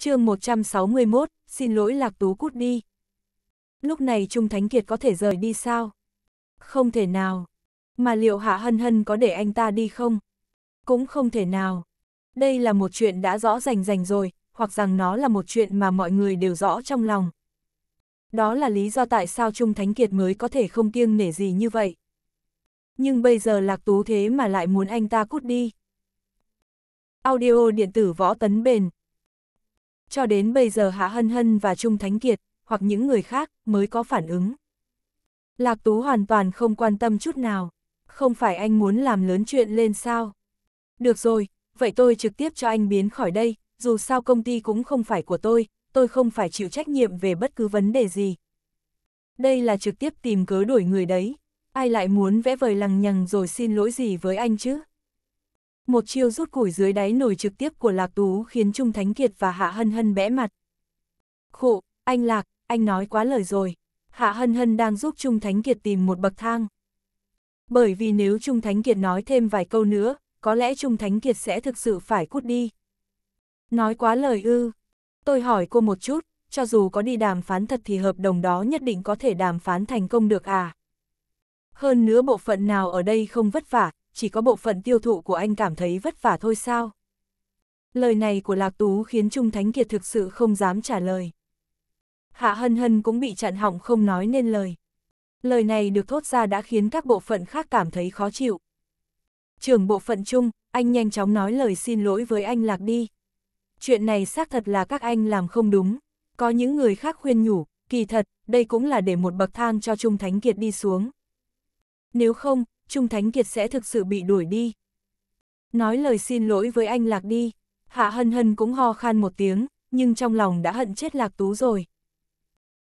chương 161, xin lỗi Lạc Tú cút đi. Lúc này Trung Thánh Kiệt có thể rời đi sao? Không thể nào. Mà liệu Hạ Hân Hân có để anh ta đi không? Cũng không thể nào. Đây là một chuyện đã rõ rành rành rồi, hoặc rằng nó là một chuyện mà mọi người đều rõ trong lòng. Đó là lý do tại sao Trung Thánh Kiệt mới có thể không kiêng nể gì như vậy. Nhưng bây giờ Lạc Tú thế mà lại muốn anh ta cút đi. Audio điện tử võ tấn bền, cho đến bây giờ Hạ Hân Hân và Trung Thánh Kiệt, hoặc những người khác, mới có phản ứng. Lạc Tú hoàn toàn không quan tâm chút nào, không phải anh muốn làm lớn chuyện lên sao? Được rồi, vậy tôi trực tiếp cho anh biến khỏi đây, dù sao công ty cũng không phải của tôi, tôi không phải chịu trách nhiệm về bất cứ vấn đề gì. Đây là trực tiếp tìm cớ đuổi người đấy, ai lại muốn vẽ vời lằng nhằng rồi xin lỗi gì với anh chứ? Một chiêu rút củi dưới đáy nồi trực tiếp của Lạc Tú khiến Trung Thánh Kiệt và Hạ Hân Hân bẽ mặt. Khổ, anh Lạc, anh nói quá lời rồi. Hạ Hân Hân đang giúp Trung Thánh Kiệt tìm một bậc thang. Bởi vì nếu Trung Thánh Kiệt nói thêm vài câu nữa, có lẽ Trung Thánh Kiệt sẽ thực sự phải cút đi. Nói quá lời ư. Tôi hỏi cô một chút, cho dù có đi đàm phán thật thì hợp đồng đó nhất định có thể đàm phán thành công được à? Hơn nữa bộ phận nào ở đây không vất vả, chỉ có bộ phận tiêu thụ của anh cảm thấy vất vả thôi sao? Lời này của Lạc Tú khiến Trung Thánh Kiệt thực sự không dám trả lời. Hạ Hân Hân cũng bị chặn hỏng không nói nên lời. Lời này được thốt ra đã khiến các bộ phận khác cảm thấy khó chịu. Trưởng bộ phận chung, anh nhanh chóng nói lời xin lỗi với anh Lạc đi. Chuyện này xác thật là các anh làm không đúng. Có những người khác khuyên nhủ, kỳ thật, đây cũng là để một bậc thang cho Trung Thánh Kiệt đi xuống. Nếu không, Trung Thánh Kiệt sẽ thực sự bị đuổi đi. Nói lời xin lỗi với anh Lạc đi, Hạ Hân Hân cũng ho khan một tiếng, nhưng trong lòng đã hận chết Lạc Tú rồi.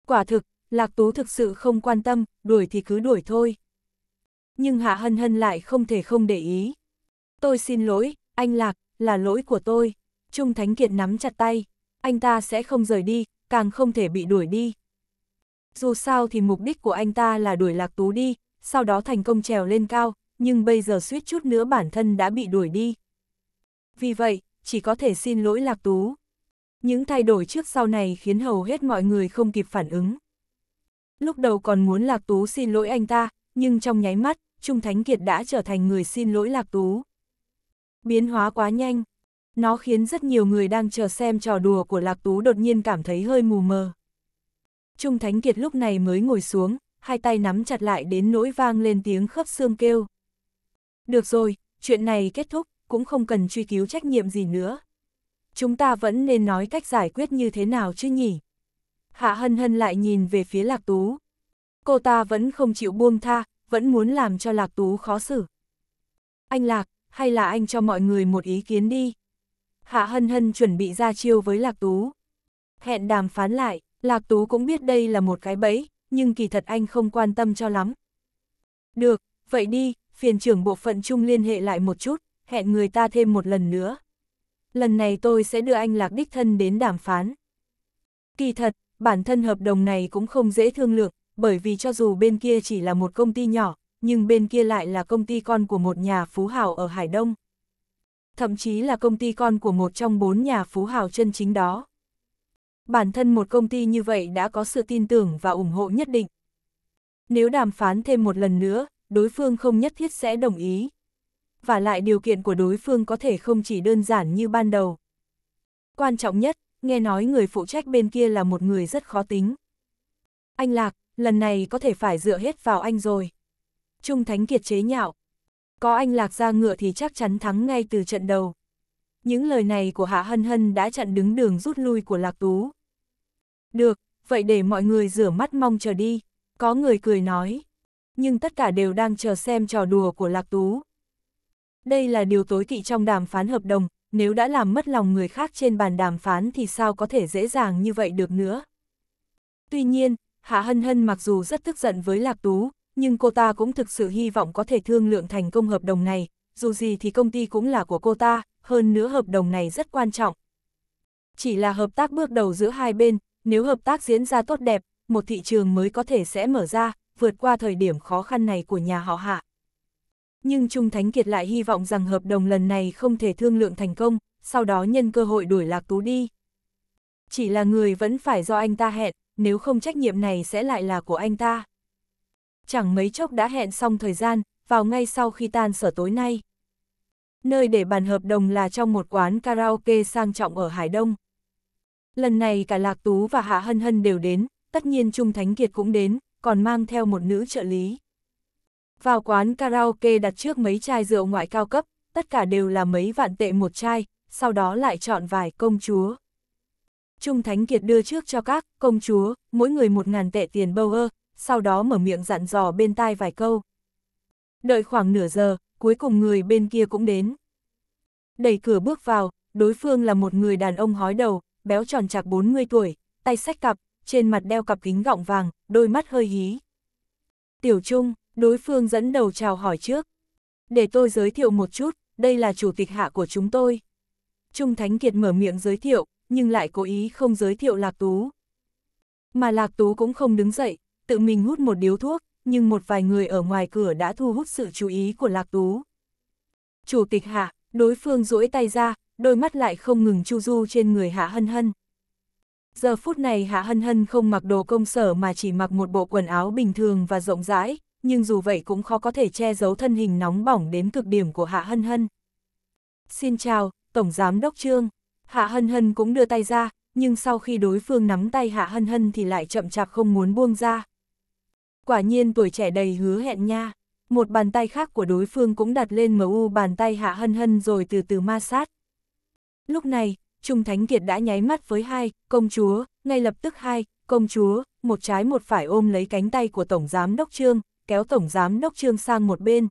Quả thực, Lạc Tú thực sự không quan tâm, đuổi thì cứ đuổi thôi. Nhưng Hạ Hân Hân lại không thể không để ý. Tôi xin lỗi, anh Lạc, là lỗi của tôi. Trung Thánh Kiệt nắm chặt tay, anh ta sẽ không rời đi, càng không thể bị đuổi đi. Dù sao thì mục đích của anh ta là đuổi Lạc Tú đi, sau đó thành công trèo lên cao, nhưng bây giờ suýt chút nữa bản thân đã bị đuổi đi. Vì vậy, chỉ có thể xin lỗi Lạc Tú. Những thay đổi trước sau này khiến hầu hết mọi người không kịp phản ứng. Lúc đầu còn muốn Lạc Tú xin lỗi anh ta, nhưng trong nháy mắt, Trung Thánh Kiệt đã trở thành người xin lỗi Lạc Tú. Biến hóa quá nhanh. Nó khiến rất nhiều người đang chờ xem trò đùa của Lạc Tú đột nhiên cảm thấy hơi mù mờ. Trung Thánh Kiệt lúc này mới ngồi xuống, hai tay nắm chặt lại đến nỗi vang lên tiếng khớp xương kêu. Được rồi, chuyện này kết thúc, cũng không cần truy cứu trách nhiệm gì nữa. Chúng ta vẫn nên nói cách giải quyết như thế nào chứ nhỉ? Hạ hân hân lại nhìn về phía lạc tú. Cô ta vẫn không chịu buông tha, vẫn muốn làm cho lạc tú khó xử. Anh lạc, hay là anh cho mọi người một ý kiến đi? Hạ hân hân chuẩn bị ra chiêu với lạc tú. Hẹn đàm phán lại, lạc tú cũng biết đây là một cái bẫy, nhưng kỳ thật anh không quan tâm cho lắm. Được, vậy đi, phiền trưởng bộ phận chung liên hệ lại một chút, hẹn người ta thêm một lần nữa. Lần này tôi sẽ đưa anh Lạc Đích Thân đến đàm phán. Kỳ thật, bản thân hợp đồng này cũng không dễ thương lượng, bởi vì cho dù bên kia chỉ là một công ty nhỏ, nhưng bên kia lại là công ty con của một nhà phú hào ở Hải Đông. Thậm chí là công ty con của một trong bốn nhà phú hào chân chính đó bản thân một công ty như vậy đã có sự tin tưởng và ủng hộ nhất định. Nếu đàm phán thêm một lần nữa, đối phương không nhất thiết sẽ đồng ý. Và lại điều kiện của đối phương có thể không chỉ đơn giản như ban đầu. Quan trọng nhất, nghe nói người phụ trách bên kia là một người rất khó tính. Anh Lạc, lần này có thể phải dựa hết vào anh rồi. Trung Thánh Kiệt chế nhạo. Có anh Lạc ra ngựa thì chắc chắn thắng ngay từ trận đầu. Những lời này của Hạ Hân Hân đã chặn đứng đường rút lui của Lạc Tú. Được, vậy để mọi người rửa mắt mong chờ đi, có người cười nói. Nhưng tất cả đều đang chờ xem trò đùa của Lạc Tú. Đây là điều tối kỵ trong đàm phán hợp đồng, nếu đã làm mất lòng người khác trên bàn đàm phán thì sao có thể dễ dàng như vậy được nữa. Tuy nhiên, Hạ Hân Hân mặc dù rất tức giận với Lạc Tú, nhưng cô ta cũng thực sự hy vọng có thể thương lượng thành công hợp đồng này, dù gì thì công ty cũng là của cô ta, hơn nữa hợp đồng này rất quan trọng. Chỉ là hợp tác bước đầu giữa hai bên, nếu hợp tác diễn ra tốt đẹp, một thị trường mới có thể sẽ mở ra, vượt qua thời điểm khó khăn này của nhà họ hạ. Nhưng Trung Thánh Kiệt lại hy vọng rằng hợp đồng lần này không thể thương lượng thành công, sau đó nhân cơ hội đuổi Lạc Tú đi. Chỉ là người vẫn phải do anh ta hẹn, nếu không trách nhiệm này sẽ lại là của anh ta. Chẳng mấy chốc đã hẹn xong thời gian, vào ngay sau khi tan sở tối nay. Nơi để bàn hợp đồng là trong một quán karaoke sang trọng ở Hải Đông. Lần này cả Lạc Tú và Hạ Hân Hân đều đến, tất nhiên Trung Thánh Kiệt cũng đến, còn mang theo một nữ trợ lý. Vào quán karaoke đặt trước mấy chai rượu ngoại cao cấp, tất cả đều là mấy vạn tệ một chai, sau đó lại chọn vài công chúa. Trung Thánh Kiệt đưa trước cho các công chúa, mỗi người một ngàn tệ tiền bâu ơ, sau đó mở miệng dặn dò bên tai vài câu. Đợi khoảng nửa giờ, cuối cùng người bên kia cũng đến. Đẩy cửa bước vào, đối phương là một người đàn ông hói đầu, béo tròn chạc 40 tuổi, tay sách cặp, trên mặt đeo cặp kính gọng vàng, đôi mắt hơi hí. Tiểu Trung, đối phương dẫn đầu chào hỏi trước. Để tôi giới thiệu một chút, đây là chủ tịch hạ của chúng tôi. Trung Thánh Kiệt mở miệng giới thiệu, nhưng lại cố ý không giới thiệu Lạc Tú. Mà Lạc Tú cũng không đứng dậy, tự mình hút một điếu thuốc, nhưng một vài người ở ngoài cửa đã thu hút sự chú ý của Lạc Tú. Chủ tịch hạ, đối phương duỗi tay ra, đôi mắt lại không ngừng chu du trên người Hạ Hân Hân. Giờ phút này Hạ Hân Hân không mặc đồ công sở mà chỉ mặc một bộ quần áo bình thường và rộng rãi, nhưng dù vậy cũng khó có thể che giấu thân hình nóng bỏng đến cực điểm của Hạ Hân Hân. Xin chào, Tổng Giám Đốc Trương. Hạ Hân Hân cũng đưa tay ra, nhưng sau khi đối phương nắm tay Hạ Hân Hân thì lại chậm chạp không muốn buông ra. Quả nhiên tuổi trẻ đầy hứa hẹn nha. Một bàn tay khác của đối phương cũng đặt lên MU bàn tay Hạ Hân Hân rồi từ từ ma sát. Lúc này, Trung Thánh Kiệt đã nháy mắt với hai, công chúa, ngay lập tức hai, công chúa, một trái một phải ôm lấy cánh tay của Tổng Giám Đốc Trương, kéo Tổng Giám Đốc Trương sang một bên.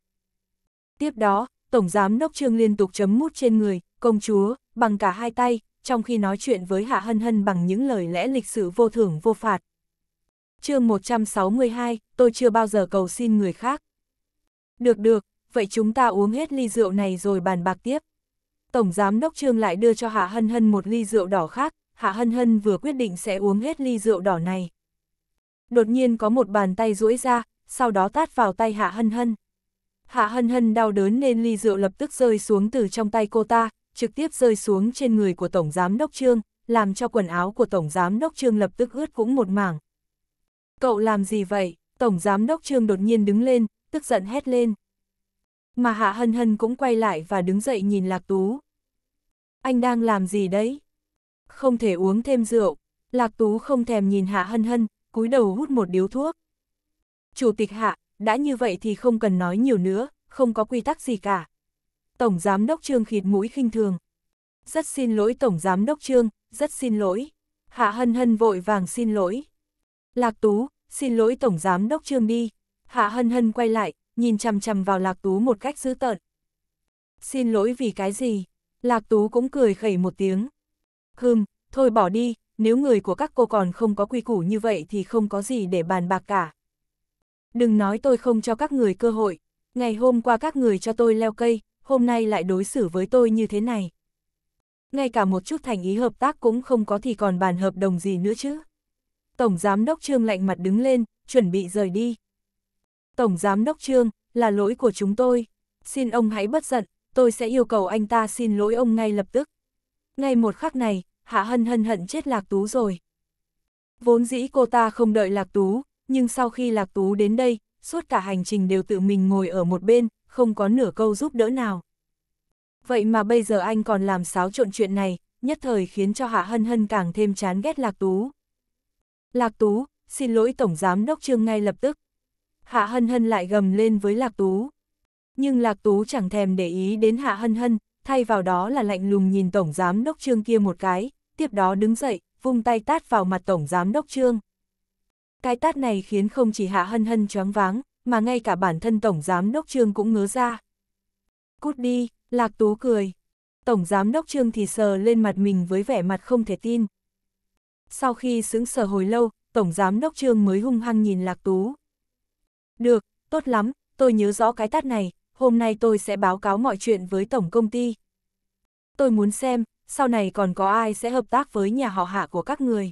Tiếp đó, Tổng Giám Đốc Trương liên tục chấm mút trên người, công chúa, bằng cả hai tay, trong khi nói chuyện với Hạ Hân Hân bằng những lời lẽ lịch sử vô thưởng vô phạt. chương 162, tôi chưa bao giờ cầu xin người khác. Được được, vậy chúng ta uống hết ly rượu này rồi bàn bạc tiếp. Tổng Giám Đốc Trương lại đưa cho Hạ Hân Hân một ly rượu đỏ khác, Hạ Hân Hân vừa quyết định sẽ uống hết ly rượu đỏ này. Đột nhiên có một bàn tay duỗi ra, sau đó tát vào tay Hạ Hân Hân. Hạ Hân Hân đau đớn nên ly rượu lập tức rơi xuống từ trong tay cô ta, trực tiếp rơi xuống trên người của Tổng Giám Đốc Trương, làm cho quần áo của Tổng Giám Đốc Trương lập tức ướt cũng một mảng. Cậu làm gì vậy? Tổng Giám Đốc Trương đột nhiên đứng lên, tức giận hét lên. Mà Hạ Hân Hân cũng quay lại và đứng dậy nhìn Lạc Tú. Anh đang làm gì đấy? Không thể uống thêm rượu. Lạc Tú không thèm nhìn Hạ Hân Hân, cúi đầu hút một điếu thuốc. Chủ tịch Hạ, đã như vậy thì không cần nói nhiều nữa, không có quy tắc gì cả. Tổng Giám Đốc Trương khịt mũi khinh thường. Rất xin lỗi Tổng Giám Đốc Trương, rất xin lỗi. Hạ Hân Hân vội vàng xin lỗi. Lạc Tú, xin lỗi Tổng Giám Đốc Trương đi. Hạ Hân Hân quay lại, nhìn chằm chằm vào Lạc Tú một cách dữ tợn. Xin lỗi vì cái gì? Lạc Tú cũng cười khẩy một tiếng. Hừm, thôi bỏ đi, nếu người của các cô còn không có quy củ như vậy thì không có gì để bàn bạc cả. Đừng nói tôi không cho các người cơ hội, ngày hôm qua các người cho tôi leo cây, hôm nay lại đối xử với tôi như thế này. Ngay cả một chút thành ý hợp tác cũng không có thì còn bàn hợp đồng gì nữa chứ. Tổng Giám Đốc Trương lạnh mặt đứng lên, chuẩn bị rời đi. Tổng Giám Đốc Trương, là lỗi của chúng tôi, xin ông hãy bất giận, tôi sẽ yêu cầu anh ta xin lỗi ông ngay lập tức. Ngay một khắc này, Hạ Hân hân hận chết Lạc Tú rồi. Vốn dĩ cô ta không đợi Lạc Tú, nhưng sau khi Lạc Tú đến đây, suốt cả hành trình đều tự mình ngồi ở một bên, không có nửa câu giúp đỡ nào. Vậy mà bây giờ anh còn làm xáo trộn chuyện này, nhất thời khiến cho Hạ Hân Hân càng thêm chán ghét Lạc Tú. Lạc Tú, xin lỗi Tổng Giám Đốc Trương ngay lập tức. Hạ Hân Hân lại gầm lên với Lạc Tú nhưng Lạc Tú chẳng thèm để ý đến Hạ Hân Hân, thay vào đó là lạnh lùng nhìn Tổng Giám Đốc Trương kia một cái, tiếp đó đứng dậy, vung tay tát vào mặt Tổng Giám Đốc Trương. Cái tát này khiến không chỉ Hạ Hân Hân choáng váng, mà ngay cả bản thân Tổng Giám Đốc Trương cũng ngớ ra. Cút đi, Lạc Tú cười. Tổng Giám Đốc Trương thì sờ lên mặt mình với vẻ mặt không thể tin. Sau khi sững sờ hồi lâu, Tổng Giám Đốc Trương mới hung hăng nhìn Lạc Tú. Được, tốt lắm, tôi nhớ rõ cái tát này, hôm nay tôi sẽ báo cáo mọi chuyện với tổng công ty. Tôi muốn xem, sau này còn có ai sẽ hợp tác với nhà họ hạ của các người.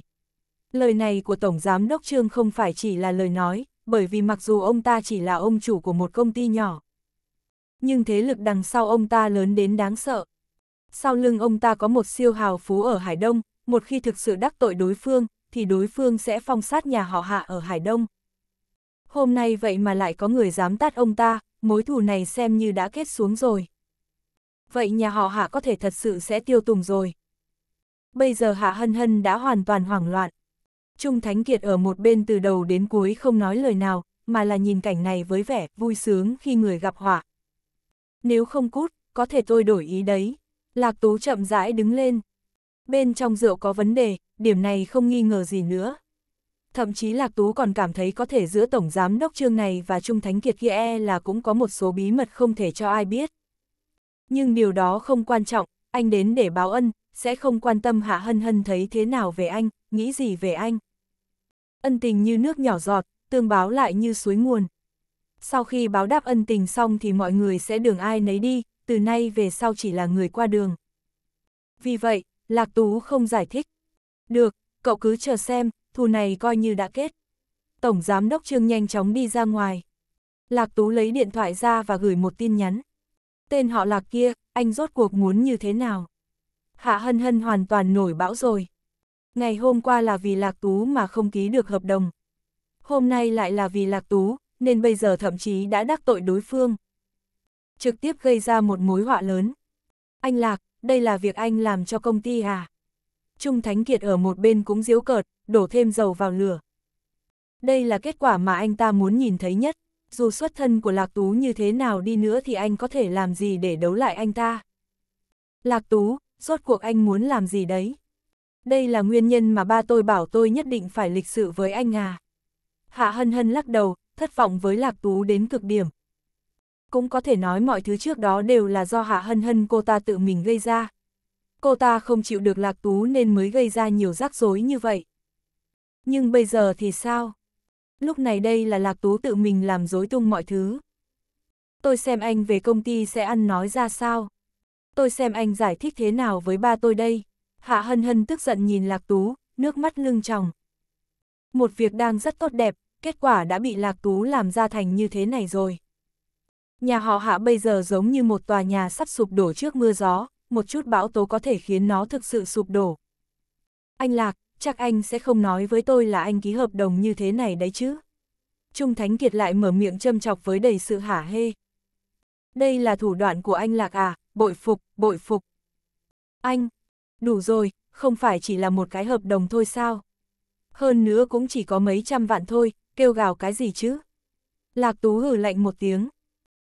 Lời này của Tổng Giám Đốc Trương không phải chỉ là lời nói, bởi vì mặc dù ông ta chỉ là ông chủ của một công ty nhỏ. Nhưng thế lực đằng sau ông ta lớn đến đáng sợ. Sau lưng ông ta có một siêu hào phú ở Hải Đông, một khi thực sự đắc tội đối phương, thì đối phương sẽ phong sát nhà họ hạ ở Hải Đông. Hôm nay vậy mà lại có người dám tát ông ta, mối thù này xem như đã kết xuống rồi. Vậy nhà họ Hạ có thể thật sự sẽ tiêu tùng rồi. Bây giờ Hạ Hân Hân đã hoàn toàn hoảng loạn. Trung Thánh Kiệt ở một bên từ đầu đến cuối không nói lời nào, mà là nhìn cảnh này với vẻ vui sướng khi người gặp họa. Nếu không cút, có thể tôi đổi ý đấy. Lạc Tú chậm rãi đứng lên. Bên trong rượu có vấn đề, điểm này không nghi ngờ gì nữa. Thậm chí Lạc Tú còn cảm thấy có thể giữa Tổng Giám Đốc Trương này và Trung Thánh Kiệt kia e là cũng có một số bí mật không thể cho ai biết. Nhưng điều đó không quan trọng, anh đến để báo ân, sẽ không quan tâm Hạ Hân Hân thấy thế nào về anh, nghĩ gì về anh. Ân tình như nước nhỏ giọt, tương báo lại như suối nguồn. Sau khi báo đáp ân tình xong thì mọi người sẽ đường ai nấy đi, từ nay về sau chỉ là người qua đường. Vì vậy, Lạc Tú không giải thích. Được, cậu cứ chờ xem, thù này coi như đã kết. Tổng Giám Đốc Trương nhanh chóng đi ra ngoài. Lạc Tú lấy điện thoại ra và gửi một tin nhắn. Tên họ Lạc kia, anh rốt cuộc muốn như thế nào? Hạ Hân Hân hoàn toàn nổi bão rồi. Ngày hôm qua là vì Lạc Tú mà không ký được hợp đồng. Hôm nay lại là vì Lạc Tú, nên bây giờ thậm chí đã đắc tội đối phương. Trực tiếp gây ra một mối họa lớn. Anh Lạc, đây là việc anh làm cho công ty à? Trung Thánh Kiệt ở một bên cũng diếu cợt, đổ thêm dầu vào lửa. Đây là kết quả mà anh ta muốn nhìn thấy nhất, dù xuất thân của Lạc Tú như thế nào đi nữa thì anh có thể làm gì để đấu lại anh ta. Lạc Tú, rốt cuộc anh muốn làm gì đấy? Đây là nguyên nhân mà ba tôi bảo tôi nhất định phải lịch sự với anh à. Hạ Hân Hân lắc đầu, thất vọng với Lạc Tú đến cực điểm. Cũng có thể nói mọi thứ trước đó đều là do Hạ Hân Hân cô ta tự mình gây ra. Cô ta không chịu được Lạc Tú nên mới gây ra nhiều rắc rối như vậy. Nhưng bây giờ thì sao? Lúc này đây là Lạc Tú tự mình làm dối tung mọi thứ. Tôi xem anh về công ty sẽ ăn nói ra sao? Tôi xem anh giải thích thế nào với ba tôi đây? Hạ Hân Hân tức giận nhìn Lạc Tú, nước mắt lưng tròng. Một việc đang rất tốt đẹp, kết quả đã bị Lạc Tú làm ra thành như thế này rồi. Nhà họ Hạ bây giờ giống như một tòa nhà sắp sụp đổ trước mưa gió, một chút bão tố có thể khiến nó thực sự sụp đổ. Anh Lạc, chắc anh sẽ không nói với tôi là anh ký hợp đồng như thế này đấy chứ. Trung Thánh Kiệt lại mở miệng châm chọc với đầy sự hả hê. Đây là thủ đoạn của anh Lạc à, bội phục, bội phục. Anh, đủ rồi, không phải chỉ là một cái hợp đồng thôi sao? Hơn nữa cũng chỉ có mấy trăm vạn thôi, kêu gào cái gì chứ? Lạc Tú hử lạnh một tiếng.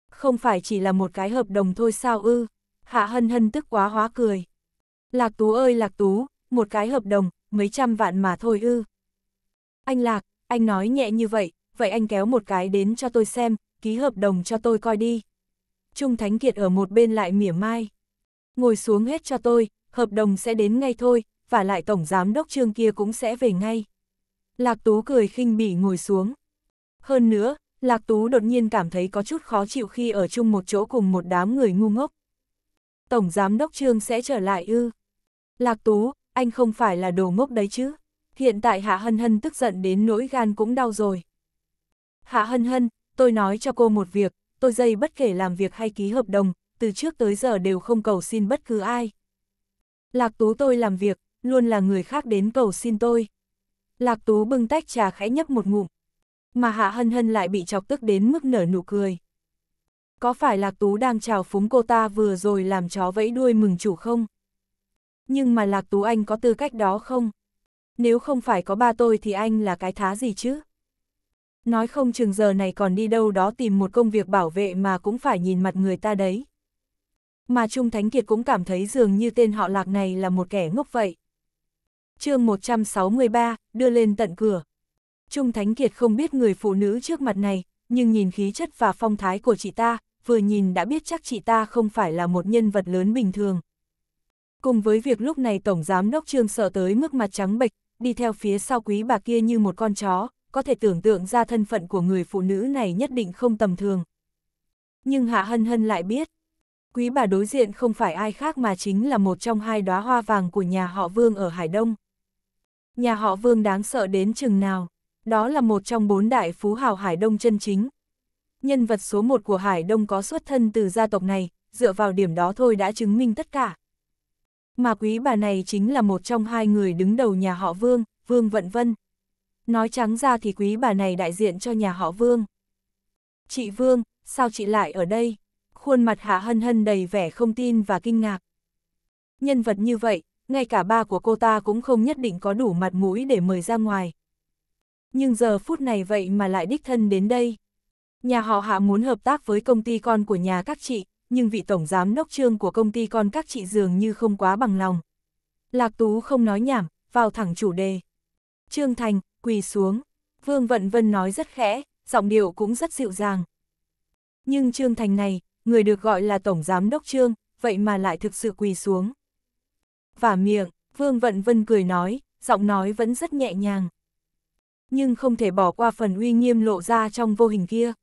Không phải chỉ là một cái hợp đồng thôi sao ư? Hạ hân hân tức quá hóa cười. Lạc Tú ơi Lạc Tú, một cái hợp đồng, mấy trăm vạn mà thôi ư. Anh Lạc, anh nói nhẹ như vậy, vậy anh kéo một cái đến cho tôi xem, ký hợp đồng cho tôi coi đi. Trung Thánh Kiệt ở một bên lại mỉa mai. Ngồi xuống hết cho tôi, hợp đồng sẽ đến ngay thôi, và lại Tổng Giám Đốc Trương kia cũng sẽ về ngay. Lạc Tú cười khinh bỉ ngồi xuống. Hơn nữa, Lạc Tú đột nhiên cảm thấy có chút khó chịu khi ở chung một chỗ cùng một đám người ngu ngốc. Tổng Giám Đốc Trương sẽ trở lại ư. Lạc Tú, anh không phải là đồ ngốc đấy chứ. Hiện tại Hạ Hân Hân tức giận đến nỗi gan cũng đau rồi. Hạ Hân Hân, tôi nói cho cô một việc, tôi dây bất kể làm việc hay ký hợp đồng, từ trước tới giờ đều không cầu xin bất cứ ai. Lạc Tú tôi làm việc, luôn là người khác đến cầu xin tôi. Lạc Tú bưng tách trà khẽ nhấp một ngụm. Mà Hạ Hân Hân lại bị chọc tức đến mức nở nụ cười. Có phải Lạc Tú đang trào phúng cô ta vừa rồi làm chó vẫy đuôi mừng chủ không? nhưng mà Lạc Tú Anh có tư cách đó không? Nếu không phải có ba tôi thì anh là cái thá gì chứ? Nói không chừng giờ này còn đi đâu đó tìm một công việc bảo vệ mà cũng phải nhìn mặt người ta đấy. Mà Trung Thánh Kiệt cũng cảm thấy dường như tên họ Lạc này là một kẻ ngốc vậy. chương 163, đưa lên tận cửa. Trung Thánh Kiệt không biết người phụ nữ trước mặt này, nhưng nhìn khí chất và phong thái của chị ta, vừa nhìn đã biết chắc chị ta không phải là một nhân vật lớn bình thường. Cùng với việc lúc này Tổng Giám Đốc Trương sợ tới mức mặt trắng bệch, đi theo phía sau quý bà kia như một con chó, có thể tưởng tượng ra thân phận của người phụ nữ này nhất định không tầm thường. Nhưng Hạ Hân Hân lại biết, quý bà đối diện không phải ai khác mà chính là một trong hai đóa hoa vàng của nhà họ Vương ở Hải Đông. Nhà họ Vương đáng sợ đến chừng nào, đó là một trong bốn đại phú hào Hải Đông chân chính. Nhân vật số một của Hải Đông có xuất thân từ gia tộc này, dựa vào điểm đó thôi đã chứng minh tất cả mà quý bà này chính là một trong hai người đứng đầu nhà họ Vương, Vương Vận Vân. Nói trắng ra thì quý bà này đại diện cho nhà họ Vương. Chị Vương, sao chị lại ở đây? Khuôn mặt Hạ Hân Hân đầy vẻ không tin và kinh ngạc. Nhân vật như vậy, ngay cả ba của cô ta cũng không nhất định có đủ mặt mũi để mời ra ngoài. Nhưng giờ phút này vậy mà lại đích thân đến đây. Nhà họ Hạ muốn hợp tác với công ty con của nhà các chị, nhưng vị tổng giám đốc trương của công ty con các chị dường như không quá bằng lòng. Lạc Tú không nói nhảm, vào thẳng chủ đề. Trương Thành, quỳ xuống. Vương Vận Vân nói rất khẽ, giọng điệu cũng rất dịu dàng. Nhưng Trương Thành này, người được gọi là Tổng Giám Đốc Trương, vậy mà lại thực sự quỳ xuống. Và miệng, Vương Vận Vân cười nói, giọng nói vẫn rất nhẹ nhàng. Nhưng không thể bỏ qua phần uy nghiêm lộ ra trong vô hình kia,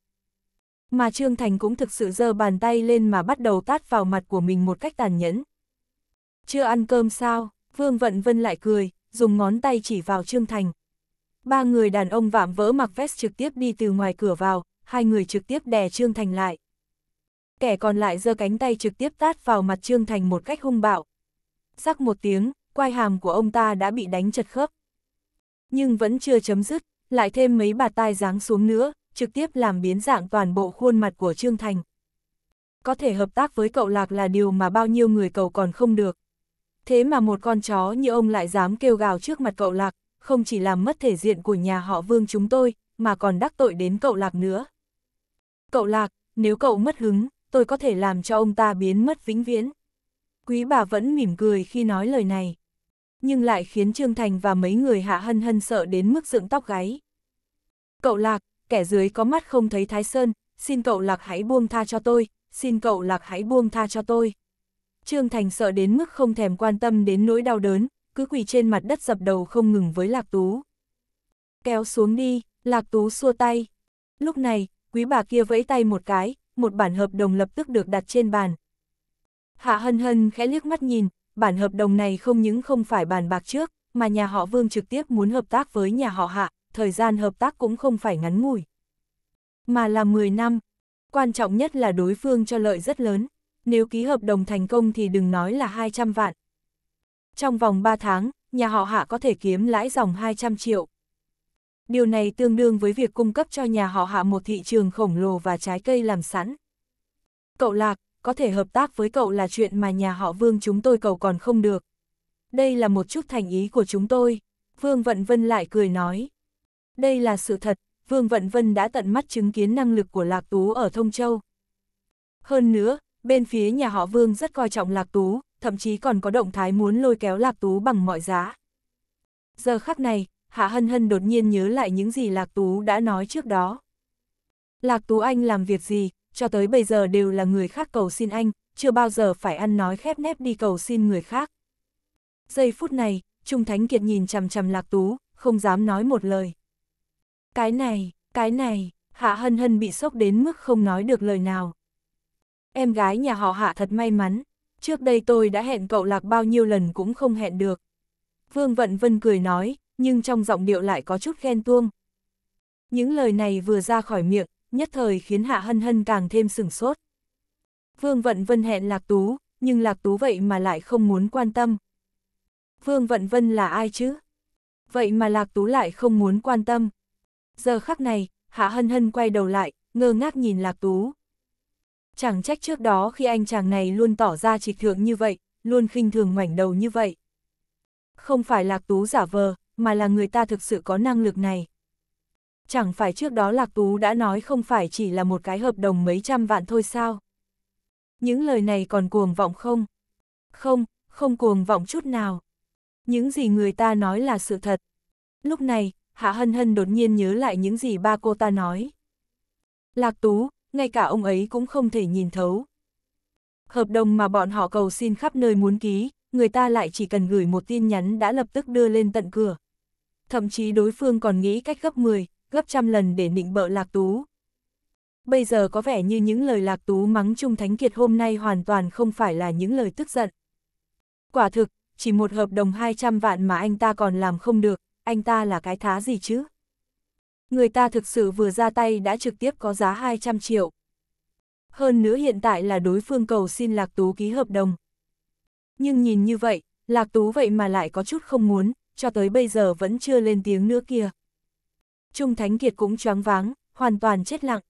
mà Trương Thành cũng thực sự giơ bàn tay lên mà bắt đầu tát vào mặt của mình một cách tàn nhẫn. Chưa ăn cơm sao, Vương Vận Vân lại cười, dùng ngón tay chỉ vào Trương Thành. Ba người đàn ông vạm vỡ mặc vest trực tiếp đi từ ngoài cửa vào, hai người trực tiếp đè Trương Thành lại. Kẻ còn lại giơ cánh tay trực tiếp tát vào mặt Trương Thành một cách hung bạo. sắc một tiếng, quai hàm của ông ta đã bị đánh chật khớp. Nhưng vẫn chưa chấm dứt, lại thêm mấy bà tai giáng xuống nữa, trực tiếp làm biến dạng toàn bộ khuôn mặt của Trương Thành. Có thể hợp tác với cậu Lạc là điều mà bao nhiêu người cầu còn không được. Thế mà một con chó như ông lại dám kêu gào trước mặt cậu Lạc, không chỉ làm mất thể diện của nhà họ Vương chúng tôi, mà còn đắc tội đến cậu Lạc nữa. Cậu Lạc, nếu cậu mất hứng, tôi có thể làm cho ông ta biến mất vĩnh viễn. Quý bà vẫn mỉm cười khi nói lời này, nhưng lại khiến Trương Thành và mấy người hạ hân hân sợ đến mức dựng tóc gáy. Cậu Lạc, kẻ dưới có mắt không thấy Thái Sơn, xin cậu lạc hãy buông tha cho tôi, xin cậu lạc hãy buông tha cho tôi. Trương Thành sợ đến mức không thèm quan tâm đến nỗi đau đớn, cứ quỳ trên mặt đất dập đầu không ngừng với Lạc Tú. Kéo xuống đi, Lạc Tú xua tay. Lúc này, quý bà kia vẫy tay một cái, một bản hợp đồng lập tức được đặt trên bàn. Hạ hân hân khẽ liếc mắt nhìn, bản hợp đồng này không những không phải bàn bạc trước, mà nhà họ Vương trực tiếp muốn hợp tác với nhà họ Hạ, thời gian hợp tác cũng không phải ngắn ngủi. Mà là 10 năm. Quan trọng nhất là đối phương cho lợi rất lớn. Nếu ký hợp đồng thành công thì đừng nói là 200 vạn. Trong vòng 3 tháng, nhà họ hạ có thể kiếm lãi dòng 200 triệu. Điều này tương đương với việc cung cấp cho nhà họ hạ một thị trường khổng lồ và trái cây làm sẵn. Cậu Lạc, có thể hợp tác với cậu là chuyện mà nhà họ Vương chúng tôi cầu còn không được. Đây là một chút thành ý của chúng tôi. Vương Vận Vân lại cười nói. Đây là sự thật, Vương Vận Vân đã tận mắt chứng kiến năng lực của Lạc Tú ở Thông Châu. Hơn nữa, bên phía nhà họ Vương rất coi trọng Lạc Tú, thậm chí còn có động thái muốn lôi kéo Lạc Tú bằng mọi giá. Giờ khắc này, Hạ Hân Hân đột nhiên nhớ lại những gì Lạc Tú đã nói trước đó. Lạc Tú Anh làm việc gì, cho tới bây giờ đều là người khác cầu xin anh, chưa bao giờ phải ăn nói khép nép đi cầu xin người khác. Giây phút này, Trung Thánh Kiệt nhìn chằm chằm Lạc Tú, không dám nói một lời. Cái này, cái này, Hạ Hân Hân bị sốc đến mức không nói được lời nào. Em gái nhà họ Hạ thật may mắn, trước đây tôi đã hẹn cậu lạc bao nhiêu lần cũng không hẹn được. Vương Vận Vân cười nói, nhưng trong giọng điệu lại có chút ghen tuông. Những lời này vừa ra khỏi miệng, nhất thời khiến Hạ Hân Hân càng thêm sửng sốt. Vương Vận Vân hẹn Lạc Tú, nhưng Lạc Tú vậy mà lại không muốn quan tâm. Vương Vận Vân là ai chứ? Vậy mà Lạc Tú lại không muốn quan tâm. Giờ khắc này, Hạ Hân Hân quay đầu lại, ngơ ngác nhìn Lạc Tú. Chẳng trách trước đó khi anh chàng này luôn tỏ ra trịch thượng như vậy, luôn khinh thường ngoảnh đầu như vậy. Không phải Lạc Tú giả vờ, mà là người ta thực sự có năng lực này. Chẳng phải trước đó Lạc Tú đã nói không phải chỉ là một cái hợp đồng mấy trăm vạn thôi sao? Những lời này còn cuồng vọng không? Không, không cuồng vọng chút nào. Những gì người ta nói là sự thật. Lúc này, Hạ Hân Hân đột nhiên nhớ lại những gì ba cô ta nói. Lạc Tú, ngay cả ông ấy cũng không thể nhìn thấu. Hợp đồng mà bọn họ cầu xin khắp nơi muốn ký, người ta lại chỉ cần gửi một tin nhắn đã lập tức đưa lên tận cửa. Thậm chí đối phương còn nghĩ cách gấp 10, gấp trăm lần để nịnh bợ Lạc Tú. Bây giờ có vẻ như những lời Lạc Tú mắng Trung Thánh Kiệt hôm nay hoàn toàn không phải là những lời tức giận. Quả thực, chỉ một hợp đồng 200 vạn mà anh ta còn làm không được, anh ta là cái thá gì chứ? Người ta thực sự vừa ra tay đã trực tiếp có giá 200 triệu. Hơn nữa hiện tại là đối phương cầu xin Lạc Tú ký hợp đồng. Nhưng nhìn như vậy, Lạc Tú vậy mà lại có chút không muốn, cho tới bây giờ vẫn chưa lên tiếng nữa kia. Trung Thánh Kiệt cũng choáng váng, hoàn toàn chết lặng.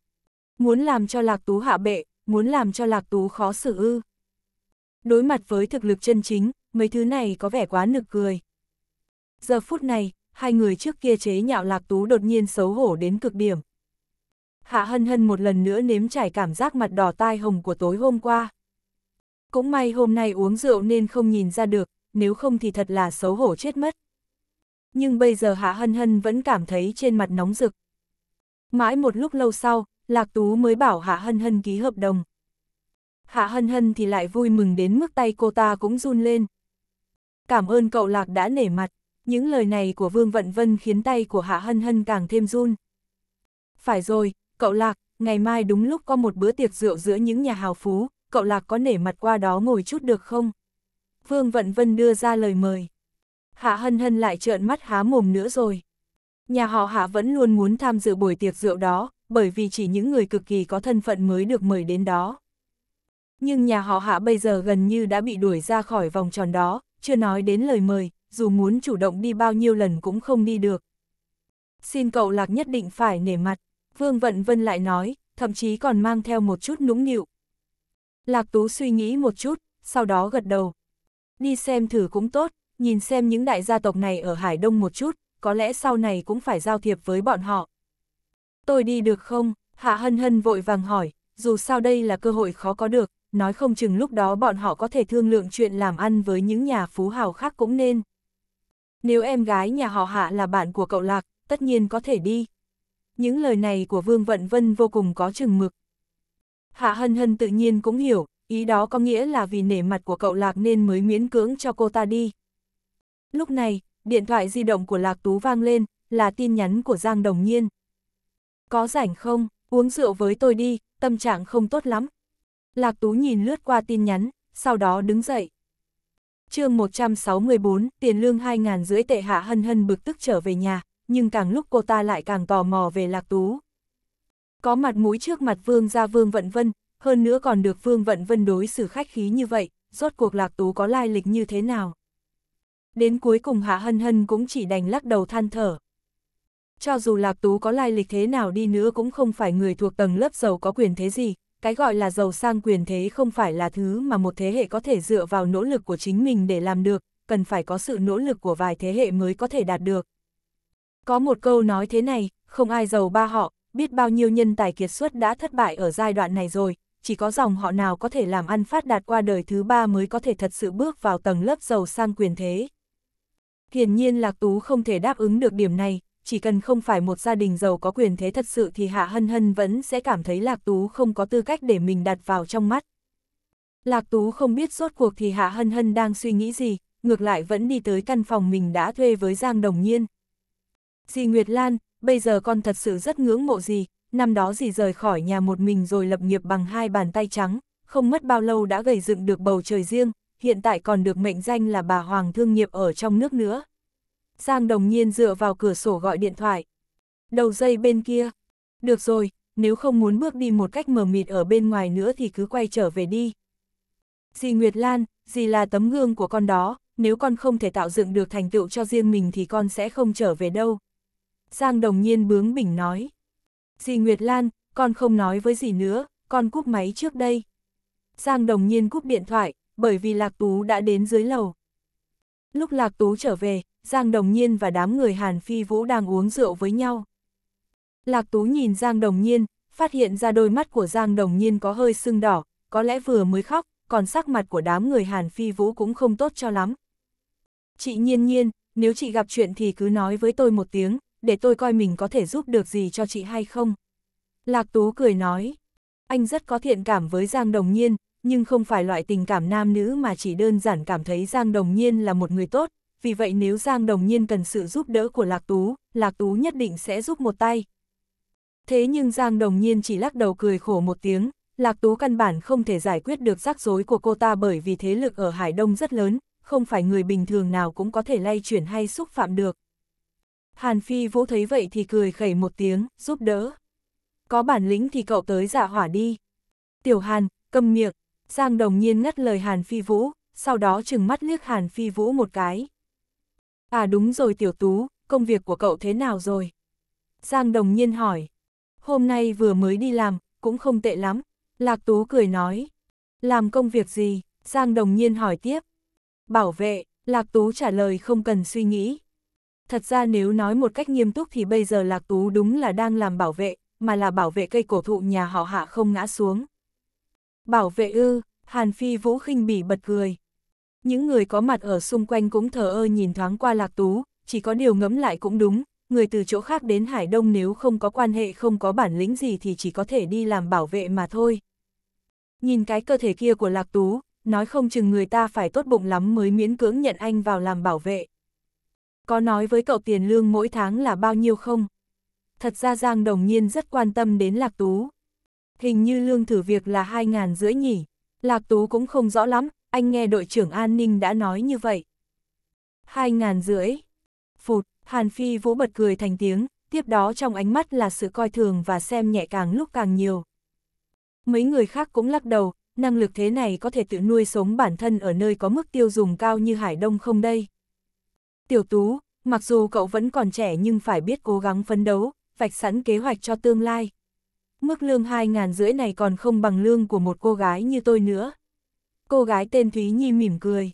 Muốn làm cho Lạc Tú hạ bệ, muốn làm cho Lạc Tú khó xử ư. Đối mặt với thực lực chân chính, mấy thứ này có vẻ quá nực cười. Giờ phút này, hai người trước kia chế nhạo lạc tú đột nhiên xấu hổ đến cực điểm. Hạ hân hân một lần nữa nếm trải cảm giác mặt đỏ tai hồng của tối hôm qua. Cũng may hôm nay uống rượu nên không nhìn ra được, nếu không thì thật là xấu hổ chết mất. Nhưng bây giờ Hạ Hân Hân vẫn cảm thấy trên mặt nóng rực. Mãi một lúc lâu sau, Lạc Tú mới bảo Hạ Hân Hân ký hợp đồng. Hạ Hân Hân thì lại vui mừng đến mức tay cô ta cũng run lên. Cảm ơn cậu Lạc đã nể mặt. Những lời này của Vương Vận Vân khiến tay của Hạ Hân Hân càng thêm run. Phải rồi, cậu Lạc, ngày mai đúng lúc có một bữa tiệc rượu giữa những nhà hào phú, cậu Lạc có nể mặt qua đó ngồi chút được không? Vương Vận Vân đưa ra lời mời. Hạ Hân Hân lại trợn mắt há mồm nữa rồi. Nhà họ Hạ vẫn luôn muốn tham dự buổi tiệc rượu đó, bởi vì chỉ những người cực kỳ có thân phận mới được mời đến đó. Nhưng nhà họ Hạ bây giờ gần như đã bị đuổi ra khỏi vòng tròn đó, chưa nói đến lời mời, dù muốn chủ động đi bao nhiêu lần cũng không đi được. Xin cậu lạc nhất định phải nể mặt, Vương Vận Vân lại nói, thậm chí còn mang theo một chút nũng nịu. Lạc Tú suy nghĩ một chút, sau đó gật đầu. Đi xem thử cũng tốt, nhìn xem những đại gia tộc này ở Hải Đông một chút, có lẽ sau này cũng phải giao thiệp với bọn họ. Tôi đi được không? Hạ Hân Hân vội vàng hỏi, dù sao đây là cơ hội khó có được, nói không chừng lúc đó bọn họ có thể thương lượng chuyện làm ăn với những nhà phú hào khác cũng nên. Nếu em gái nhà họ hạ là bạn của cậu Lạc, tất nhiên có thể đi. Những lời này của Vương Vận Vân vô cùng có chừng mực. Hạ Hân Hân tự nhiên cũng hiểu, ý đó có nghĩa là vì nể mặt của cậu Lạc nên mới miễn cưỡng cho cô ta đi. Lúc này, điện thoại di động của Lạc Tú vang lên, là tin nhắn của Giang Đồng Nhiên. Có rảnh không, uống rượu với tôi đi, tâm trạng không tốt lắm. Lạc Tú nhìn lướt qua tin nhắn, sau đó đứng dậy chương 164, tiền lương 2 ngàn rưỡi tệ hạ hân hân bực tức trở về nhà, nhưng càng lúc cô ta lại càng tò mò về lạc tú. Có mặt mũi trước mặt vương ra vương vận vân, hơn nữa còn được vương vận vân đối xử khách khí như vậy, rốt cuộc lạc tú có lai lịch như thế nào. Đến cuối cùng hạ hân hân cũng chỉ đành lắc đầu than thở. Cho dù lạc tú có lai lịch thế nào đi nữa cũng không phải người thuộc tầng lớp giàu có quyền thế gì, cái gọi là giàu sang quyền thế không phải là thứ mà một thế hệ có thể dựa vào nỗ lực của chính mình để làm được, cần phải có sự nỗ lực của vài thế hệ mới có thể đạt được. Có một câu nói thế này, không ai giàu ba họ, biết bao nhiêu nhân tài kiệt xuất đã thất bại ở giai đoạn này rồi, chỉ có dòng họ nào có thể làm ăn phát đạt qua đời thứ ba mới có thể thật sự bước vào tầng lớp giàu sang quyền thế. Hiển nhiên Lạc Tú không thể đáp ứng được điểm này, chỉ cần không phải một gia đình giàu có quyền thế thật sự thì Hạ Hân Hân vẫn sẽ cảm thấy Lạc Tú không có tư cách để mình đặt vào trong mắt. Lạc Tú không biết suốt cuộc thì Hạ Hân Hân đang suy nghĩ gì, ngược lại vẫn đi tới căn phòng mình đã thuê với Giang Đồng Nhiên. Dì Nguyệt Lan, bây giờ con thật sự rất ngưỡng mộ gì năm đó dì rời khỏi nhà một mình rồi lập nghiệp bằng hai bàn tay trắng, không mất bao lâu đã gầy dựng được bầu trời riêng, hiện tại còn được mệnh danh là bà Hoàng Thương Nghiệp ở trong nước nữa. Giang Đồng Nhiên dựa vào cửa sổ gọi điện thoại. Đầu dây bên kia. Được rồi, nếu không muốn bước đi một cách mờ mịt ở bên ngoài nữa thì cứ quay trở về đi. Dì Nguyệt Lan, dì là tấm gương của con đó, nếu con không thể tạo dựng được thành tựu cho riêng mình thì con sẽ không trở về đâu. Giang Đồng Nhiên bướng bỉnh nói. Dì Nguyệt Lan, con không nói với dì nữa, con cúp máy trước đây. Giang Đồng Nhiên cúp điện thoại, bởi vì Lạc Tú đã đến dưới lầu. Lúc Lạc Tú trở về, Giang Đồng Nhiên và đám người Hàn Phi Vũ đang uống rượu với nhau. Lạc Tú nhìn Giang Đồng Nhiên, phát hiện ra đôi mắt của Giang Đồng Nhiên có hơi sưng đỏ, có lẽ vừa mới khóc, còn sắc mặt của đám người Hàn Phi Vũ cũng không tốt cho lắm. Chị Nhiên Nhiên, nếu chị gặp chuyện thì cứ nói với tôi một tiếng, để tôi coi mình có thể giúp được gì cho chị hay không. Lạc Tú cười nói, anh rất có thiện cảm với Giang Đồng Nhiên, nhưng không phải loại tình cảm nam nữ mà chỉ đơn giản cảm thấy Giang Đồng Nhiên là một người tốt, vì vậy nếu Giang Đồng Nhiên cần sự giúp đỡ của Lạc Tú, Lạc Tú nhất định sẽ giúp một tay. Thế nhưng Giang Đồng Nhiên chỉ lắc đầu cười khổ một tiếng, Lạc Tú căn bản không thể giải quyết được rắc rối của cô ta bởi vì thế lực ở Hải Đông rất lớn, không phải người bình thường nào cũng có thể lay chuyển hay xúc phạm được. Hàn Phi Vũ thấy vậy thì cười khẩy một tiếng, giúp đỡ. Có bản lĩnh thì cậu tới dạ hỏa đi. Tiểu Hàn, câm miệng. Giang Đồng Nhiên ngắt lời Hàn Phi Vũ, sau đó trừng mắt liếc Hàn Phi Vũ một cái. À đúng rồi tiểu tú, công việc của cậu thế nào rồi? Giang đồng nhiên hỏi. Hôm nay vừa mới đi làm, cũng không tệ lắm. Lạc tú cười nói. Làm công việc gì? Giang đồng nhiên hỏi tiếp. Bảo vệ, Lạc tú trả lời không cần suy nghĩ. Thật ra nếu nói một cách nghiêm túc thì bây giờ Lạc tú đúng là đang làm bảo vệ, mà là bảo vệ cây cổ thụ nhà họ hạ không ngã xuống. Bảo vệ ư, Hàn Phi Vũ khinh bỉ bật cười, những người có mặt ở xung quanh cũng thờ ơ nhìn thoáng qua Lạc Tú, chỉ có điều ngẫm lại cũng đúng, người từ chỗ khác đến Hải Đông nếu không có quan hệ không có bản lĩnh gì thì chỉ có thể đi làm bảo vệ mà thôi. Nhìn cái cơ thể kia của Lạc Tú, nói không chừng người ta phải tốt bụng lắm mới miễn cưỡng nhận anh vào làm bảo vệ. Có nói với cậu tiền lương mỗi tháng là bao nhiêu không? Thật ra Giang Đồng Nhiên rất quan tâm đến Lạc Tú. Hình như lương thử việc là hai ngàn rưỡi nhỉ. Lạc Tú cũng không rõ lắm, anh nghe đội trưởng an ninh đã nói như vậy. Hai ngàn rưỡi. Phụt, Hàn Phi vỗ bật cười thành tiếng, tiếp đó trong ánh mắt là sự coi thường và xem nhẹ càng lúc càng nhiều. Mấy người khác cũng lắc đầu, năng lực thế này có thể tự nuôi sống bản thân ở nơi có mức tiêu dùng cao như Hải Đông không đây? Tiểu Tú, mặc dù cậu vẫn còn trẻ nhưng phải biết cố gắng phấn đấu, vạch sẵn kế hoạch cho tương lai. Mức lương hai ngàn rưỡi này còn không bằng lương của một cô gái như tôi nữa. Cô gái tên Thúy Nhi mỉm cười.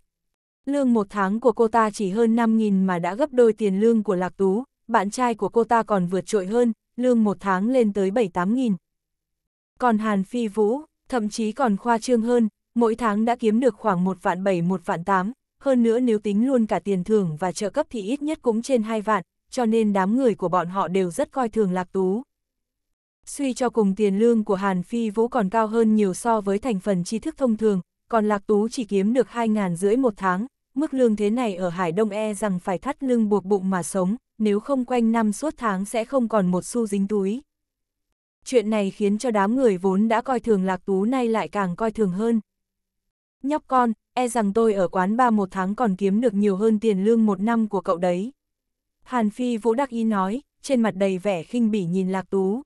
Lương một tháng của cô ta chỉ hơn 5.000 mà đã gấp đôi tiền lương của Lạc Tú, bạn trai của cô ta còn vượt trội hơn, lương một tháng lên tới 7-8.000. Còn Hàn Phi Vũ, thậm chí còn khoa trương hơn, mỗi tháng đã kiếm được khoảng 1 vạn 7 1 vạn 8, hơn nữa nếu tính luôn cả tiền thưởng và trợ cấp thì ít nhất cũng trên 2 vạn, cho nên đám người của bọn họ đều rất coi thường Lạc Tú. Suy cho cùng tiền lương của Hàn Phi Vũ còn cao hơn nhiều so với thành phần tri thức thông thường, còn Lạc Tú chỉ kiếm được 2 ngàn rưỡi một tháng, mức lương thế này ở Hải Đông e rằng phải thắt lưng buộc bụng mà sống, nếu không quanh năm suốt tháng sẽ không còn một xu dính túi. Chuyện này khiến cho đám người vốn đã coi thường Lạc Tú nay lại càng coi thường hơn. Nhóc con, e rằng tôi ở quán ba một tháng còn kiếm được nhiều hơn tiền lương một năm của cậu đấy. Hàn Phi Vũ Đắc Ý nói, trên mặt đầy vẻ khinh bỉ nhìn Lạc Tú.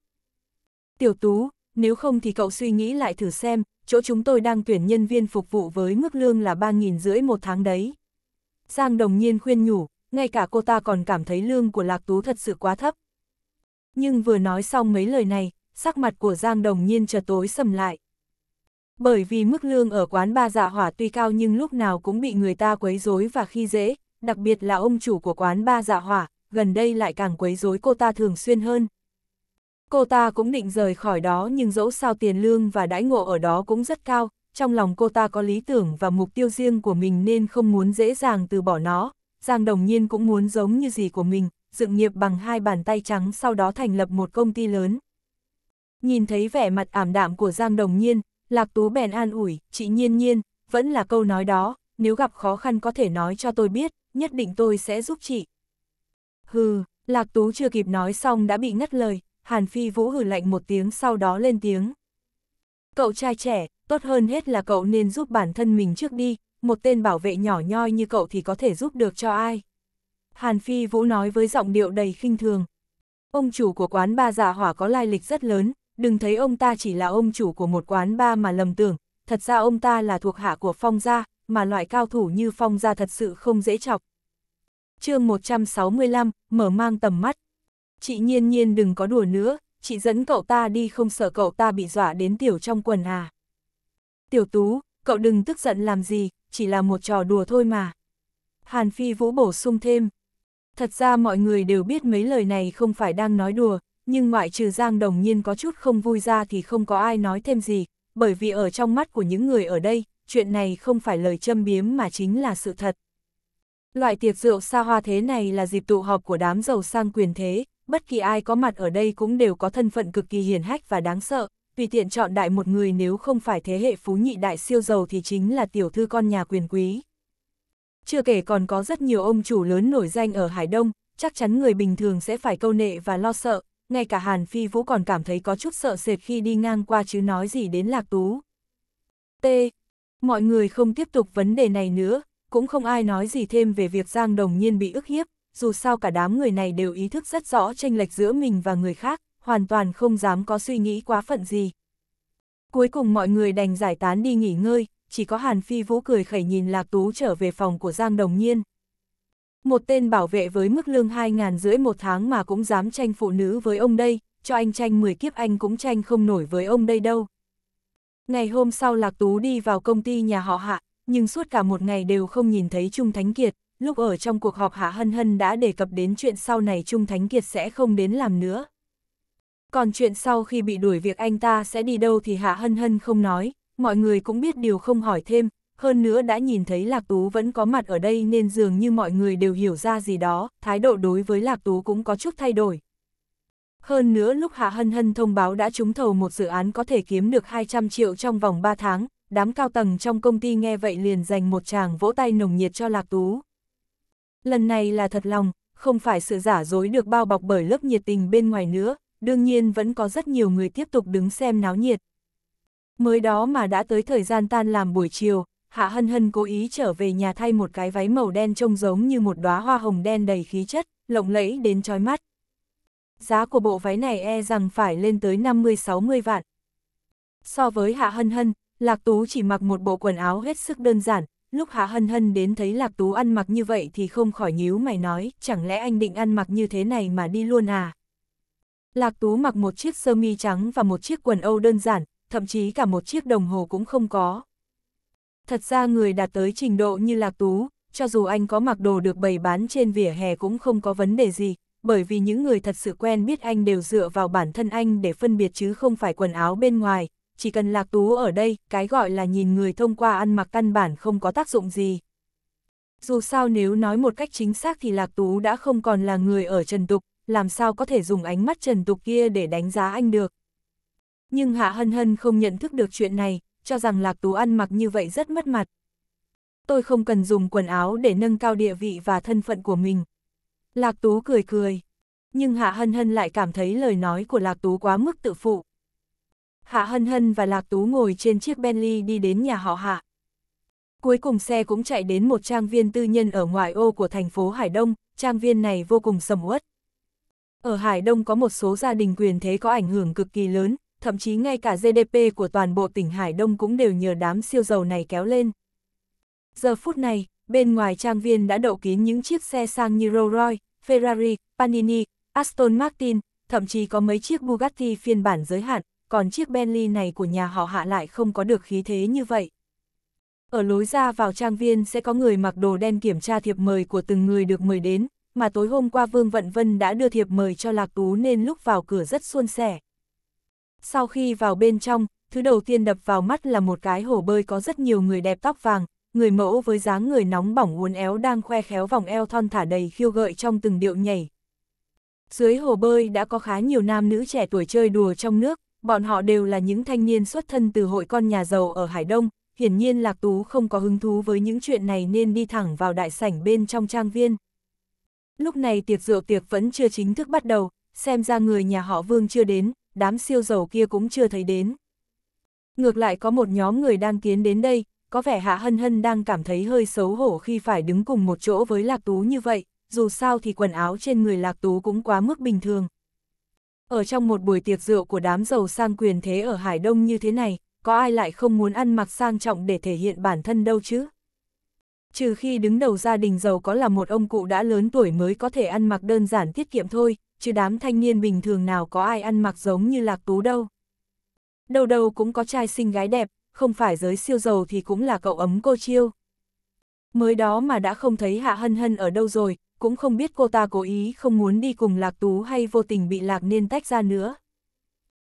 Tiểu Tú, nếu không thì cậu suy nghĩ lại thử xem, chỗ chúng tôi đang tuyển nhân viên phục vụ với mức lương là 3.000 rưỡi một tháng đấy. Giang đồng nhiên khuyên nhủ, ngay cả cô ta còn cảm thấy lương của Lạc Tú thật sự quá thấp. Nhưng vừa nói xong mấy lời này, sắc mặt của Giang đồng nhiên chợt tối sầm lại. Bởi vì mức lương ở quán ba dạ hỏa tuy cao nhưng lúc nào cũng bị người ta quấy rối và khi dễ, đặc biệt là ông chủ của quán ba dạ hỏa, gần đây lại càng quấy rối cô ta thường xuyên hơn. Cô ta cũng định rời khỏi đó nhưng dẫu sao tiền lương và đãi ngộ ở đó cũng rất cao, trong lòng cô ta có lý tưởng và mục tiêu riêng của mình nên không muốn dễ dàng từ bỏ nó. Giang đồng nhiên cũng muốn giống như gì của mình, dựng nghiệp bằng hai bàn tay trắng sau đó thành lập một công ty lớn. Nhìn thấy vẻ mặt ảm đạm của Giang đồng nhiên, Lạc Tú bèn an ủi, chị nhiên nhiên, vẫn là câu nói đó, nếu gặp khó khăn có thể nói cho tôi biết, nhất định tôi sẽ giúp chị. Hừ, Lạc Tú chưa kịp nói xong đã bị ngắt lời, Hàn Phi Vũ hử lạnh một tiếng sau đó lên tiếng. Cậu trai trẻ, tốt hơn hết là cậu nên giúp bản thân mình trước đi, một tên bảo vệ nhỏ nhoi như cậu thì có thể giúp được cho ai. Hàn Phi Vũ nói với giọng điệu đầy khinh thường. Ông chủ của quán ba giả dạ hỏa có lai lịch rất lớn, đừng thấy ông ta chỉ là ông chủ của một quán ba mà lầm tưởng, thật ra ông ta là thuộc hạ của phong gia, mà loại cao thủ như phong gia thật sự không dễ chọc. chương 165, mở mang tầm mắt. Chị nhiên nhiên đừng có đùa nữa, chị dẫn cậu ta đi không sợ cậu ta bị dọa đến tiểu trong quần à. Tiểu tú, cậu đừng tức giận làm gì, chỉ là một trò đùa thôi mà. Hàn Phi Vũ bổ sung thêm. Thật ra mọi người đều biết mấy lời này không phải đang nói đùa, nhưng ngoại trừ Giang Đồng Nhiên có chút không vui ra thì không có ai nói thêm gì, bởi vì ở trong mắt của những người ở đây, chuyện này không phải lời châm biếm mà chính là sự thật. Loại tiệc rượu xa hoa thế này là dịp tụ họp của đám giàu sang quyền thế, bất kỳ ai có mặt ở đây cũng đều có thân phận cực kỳ hiển hách và đáng sợ, tùy tiện chọn đại một người nếu không phải thế hệ phú nhị đại siêu giàu thì chính là tiểu thư con nhà quyền quý. Chưa kể còn có rất nhiều ông chủ lớn nổi danh ở Hải Đông, chắc chắn người bình thường sẽ phải câu nệ và lo sợ, ngay cả Hàn Phi Vũ còn cảm thấy có chút sợ sệt khi đi ngang qua chứ nói gì đến Lạc Tú. T. Mọi người không tiếp tục vấn đề này nữa, cũng không ai nói gì thêm về việc Giang Đồng Nhiên bị ức hiếp, dù sao cả đám người này đều ý thức rất rõ tranh lệch giữa mình và người khác, hoàn toàn không dám có suy nghĩ quá phận gì. Cuối cùng mọi người đành giải tán đi nghỉ ngơi, chỉ có Hàn Phi Vũ cười khẩy nhìn Lạc Tú trở về phòng của Giang Đồng Nhiên. Một tên bảo vệ với mức lương 2 ngàn rưỡi một tháng mà cũng dám tranh phụ nữ với ông đây, cho anh tranh 10 kiếp anh cũng tranh không nổi với ông đây đâu. Ngày hôm sau Lạc Tú đi vào công ty nhà họ Hạ, nhưng suốt cả một ngày đều không nhìn thấy Trung Thánh Kiệt, lúc ở trong cuộc họp Hạ Hân Hân đã đề cập đến chuyện sau này Trung Thánh Kiệt sẽ không đến làm nữa. Còn chuyện sau khi bị đuổi việc anh ta sẽ đi đâu thì Hạ Hân Hân không nói, mọi người cũng biết điều không hỏi thêm, hơn nữa đã nhìn thấy Lạc Tú vẫn có mặt ở đây nên dường như mọi người đều hiểu ra gì đó, thái độ đối với Lạc Tú cũng có chút thay đổi. Hơn nữa lúc Hạ Hân Hân thông báo đã trúng thầu một dự án có thể kiếm được 200 triệu trong vòng 3 tháng, đám cao tầng trong công ty nghe vậy liền dành một chàng vỗ tay nồng nhiệt cho Lạc Tú. Lần này là thật lòng, không phải sự giả dối được bao bọc bởi lớp nhiệt tình bên ngoài nữa, đương nhiên vẫn có rất nhiều người tiếp tục đứng xem náo nhiệt. Mới đó mà đã tới thời gian tan làm buổi chiều, Hạ Hân Hân cố ý trở về nhà thay một cái váy màu đen trông giống như một đóa hoa hồng đen đầy khí chất, lộng lẫy đến chói mắt. Giá của bộ váy này e rằng phải lên tới 50-60 vạn. So với Hạ Hân Hân, Lạc Tú chỉ mặc một bộ quần áo hết sức đơn giản, lúc Hạ Hân Hân đến thấy Lạc Tú ăn mặc như vậy thì không khỏi nhíu mày nói, chẳng lẽ anh định ăn mặc như thế này mà đi luôn à? Lạc Tú mặc một chiếc sơ mi trắng và một chiếc quần âu đơn giản, thậm chí cả một chiếc đồng hồ cũng không có. Thật ra người đạt tới trình độ như Lạc Tú, cho dù anh có mặc đồ được bày bán trên vỉa hè cũng không có vấn đề gì, bởi vì những người thật sự quen biết anh đều dựa vào bản thân anh để phân biệt chứ không phải quần áo bên ngoài, chỉ cần lạc tú ở đây, cái gọi là nhìn người thông qua ăn mặc căn bản không có tác dụng gì. Dù sao nếu nói một cách chính xác thì lạc tú đã không còn là người ở trần tục, làm sao có thể dùng ánh mắt trần tục kia để đánh giá anh được. Nhưng Hạ Hân Hân không nhận thức được chuyện này, cho rằng lạc tú ăn mặc như vậy rất mất mặt. Tôi không cần dùng quần áo để nâng cao địa vị và thân phận của mình. Lạc tú cười cười, nhưng Hạ Hân Hân lại cảm thấy lời nói của lạc tú quá mức tự phụ, Hạ Hân Hân và Lạc Tú ngồi trên chiếc Bentley đi đến nhà họ Hạ. Cuối cùng xe cũng chạy đến một trang viên tư nhân ở ngoại ô của thành phố Hải Đông, trang viên này vô cùng sầm uất. Ở Hải Đông có một số gia đình quyền thế có ảnh hưởng cực kỳ lớn, thậm chí ngay cả GDP của toàn bộ tỉnh Hải Đông cũng đều nhờ đám siêu giàu này kéo lên. Giờ phút này, bên ngoài trang viên đã đậu kín những chiếc xe sang như Rolls Royce, Ferrari, Panini, Aston Martin, thậm chí có mấy chiếc Bugatti phiên bản giới hạn, còn chiếc Bentley này của nhà họ hạ lại không có được khí thế như vậy. Ở lối ra vào trang viên sẽ có người mặc đồ đen kiểm tra thiệp mời của từng người được mời đến, mà tối hôm qua Vương Vận Vân đã đưa thiệp mời cho Lạc Tú nên lúc vào cửa rất suôn sẻ. Sau khi vào bên trong, thứ đầu tiên đập vào mắt là một cái hồ bơi có rất nhiều người đẹp tóc vàng, người mẫu với dáng người nóng bỏng uốn éo đang khoe khéo vòng eo thon thả đầy khiêu gợi trong từng điệu nhảy. Dưới hồ bơi đã có khá nhiều nam nữ trẻ tuổi chơi đùa trong nước, bọn họ đều là những thanh niên xuất thân từ hội con nhà giàu ở Hải Đông, hiển nhiên Lạc Tú không có hứng thú với những chuyện này nên đi thẳng vào đại sảnh bên trong trang viên. Lúc này tiệc rượu tiệc vẫn chưa chính thức bắt đầu, xem ra người nhà họ Vương chưa đến, đám siêu giàu kia cũng chưa thấy đến. Ngược lại có một nhóm người đang tiến đến đây, có vẻ Hạ Hân Hân đang cảm thấy hơi xấu hổ khi phải đứng cùng một chỗ với Lạc Tú như vậy, dù sao thì quần áo trên người Lạc Tú cũng quá mức bình thường. Ở trong một buổi tiệc rượu của đám giàu sang quyền thế ở Hải Đông như thế này, có ai lại không muốn ăn mặc sang trọng để thể hiện bản thân đâu chứ? Trừ khi đứng đầu gia đình giàu có là một ông cụ đã lớn tuổi mới có thể ăn mặc đơn giản tiết kiệm thôi, chứ đám thanh niên bình thường nào có ai ăn mặc giống như lạc tú đâu. Đầu đầu cũng có trai xinh gái đẹp, không phải giới siêu giàu thì cũng là cậu ấm cô chiêu. Mới đó mà đã không thấy Hạ Hân Hân ở đâu rồi, cũng không biết cô ta cố ý không muốn đi cùng Lạc Tú hay vô tình bị Lạc Niên tách ra nữa.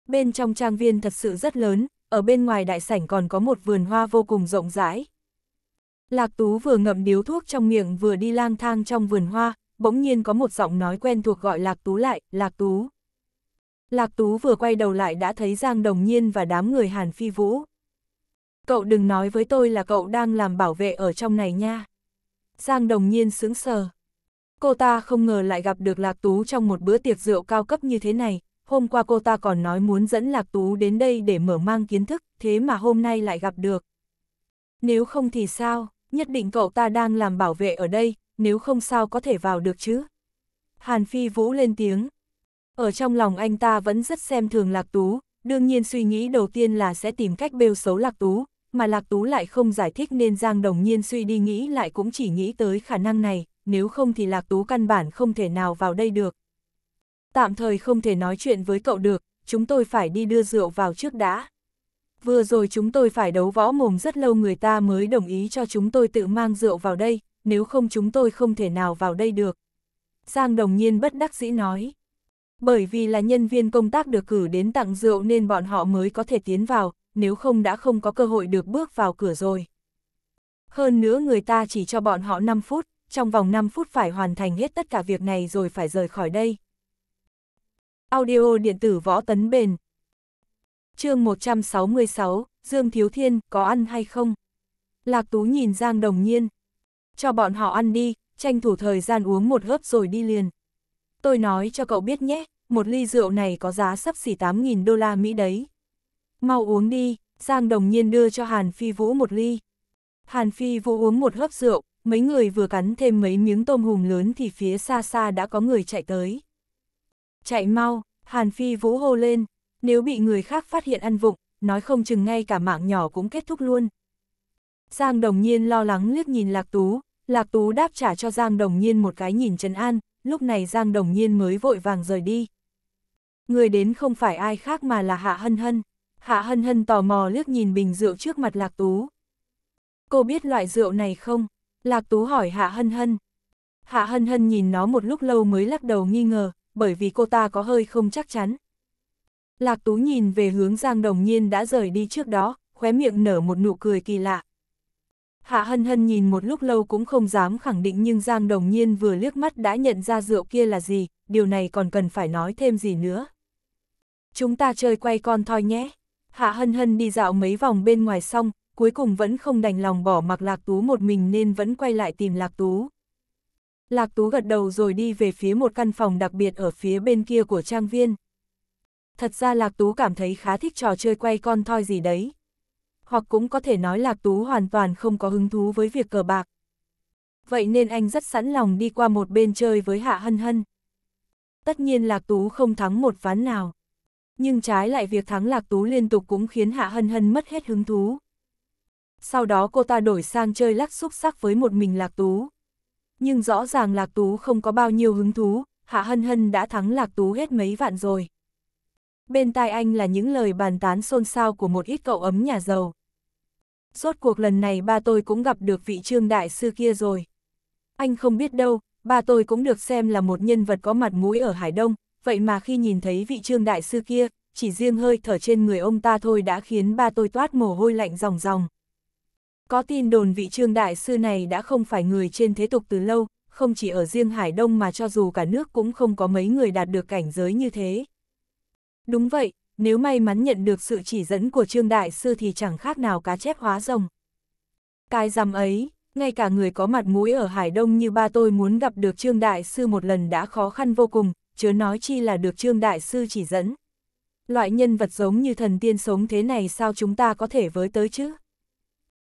Bên trong trang viên thật sự rất lớn, ở bên ngoài đại sảnh còn có một vườn hoa vô cùng rộng rãi. Lạc Tú vừa ngậm điếu thuốc trong miệng vừa đi lang thang trong vườn hoa, bỗng nhiên có một giọng nói quen thuộc gọi Lạc Tú lại, Lạc Tú. Lạc Tú vừa quay đầu lại đã thấy Giang Đồng Nhiên và đám người Hàn Phi Vũ. Cậu đừng nói với tôi là cậu đang làm bảo vệ ở trong này nha. Giang Đồng Nhiên sững sờ, Cô ta không ngờ lại gặp được Lạc Tú trong một bữa tiệc rượu cao cấp như thế này, hôm qua cô ta còn nói muốn dẫn Lạc Tú đến đây để mở mang kiến thức, thế mà hôm nay lại gặp được. Nếu không thì sao, nhất định cậu ta đang làm bảo vệ ở đây, nếu không sao có thể vào được chứ. Hàn Phi Vũ lên tiếng. Ở trong lòng anh ta vẫn rất xem thường Lạc Tú, đương nhiên suy nghĩ đầu tiên là sẽ tìm cách bêu xấu Lạc Tú, mà Lạc Tú lại không giải thích nên Giang Đồng Nhiên suy đi nghĩ lại cũng chỉ nghĩ tới khả năng này, nếu không thì Lạc Tú căn bản không thể nào vào đây được. Tạm thời không thể nói chuyện với cậu được, chúng tôi phải đi đưa rượu vào trước đã. Vừa rồi chúng tôi phải đấu võ mồm rất lâu người ta mới đồng ý cho chúng tôi tự mang rượu vào đây, nếu không chúng tôi không thể nào vào đây được. Giang đồng nhiên bất đắc dĩ nói. Bởi vì là nhân viên công tác được cử đến tặng rượu nên bọn họ mới có thể tiến vào, nếu không đã không có cơ hội được bước vào cửa rồi. Hơn nữa người ta chỉ cho bọn họ 5 phút, trong vòng 5 phút phải hoàn thành hết tất cả việc này rồi phải rời khỏi đây. Audio điện tử võ tấn bền chương 166, Dương Thiếu Thiên, có ăn hay không? Lạc Tú nhìn Giang Đồng Nhiên. Cho bọn họ ăn đi, tranh thủ thời gian uống một hớp rồi đi liền. Tôi nói cho cậu biết nhé, một ly rượu này có giá sắp xỉ 8.000 đô la Mỹ đấy. Mau uống đi, Giang Đồng Nhiên đưa cho Hàn Phi Vũ một ly. Hàn Phi Vũ uống một hớp rượu, mấy người vừa cắn thêm mấy miếng tôm hùm lớn thì phía xa xa đã có người chạy tới. Chạy mau, Hàn Phi vũ hô lên, nếu bị người khác phát hiện ăn vụng, nói không chừng ngay cả mạng nhỏ cũng kết thúc luôn. Giang Đồng Nhiên lo lắng liếc nhìn Lạc Tú, Lạc Tú đáp trả cho Giang Đồng Nhiên một cái nhìn trấn an, lúc này Giang Đồng Nhiên mới vội vàng rời đi. Người đến không phải ai khác mà là Hạ Hân Hân. Hạ Hân Hân tò mò liếc nhìn bình rượu trước mặt Lạc Tú. Cô biết loại rượu này không? Lạc Tú hỏi Hạ Hân Hân. Hạ Hân Hân nhìn nó một lúc lâu mới lắc đầu nghi ngờ, bởi vì cô ta có hơi không chắc chắn. Lạc Tú nhìn về hướng Giang Đồng Nhiên đã rời đi trước đó, khóe miệng nở một nụ cười kỳ lạ. Hạ Hân Hân nhìn một lúc lâu cũng không dám khẳng định nhưng Giang Đồng Nhiên vừa liếc mắt đã nhận ra rượu kia là gì, điều này còn cần phải nói thêm gì nữa. Chúng ta chơi quay con thoi nhé. Hạ Hân Hân đi dạo mấy vòng bên ngoài xong, cuối cùng vẫn không đành lòng bỏ mặc Lạc Tú một mình nên vẫn quay lại tìm Lạc Tú. Lạc Tú gật đầu rồi đi về phía một căn phòng đặc biệt ở phía bên kia của trang viên. Thật ra Lạc Tú cảm thấy khá thích trò chơi quay con thoi gì đấy. Hoặc cũng có thể nói Lạc Tú hoàn toàn không có hứng thú với việc cờ bạc. Vậy nên anh rất sẵn lòng đi qua một bên chơi với Hạ Hân Hân. Tất nhiên Lạc Tú không thắng một ván nào. Nhưng trái lại việc thắng Lạc Tú liên tục cũng khiến Hạ Hân Hân mất hết hứng thú sau đó cô ta đổi sang chơi lắc xúc sắc với một mình Lạc Tú. Nhưng rõ ràng Lạc Tú không có bao nhiêu hứng thú, Hạ Hân Hân đã thắng Lạc Tú hết mấy vạn rồi. Bên tai anh là những lời bàn tán xôn xao của một ít cậu ấm nhà giàu. Rốt cuộc lần này ba tôi cũng gặp được vị trương đại sư kia rồi. Anh không biết đâu, ba tôi cũng được xem là một nhân vật có mặt mũi ở Hải Đông, vậy mà khi nhìn thấy vị trương đại sư kia, chỉ riêng hơi thở trên người ông ta thôi đã khiến ba tôi toát mồ hôi lạnh ròng ròng. Có tin đồn vị trương đại sư này đã không phải người trên thế tục từ lâu, không chỉ ở riêng Hải Đông mà cho dù cả nước cũng không có mấy người đạt được cảnh giới như thế. Đúng vậy, nếu may mắn nhận được sự chỉ dẫn của trương đại sư thì chẳng khác nào cá chép hóa rồng. Cái rằm ấy, ngay cả người có mặt mũi ở Hải Đông như ba tôi muốn gặp được Trương Đại Sư một lần đã khó khăn vô cùng, chớ nói chi là được Trương Đại Sư chỉ dẫn. Loại nhân vật giống như thần tiên sống thế này sao chúng ta có thể với tới chứ?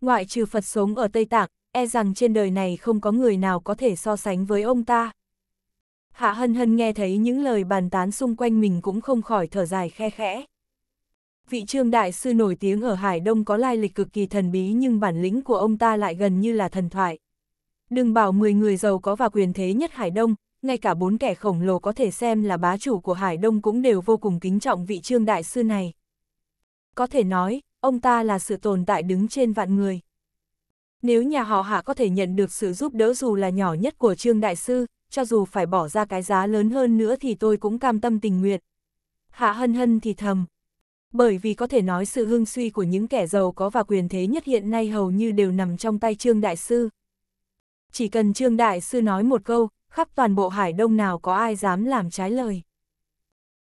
ngoại trừ Phật sống ở Tây Tạng, e rằng trên đời này không có người nào có thể so sánh với ông ta. Hạ Hân Hân nghe thấy những lời bàn tán xung quanh mình cũng không khỏi thở dài khe khẽ. Vị trương đại sư nổi tiếng ở Hải Đông có lai lịch cực kỳ thần bí nhưng bản lĩnh của ông ta lại gần như là thần thoại. Đừng bảo 10 người giàu có và quyền thế nhất Hải Đông, ngay cả bốn kẻ khổng lồ có thể xem là bá chủ của Hải Đông cũng đều vô cùng kính trọng vị trương đại sư này. Có thể nói, ông ta là sự tồn tại đứng trên vạn người. Nếu nhà họ Hạ có thể nhận được sự giúp đỡ dù là nhỏ nhất của Trương Đại Sư, cho dù phải bỏ ra cái giá lớn hơn nữa thì tôi cũng cam tâm tình nguyện. Hạ hân hân thì thầm. Bởi vì có thể nói sự hưng suy của những kẻ giàu có và quyền thế nhất hiện nay hầu như đều nằm trong tay Trương Đại Sư. Chỉ cần Trương Đại Sư nói một câu, khắp toàn bộ Hải Đông nào có ai dám làm trái lời.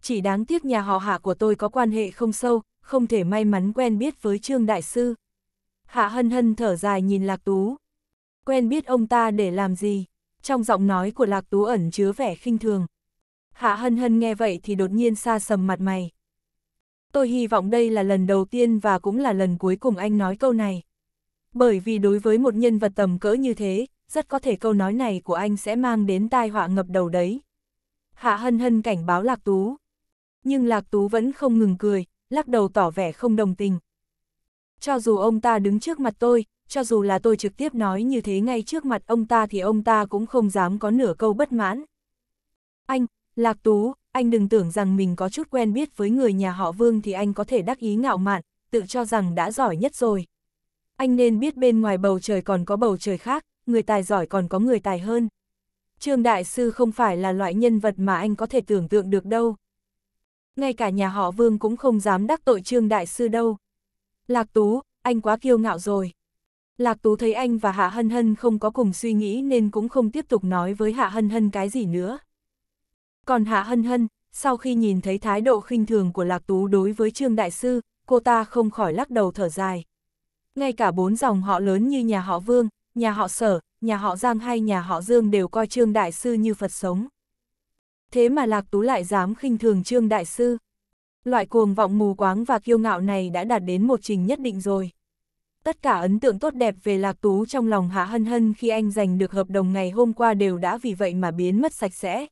Chỉ đáng tiếc nhà họ hạ của tôi có quan hệ không sâu, không thể may mắn quen biết với Trương Đại Sư. Hạ hân hân thở dài nhìn Lạc Tú. Quen biết ông ta để làm gì? Trong giọng nói của Lạc Tú ẩn chứa vẻ khinh thường. Hạ hân hân nghe vậy thì đột nhiên xa sầm mặt mày. Tôi hy vọng đây là lần đầu tiên và cũng là lần cuối cùng anh nói câu này. Bởi vì đối với một nhân vật tầm cỡ như thế, rất có thể câu nói này của anh sẽ mang đến tai họa ngập đầu đấy. Hạ hân hân cảnh báo Lạc Tú. Nhưng Lạc Tú vẫn không ngừng cười, lắc đầu tỏ vẻ không đồng tình. Cho dù ông ta đứng trước mặt tôi, cho dù là tôi trực tiếp nói như thế ngay trước mặt ông ta thì ông ta cũng không dám có nửa câu bất mãn. Anh, Lạc Tú, anh đừng tưởng rằng mình có chút quen biết với người nhà họ Vương thì anh có thể đắc ý ngạo mạn, tự cho rằng đã giỏi nhất rồi. Anh nên biết bên ngoài bầu trời còn có bầu trời khác, người tài giỏi còn có người tài hơn. Trương Đại Sư không phải là loại nhân vật mà anh có thể tưởng tượng được đâu ngay cả nhà họ Vương cũng không dám đắc tội Trương Đại Sư đâu. Lạc Tú, anh quá kiêu ngạo rồi. Lạc Tú thấy anh và Hạ Hân Hân không có cùng suy nghĩ nên cũng không tiếp tục nói với Hạ Hân Hân cái gì nữa. Còn Hạ Hân Hân, sau khi nhìn thấy thái độ khinh thường của Lạc Tú đối với Trương Đại Sư, cô ta không khỏi lắc đầu thở dài. Ngay cả bốn dòng họ lớn như nhà họ Vương, nhà họ Sở, nhà họ Giang hay nhà họ Dương đều coi Trương Đại Sư như Phật sống thế mà Lạc Tú lại dám khinh thường Trương Đại Sư. Loại cuồng vọng mù quáng và kiêu ngạo này đã đạt đến một trình nhất định rồi. Tất cả ấn tượng tốt đẹp về Lạc Tú trong lòng Hạ Hân Hân khi anh giành được hợp đồng ngày hôm qua đều đã vì vậy mà biến mất sạch sẽ.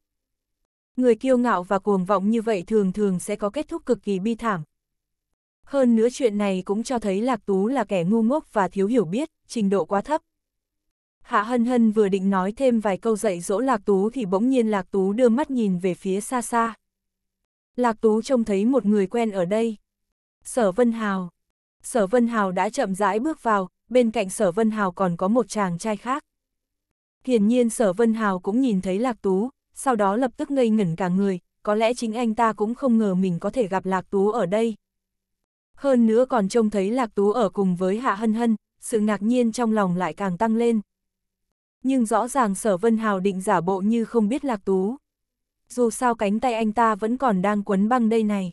Người kiêu ngạo và cuồng vọng như vậy thường thường sẽ có kết thúc cực kỳ bi thảm. Hơn nữa chuyện này cũng cho thấy Lạc Tú là kẻ ngu ngốc và thiếu hiểu biết, trình độ quá thấp. Hạ Hân Hân vừa định nói thêm vài câu dạy dỗ Lạc Tú thì bỗng nhiên Lạc Tú đưa mắt nhìn về phía xa xa. Lạc Tú trông thấy một người quen ở đây. Sở Vân Hào. Sở Vân Hào đã chậm rãi bước vào, bên cạnh Sở Vân Hào còn có một chàng trai khác. Hiển nhiên Sở Vân Hào cũng nhìn thấy Lạc Tú, sau đó lập tức ngây ngẩn cả người, có lẽ chính anh ta cũng không ngờ mình có thể gặp Lạc Tú ở đây. Hơn nữa còn trông thấy Lạc Tú ở cùng với Hạ Hân Hân, sự ngạc nhiên trong lòng lại càng tăng lên. Nhưng rõ ràng sở Vân Hào định giả bộ như không biết lạc tú. Dù sao cánh tay anh ta vẫn còn đang quấn băng đây này.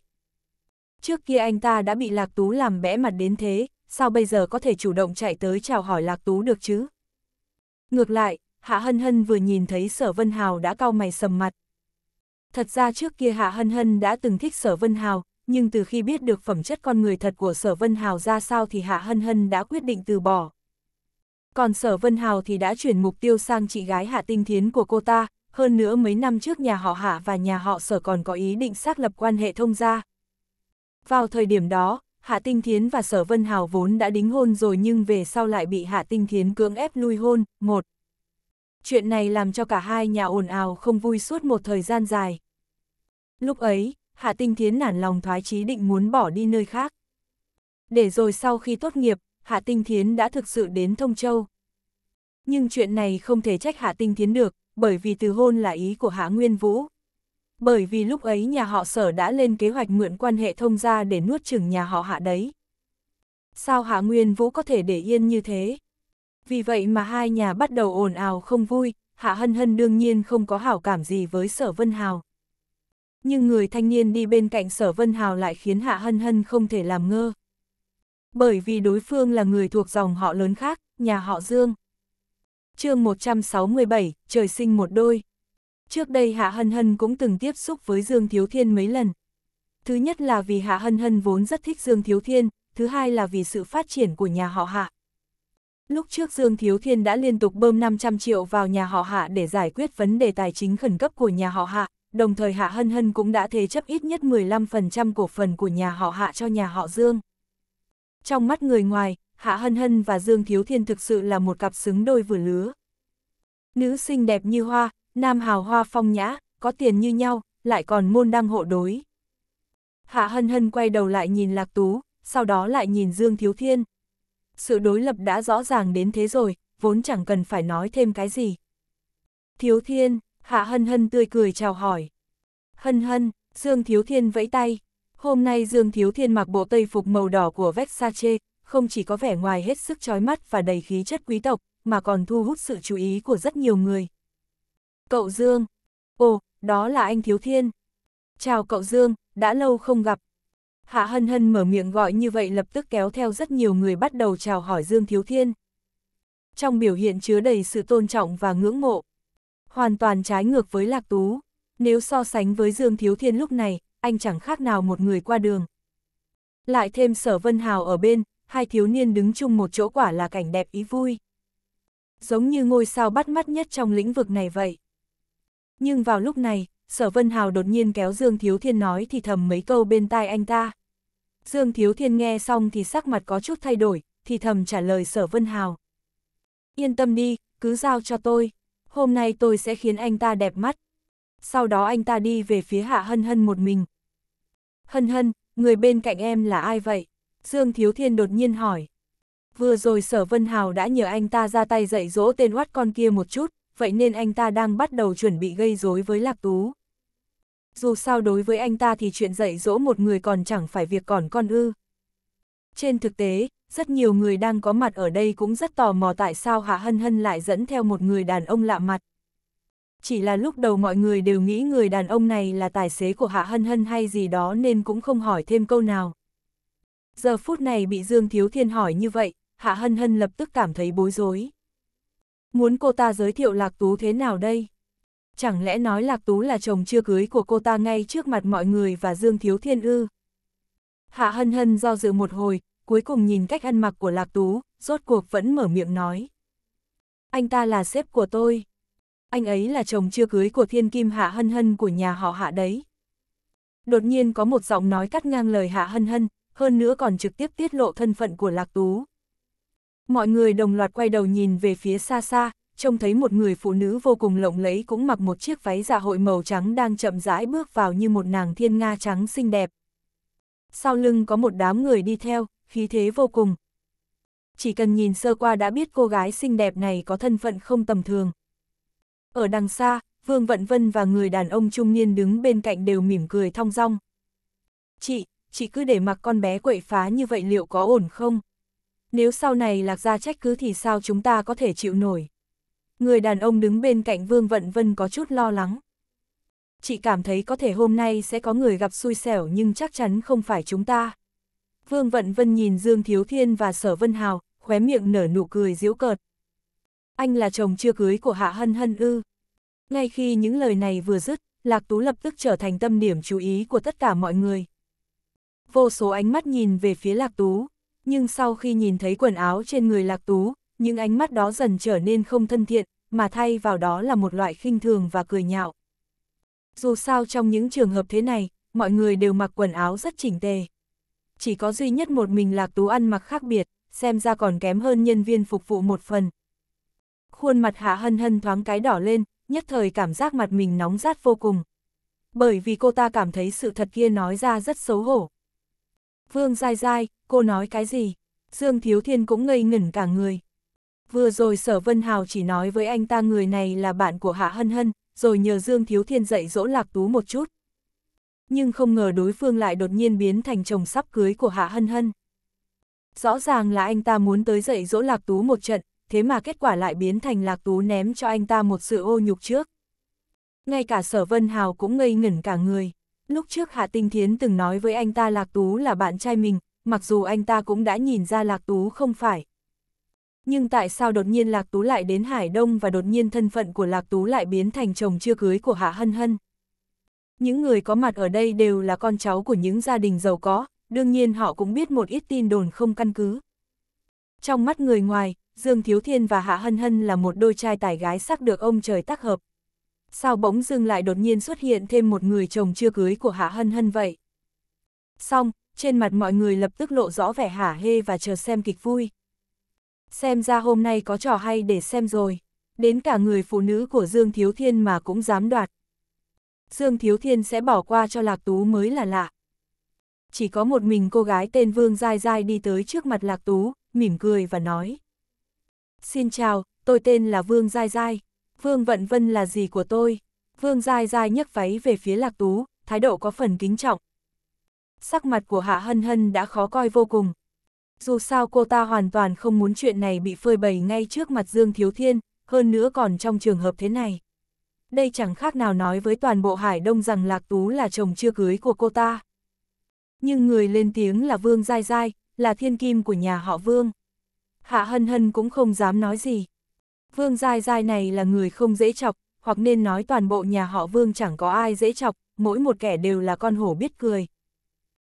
Trước kia anh ta đã bị lạc tú làm bẽ mặt đến thế, sao bây giờ có thể chủ động chạy tới chào hỏi lạc tú được chứ? Ngược lại, Hạ Hân Hân vừa nhìn thấy sở Vân Hào đã cau mày sầm mặt. Thật ra trước kia Hạ Hân Hân đã từng thích sở Vân Hào, nhưng từ khi biết được phẩm chất con người thật của sở Vân Hào ra sao thì Hạ Hân Hân đã quyết định từ bỏ, còn sở Vân Hào thì đã chuyển mục tiêu sang chị gái Hạ Tinh Thiến của cô ta, hơn nữa mấy năm trước nhà họ Hạ và nhà họ sở còn có ý định xác lập quan hệ thông gia. Vào thời điểm đó, Hạ Tinh Thiến và Sở Vân Hào vốn đã đính hôn rồi nhưng về sau lại bị Hạ Tinh Thiến cưỡng ép lui hôn. Một. Chuyện này làm cho cả hai nhà ồn ào không vui suốt một thời gian dài. Lúc ấy, Hạ Tinh Thiến nản lòng thoái chí định muốn bỏ đi nơi khác. Để rồi sau khi tốt nghiệp, Hạ Tinh Thiến đã thực sự đến Thông Châu. Nhưng chuyện này không thể trách Hạ Tinh Thiến được, bởi vì từ hôn là ý của Hạ Nguyên Vũ. Bởi vì lúc ấy nhà họ sở đã lên kế hoạch mượn quan hệ thông gia để nuốt chừng nhà họ Hạ đấy. Sao Hạ Nguyên Vũ có thể để yên như thế? Vì vậy mà hai nhà bắt đầu ồn ào không vui, Hạ Hân Hân đương nhiên không có hảo cảm gì với Sở Vân Hào. Nhưng người thanh niên đi bên cạnh Sở Vân Hào lại khiến Hạ Hân Hân không thể làm ngơ bởi vì đối phương là người thuộc dòng họ lớn khác, nhà họ Dương. chương 167, trời sinh một đôi. Trước đây Hạ Hân Hân cũng từng tiếp xúc với Dương Thiếu Thiên mấy lần. Thứ nhất là vì Hạ Hân Hân vốn rất thích Dương Thiếu Thiên, thứ hai là vì sự phát triển của nhà họ Hạ. Lúc trước Dương Thiếu Thiên đã liên tục bơm 500 triệu vào nhà họ Hạ để giải quyết vấn đề tài chính khẩn cấp của nhà họ Hạ, đồng thời Hạ Hân Hân cũng đã thế chấp ít nhất 15% cổ phần của nhà họ Hạ cho nhà họ Dương trong mắt người ngoài, Hạ Hân Hân và Dương Thiếu Thiên thực sự là một cặp xứng đôi vừa lứa. Nữ xinh đẹp như hoa, nam hào hoa phong nhã, có tiền như nhau, lại còn môn đăng hộ đối. Hạ Hân Hân quay đầu lại nhìn Lạc Tú, sau đó lại nhìn Dương Thiếu Thiên. Sự đối lập đã rõ ràng đến thế rồi, vốn chẳng cần phải nói thêm cái gì. Thiếu Thiên, Hạ Hân Hân tươi cười chào hỏi. Hân Hân, Dương Thiếu Thiên vẫy tay. Hôm nay Dương Thiếu Thiên mặc bộ tây phục màu đỏ của Versace, không chỉ có vẻ ngoài hết sức chói mắt và đầy khí chất quý tộc, mà còn thu hút sự chú ý của rất nhiều người. Cậu Dương! Ồ, đó là anh Thiếu Thiên! Chào cậu Dương, đã lâu không gặp. Hạ Hân Hân mở miệng gọi như vậy lập tức kéo theo rất nhiều người bắt đầu chào hỏi Dương Thiếu Thiên. Trong biểu hiện chứa đầy sự tôn trọng và ngưỡng mộ. Hoàn toàn trái ngược với Lạc Tú. Nếu so sánh với Dương Thiếu Thiên lúc này, anh chẳng khác nào một người qua đường. Lại thêm sở vân hào ở bên, hai thiếu niên đứng chung một chỗ quả là cảnh đẹp ý vui. Giống như ngôi sao bắt mắt nhất trong lĩnh vực này vậy. Nhưng vào lúc này, sở vân hào đột nhiên kéo Dương Thiếu Thiên nói thì thầm mấy câu bên tai anh ta. Dương Thiếu Thiên nghe xong thì sắc mặt có chút thay đổi, thì thầm trả lời sở vân hào. Yên tâm đi, cứ giao cho tôi. Hôm nay tôi sẽ khiến anh ta đẹp mắt. Sau đó anh ta đi về phía hạ hân hân một mình, Hân hân, người bên cạnh em là ai vậy? Dương Thiếu Thiên đột nhiên hỏi. Vừa rồi Sở Vân Hào đã nhờ anh ta ra tay dạy dỗ tên oát con kia một chút, vậy nên anh ta đang bắt đầu chuẩn bị gây rối với Lạc Tú. Dù sao đối với anh ta thì chuyện dạy dỗ một người còn chẳng phải việc còn con ư. Trên thực tế, rất nhiều người đang có mặt ở đây cũng rất tò mò tại sao Hạ Hân Hân lại dẫn theo một người đàn ông lạ mặt chỉ là lúc đầu mọi người đều nghĩ người đàn ông này là tài xế của Hạ Hân Hân hay gì đó nên cũng không hỏi thêm câu nào. Giờ phút này bị Dương Thiếu Thiên hỏi như vậy, Hạ Hân Hân lập tức cảm thấy bối rối. Muốn cô ta giới thiệu Lạc Tú thế nào đây? Chẳng lẽ nói Lạc Tú là chồng chưa cưới của cô ta ngay trước mặt mọi người và Dương Thiếu Thiên ư? Hạ Hân Hân do dự một hồi, cuối cùng nhìn cách ăn mặc của Lạc Tú, rốt cuộc vẫn mở miệng nói. Anh ta là sếp của tôi anh ấy là chồng chưa cưới của thiên kim Hạ Hân Hân của nhà họ Hạ đấy. Đột nhiên có một giọng nói cắt ngang lời Hạ Hân Hân, hơn nữa còn trực tiếp tiết lộ thân phận của Lạc Tú. Mọi người đồng loạt quay đầu nhìn về phía xa xa, trông thấy một người phụ nữ vô cùng lộng lẫy cũng mặc một chiếc váy dạ hội màu trắng đang chậm rãi bước vào như một nàng thiên nga trắng xinh đẹp. Sau lưng có một đám người đi theo, khí thế vô cùng. Chỉ cần nhìn sơ qua đã biết cô gái xinh đẹp này có thân phận không tầm thường. Ở đằng xa, Vương Vận Vân và người đàn ông trung niên đứng bên cạnh đều mỉm cười thong dong. Chị, chị cứ để mặc con bé quậy phá như vậy liệu có ổn không? Nếu sau này lạc ra trách cứ thì sao chúng ta có thể chịu nổi? Người đàn ông đứng bên cạnh Vương Vận Vân có chút lo lắng. Chị cảm thấy có thể hôm nay sẽ có người gặp xui xẻo nhưng chắc chắn không phải chúng ta. Vương Vận Vân nhìn Dương Thiếu Thiên và Sở Vân Hào, khóe miệng nở nụ cười giễu cợt anh là chồng chưa cưới của Hạ Hân Hân ư. Ngay khi những lời này vừa dứt, Lạc Tú lập tức trở thành tâm điểm chú ý của tất cả mọi người. Vô số ánh mắt nhìn về phía Lạc Tú, nhưng sau khi nhìn thấy quần áo trên người Lạc Tú, những ánh mắt đó dần trở nên không thân thiện, mà thay vào đó là một loại khinh thường và cười nhạo. Dù sao trong những trường hợp thế này, mọi người đều mặc quần áo rất chỉnh tề. Chỉ có duy nhất một mình Lạc Tú ăn mặc khác biệt, xem ra còn kém hơn nhân viên phục vụ một phần, khuôn mặt Hạ Hân Hân thoáng cái đỏ lên, nhất thời cảm giác mặt mình nóng rát vô cùng. Bởi vì cô ta cảm thấy sự thật kia nói ra rất xấu hổ. Vương dai dai, cô nói cái gì? Dương Thiếu Thiên cũng ngây ngẩn cả người. Vừa rồi Sở Vân Hào chỉ nói với anh ta người này là bạn của Hạ Hân Hân, rồi nhờ Dương Thiếu Thiên dạy dỗ Lạc Tú một chút. Nhưng không ngờ đối phương lại đột nhiên biến thành chồng sắp cưới của Hạ Hân Hân. Rõ ràng là anh ta muốn tới dạy dỗ Lạc Tú một trận, thế mà kết quả lại biến thành Lạc Tú ném cho anh ta một sự ô nhục trước. Ngay cả Sở Vân Hào cũng ngây ngẩn cả người. Lúc trước Hạ Tinh Thiến từng nói với anh ta Lạc Tú là bạn trai mình, mặc dù anh ta cũng đã nhìn ra Lạc Tú không phải. Nhưng tại sao đột nhiên Lạc Tú lại đến Hải Đông và đột nhiên thân phận của Lạc Tú lại biến thành chồng chưa cưới của Hạ Hân Hân? Những người có mặt ở đây đều là con cháu của những gia đình giàu có, đương nhiên họ cũng biết một ít tin đồn không căn cứ. Trong mắt người ngoài, Dương Thiếu Thiên và Hạ Hân Hân là một đôi trai tài gái sắc được ông trời tác hợp. Sao bỗng dưng lại đột nhiên xuất hiện thêm một người chồng chưa cưới của Hạ Hân Hân vậy? Xong, trên mặt mọi người lập tức lộ rõ vẻ hả hê và chờ xem kịch vui. Xem ra hôm nay có trò hay để xem rồi, đến cả người phụ nữ của Dương Thiếu Thiên mà cũng dám đoạt. Dương Thiếu Thiên sẽ bỏ qua cho Lạc Tú mới là lạ. Chỉ có một mình cô gái tên Vương Giai Giai đi tới trước mặt Lạc Tú, mỉm cười và nói. Xin chào, tôi tên là Vương Giai Giai. Vương Vận Vân là gì của tôi? Vương Giai Giai nhấc váy về phía Lạc Tú, thái độ có phần kính trọng. Sắc mặt của Hạ Hân Hân đã khó coi vô cùng. Dù sao cô ta hoàn toàn không muốn chuyện này bị phơi bày ngay trước mặt Dương Thiếu Thiên, hơn nữa còn trong trường hợp thế này. Đây chẳng khác nào nói với toàn bộ Hải Đông rằng Lạc Tú là chồng chưa cưới của cô ta. Nhưng người lên tiếng là Vương Giai Giai, là thiên kim của nhà họ Vương. Hạ Hân Hân cũng không dám nói gì. Vương Giai Giai này là người không dễ chọc, hoặc nên nói toàn bộ nhà họ Vương chẳng có ai dễ chọc, mỗi một kẻ đều là con hổ biết cười.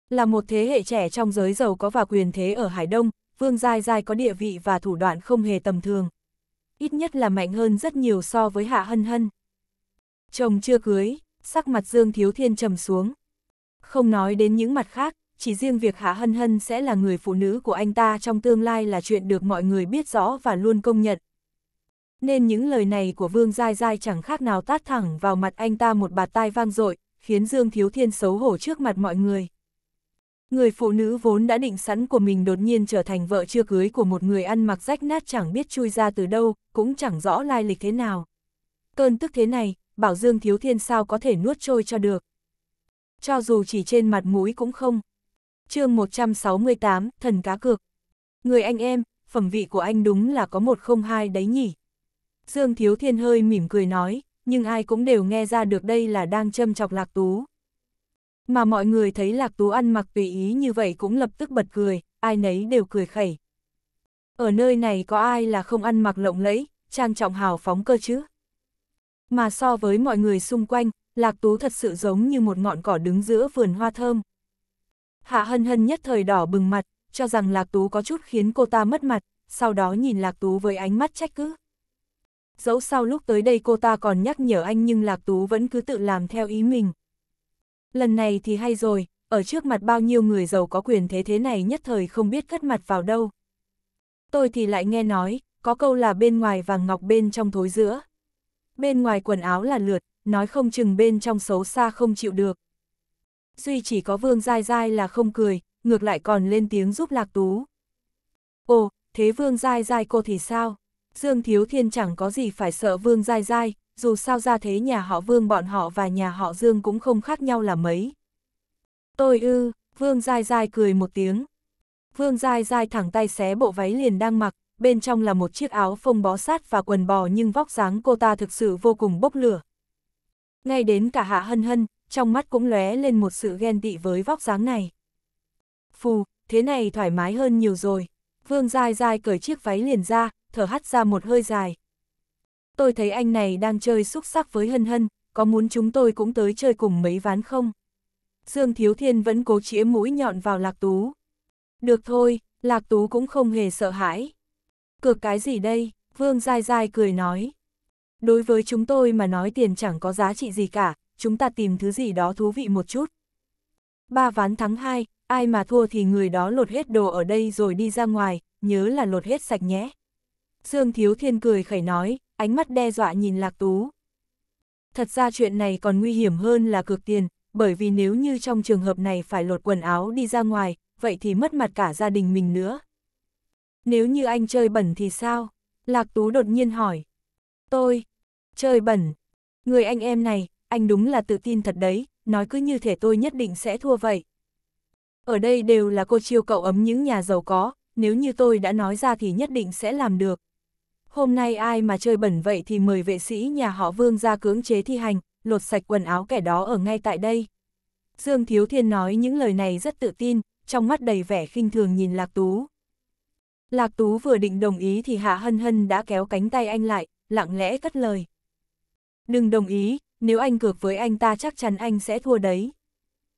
Là một thế hệ trẻ trong giới giàu có và quyền thế ở Hải Đông, Vương Giai Giai có địa vị và thủ đoạn không hề tầm thường. Ít nhất là mạnh hơn rất nhiều so với Hạ Hân Hân. Chồng chưa cưới, sắc mặt Dương Thiếu Thiên trầm xuống. Không nói đến những mặt khác, chỉ riêng việc Hạ Hân Hân sẽ là người phụ nữ của anh ta trong tương lai là chuyện được mọi người biết rõ và luôn công nhận. Nên những lời này của Vương Giai Giai chẳng khác nào tát thẳng vào mặt anh ta một bạt tai vang dội khiến Dương Thiếu Thiên xấu hổ trước mặt mọi người. Người phụ nữ vốn đã định sẵn của mình đột nhiên trở thành vợ chưa cưới của một người ăn mặc rách nát chẳng biết chui ra từ đâu, cũng chẳng rõ lai lịch thế nào. Cơn tức thế này, bảo Dương Thiếu Thiên sao có thể nuốt trôi cho được. Cho dù chỉ trên mặt mũi cũng không, chương 168, thần cá cược. Người anh em, phẩm vị của anh đúng là có một không hai đấy nhỉ. Dương Thiếu Thiên hơi mỉm cười nói, nhưng ai cũng đều nghe ra được đây là đang châm chọc Lạc Tú. Mà mọi người thấy Lạc Tú ăn mặc tùy ý như vậy cũng lập tức bật cười, ai nấy đều cười khẩy. Ở nơi này có ai là không ăn mặc lộng lẫy, trang trọng hào phóng cơ chứ? Mà so với mọi người xung quanh, Lạc Tú thật sự giống như một ngọn cỏ đứng giữa vườn hoa thơm. Hạ hân hân nhất thời đỏ bừng mặt, cho rằng Lạc Tú có chút khiến cô ta mất mặt, sau đó nhìn Lạc Tú với ánh mắt trách cứ. Dẫu sau lúc tới đây cô ta còn nhắc nhở anh nhưng Lạc Tú vẫn cứ tự làm theo ý mình. Lần này thì hay rồi, ở trước mặt bao nhiêu người giàu có quyền thế thế này nhất thời không biết cất mặt vào đâu. Tôi thì lại nghe nói, có câu là bên ngoài vàng ngọc bên trong thối giữa. Bên ngoài quần áo là lượt, nói không chừng bên trong xấu xa không chịu được duy chỉ có vương dai dai là không cười, ngược lại còn lên tiếng giúp lạc tú. Ồ, thế vương dai dai cô thì sao? Dương Thiếu Thiên chẳng có gì phải sợ vương dai dai, dù sao ra thế nhà họ vương bọn họ và nhà họ Dương cũng không khác nhau là mấy. Tôi ư, vương dai dai cười một tiếng. Vương dai dai thẳng tay xé bộ váy liền đang mặc, bên trong là một chiếc áo phông bó sát và quần bò nhưng vóc dáng cô ta thực sự vô cùng bốc lửa. Ngay đến cả Hạ Hân Hân, trong mắt cũng lóe lên một sự ghen tị với vóc dáng này. Phù, thế này thoải mái hơn nhiều rồi. Vương dai dai cởi chiếc váy liền ra, thở hắt ra một hơi dài. Tôi thấy anh này đang chơi xúc sắc với Hân Hân, có muốn chúng tôi cũng tới chơi cùng mấy ván không? Dương Thiếu Thiên vẫn cố chĩa mũi nhọn vào Lạc Tú. Được thôi, Lạc Tú cũng không hề sợ hãi. Cược cái gì đây? Vương dai dai cười nói. Đối với chúng tôi mà nói tiền chẳng có giá trị gì cả, chúng ta tìm thứ gì đó thú vị một chút. Ba ván thắng hai, ai mà thua thì người đó lột hết đồ ở đây rồi đi ra ngoài, nhớ là lột hết sạch nhé. Dương Thiếu Thiên cười khẩy nói, ánh mắt đe dọa nhìn Lạc Tú. Thật ra chuyện này còn nguy hiểm hơn là cược tiền, bởi vì nếu như trong trường hợp này phải lột quần áo đi ra ngoài, vậy thì mất mặt cả gia đình mình nữa. Nếu như anh chơi bẩn thì sao? Lạc Tú đột nhiên hỏi. Tôi, chơi bẩn. Người anh em này, anh đúng là tự tin thật đấy, nói cứ như thể tôi nhất định sẽ thua vậy. Ở đây đều là cô chiêu cậu ấm những nhà giàu có, nếu như tôi đã nói ra thì nhất định sẽ làm được. Hôm nay ai mà chơi bẩn vậy thì mời vệ sĩ nhà họ Vương ra cưỡng chế thi hành, lột sạch quần áo kẻ đó ở ngay tại đây. Dương Thiếu Thiên nói những lời này rất tự tin, trong mắt đầy vẻ khinh thường nhìn Lạc Tú. Lạc Tú vừa định đồng ý thì Hạ Hân Hân đã kéo cánh tay anh lại, lặng lẽ cất lời. Đừng đồng ý, nếu anh cược với anh ta chắc chắn anh sẽ thua đấy.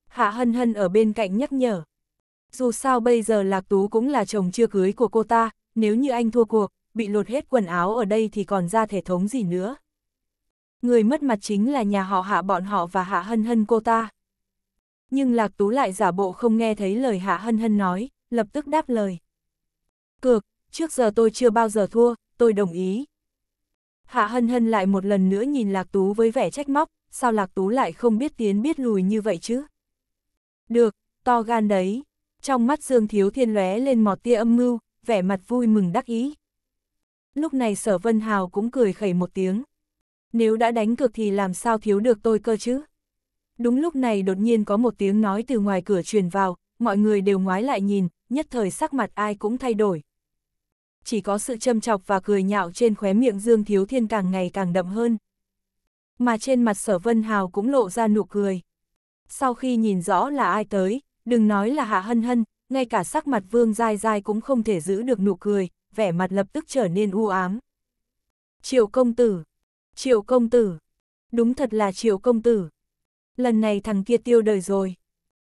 Hạ hân hân ở bên cạnh nhắc nhở. Dù sao bây giờ Lạc Tú cũng là chồng chưa cưới của cô ta, nếu như anh thua cuộc, bị lột hết quần áo ở đây thì còn ra thể thống gì nữa. Người mất mặt chính là nhà họ hạ bọn họ và hạ hân hân cô ta. Nhưng Lạc Tú lại giả bộ không nghe thấy lời hạ hân hân nói, lập tức đáp lời. Cược, trước giờ tôi chưa bao giờ thua, tôi đồng ý, Hạ hân hân lại một lần nữa nhìn Lạc Tú với vẻ trách móc, sao Lạc Tú lại không biết tiến biết lùi như vậy chứ? Được, to gan đấy. Trong mắt Dương Thiếu Thiên lóe lên một tia âm mưu, vẻ mặt vui mừng đắc ý. Lúc này Sở Vân Hào cũng cười khẩy một tiếng. Nếu đã đánh cược thì làm sao thiếu được tôi cơ chứ? Đúng lúc này đột nhiên có một tiếng nói từ ngoài cửa truyền vào, mọi người đều ngoái lại nhìn, nhất thời sắc mặt ai cũng thay đổi chỉ có sự châm chọc và cười nhạo trên khóe miệng Dương Thiếu Thiên càng ngày càng đậm hơn. Mà trên mặt Sở Vân Hào cũng lộ ra nụ cười. Sau khi nhìn rõ là ai tới, đừng nói là Hạ Hân Hân, ngay cả sắc mặt Vương Giai Giai cũng không thể giữ được nụ cười, vẻ mặt lập tức trở nên u ám. Triệu công tử, triệu công tử, đúng thật là triệu công tử. Lần này thằng kia tiêu đời rồi.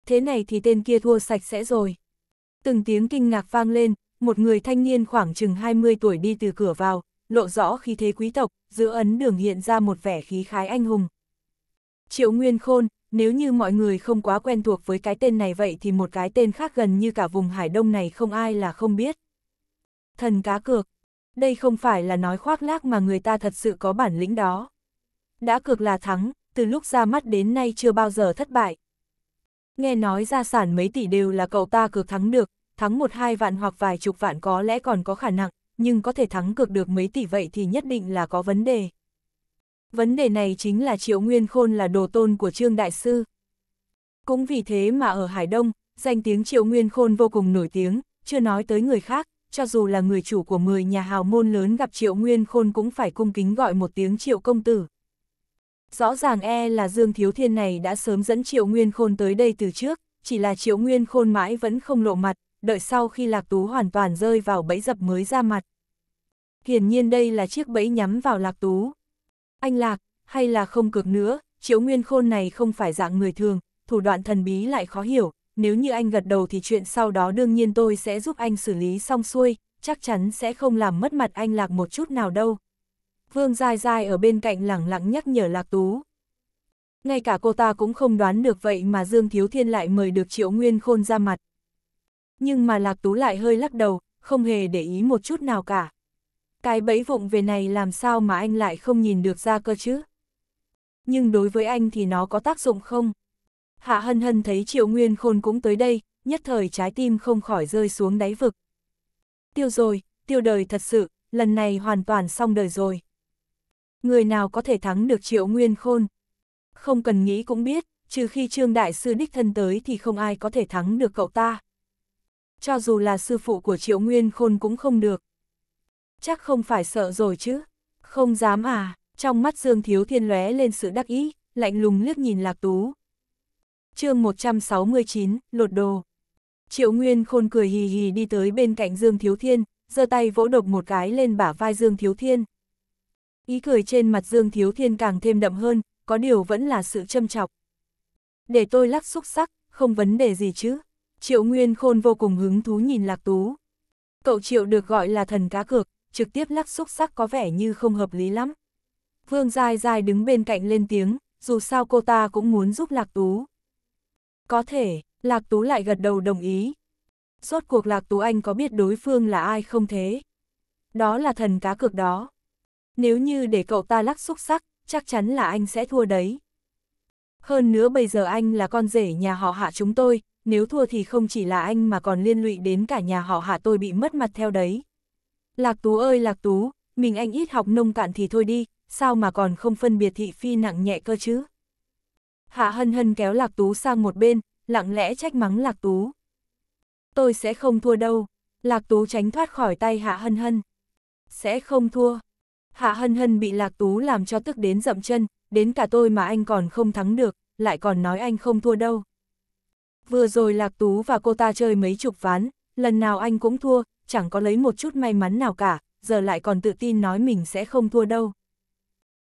Thế này thì tên kia thua sạch sẽ rồi. Từng tiếng kinh ngạc vang lên, một người thanh niên khoảng chừng 20 tuổi đi từ cửa vào, lộ rõ khí thế quý tộc, giữa ấn đường hiện ra một vẻ khí khái anh hùng. Triệu Nguyên Khôn, nếu như mọi người không quá quen thuộc với cái tên này vậy thì một cái tên khác gần như cả vùng Hải Đông này không ai là không biết. Thần cá cược, đây không phải là nói khoác lác mà người ta thật sự có bản lĩnh đó. Đã cược là thắng, từ lúc ra mắt đến nay chưa bao giờ thất bại. Nghe nói gia sản mấy tỷ đều là cậu ta cược thắng được, thắng một hai vạn hoặc vài chục vạn có lẽ còn có khả năng, nhưng có thể thắng cược được mấy tỷ vậy thì nhất định là có vấn đề. Vấn đề này chính là Triệu Nguyên Khôn là đồ tôn của Trương Đại Sư. Cũng vì thế mà ở Hải Đông, danh tiếng Triệu Nguyên Khôn vô cùng nổi tiếng, chưa nói tới người khác, cho dù là người chủ của 10 nhà hào môn lớn gặp Triệu Nguyên Khôn cũng phải cung kính gọi một tiếng Triệu Công Tử. Rõ ràng e là Dương Thiếu Thiên này đã sớm dẫn Triệu Nguyên Khôn tới đây từ trước, chỉ là Triệu Nguyên Khôn mãi vẫn không lộ mặt, đợi sau khi Lạc Tú hoàn toàn rơi vào bẫy dập mới ra mặt. Hiển nhiên đây là chiếc bẫy nhắm vào Lạc Tú. Anh Lạc, hay là không cực nữa, chiếu Nguyên Khôn này không phải dạng người thường, thủ đoạn thần bí lại khó hiểu, nếu như anh gật đầu thì chuyện sau đó đương nhiên tôi sẽ giúp anh xử lý xong xuôi, chắc chắn sẽ không làm mất mặt anh Lạc một chút nào đâu. Vương dài dài ở bên cạnh lẳng lặng nhắc nhở Lạc Tú. Ngay cả cô ta cũng không đoán được vậy mà Dương Thiếu Thiên lại mời được Triệu Nguyên Khôn ra mặt, nhưng mà Lạc Tú lại hơi lắc đầu, không hề để ý một chút nào cả. Cái bẫy vụng về này làm sao mà anh lại không nhìn được ra cơ chứ? Nhưng đối với anh thì nó có tác dụng không? Hạ Hân Hân thấy Triệu Nguyên Khôn cũng tới đây, nhất thời trái tim không khỏi rơi xuống đáy vực. Tiêu rồi, tiêu đời thật sự, lần này hoàn toàn xong đời rồi. Người nào có thể thắng được Triệu Nguyên Khôn? Không cần nghĩ cũng biết, trừ khi Trương Đại Sư Đích Thân tới thì không ai có thể thắng được cậu ta cho dù là sư phụ của Triệu Nguyên Khôn cũng không được. Chắc không phải sợ rồi chứ, không dám à, trong mắt Dương Thiếu Thiên lóe lên sự đắc ý, lạnh lùng liếc nhìn Lạc Tú. chương 169, Lột Đồ Triệu Nguyên Khôn cười hì hì đi tới bên cạnh Dương Thiếu Thiên, giơ tay vỗ độc một cái lên bả vai Dương Thiếu Thiên. Ý cười trên mặt Dương Thiếu Thiên càng thêm đậm hơn, có điều vẫn là sự châm chọc. Để tôi lắc xúc sắc, không vấn đề gì chứ. Triệu Nguyên Khôn vô cùng hứng thú nhìn Lạc Tú. Cậu Triệu được gọi là thần cá cược, trực tiếp lắc xúc sắc có vẻ như không hợp lý lắm. Vương Giai Giai đứng bên cạnh lên tiếng, dù sao cô ta cũng muốn giúp Lạc Tú. Có thể, Lạc Tú lại gật đầu đồng ý. Rốt cuộc Lạc Tú Anh có biết đối phương là ai không thế? Đó là thần cá cược đó. Nếu như để cậu ta lắc xúc sắc, chắc chắn là anh sẽ thua đấy. Hơn nữa bây giờ anh là con rể nhà họ hạ chúng tôi, nếu thua thì không chỉ là anh mà còn liên lụy đến cả nhà họ hạ tôi bị mất mặt theo đấy. Lạc Tú ơi Lạc Tú, mình anh ít học nông cạn thì thôi đi, sao mà còn không phân biệt thị phi nặng nhẹ cơ chứ. Hạ hân hân kéo Lạc Tú sang một bên, lặng lẽ trách mắng Lạc Tú. Tôi sẽ không thua đâu, Lạc Tú tránh thoát khỏi tay Hạ hân hân. Sẽ không thua. Hạ hân hân bị Lạc Tú làm cho tức đến dậm chân, đến cả tôi mà anh còn không thắng được, lại còn nói anh không thua đâu. Vừa rồi Lạc Tú và cô ta chơi mấy chục ván, lần nào anh cũng thua, chẳng có lấy một chút may mắn nào cả, giờ lại còn tự tin nói mình sẽ không thua đâu.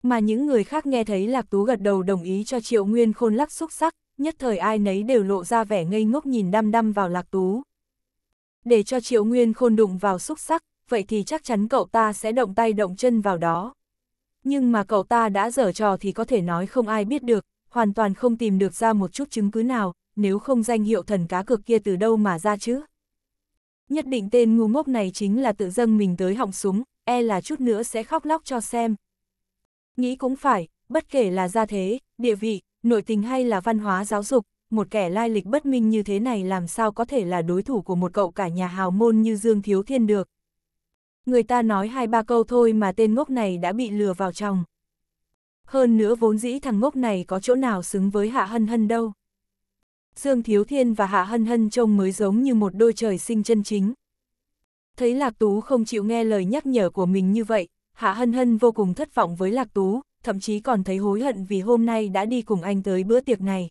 Mà những người khác nghe thấy Lạc Tú gật đầu đồng ý cho Triệu Nguyên Khôn lắc xúc sắc, nhất thời ai nấy đều lộ ra vẻ ngây ngốc nhìn đăm đăm vào Lạc Tú. Để cho Triệu Nguyên Khôn đụng vào xúc sắc, vậy thì chắc chắn cậu ta sẽ động tay động chân vào đó. Nhưng mà cậu ta đã dở trò thì có thể nói không ai biết được, hoàn toàn không tìm được ra một chút chứng cứ nào, nếu không danh hiệu thần cá cược kia từ đâu mà ra chứ? Nhất định tên ngu ngốc này chính là tự dâng mình tới họng súng, e là chút nữa sẽ khóc lóc cho xem. Nghĩ cũng phải, bất kể là gia thế, địa vị, nội tình hay là văn hóa giáo dục, một kẻ lai lịch bất minh như thế này làm sao có thể là đối thủ của một cậu cả nhà hào môn như Dương Thiếu Thiên được. Người ta nói hai ba câu thôi mà tên ngốc này đã bị lừa vào trong. Hơn nữa vốn dĩ thằng ngốc này có chỗ nào xứng với Hạ Hân Hân đâu. Dương Thiếu Thiên và Hạ Hân Hân trông mới giống như một đôi trời sinh chân chính. Thấy Lạc Tú không chịu nghe lời nhắc nhở của mình như vậy, Hạ Hân Hân vô cùng thất vọng với Lạc Tú, thậm chí còn thấy hối hận vì hôm nay đã đi cùng anh tới bữa tiệc này.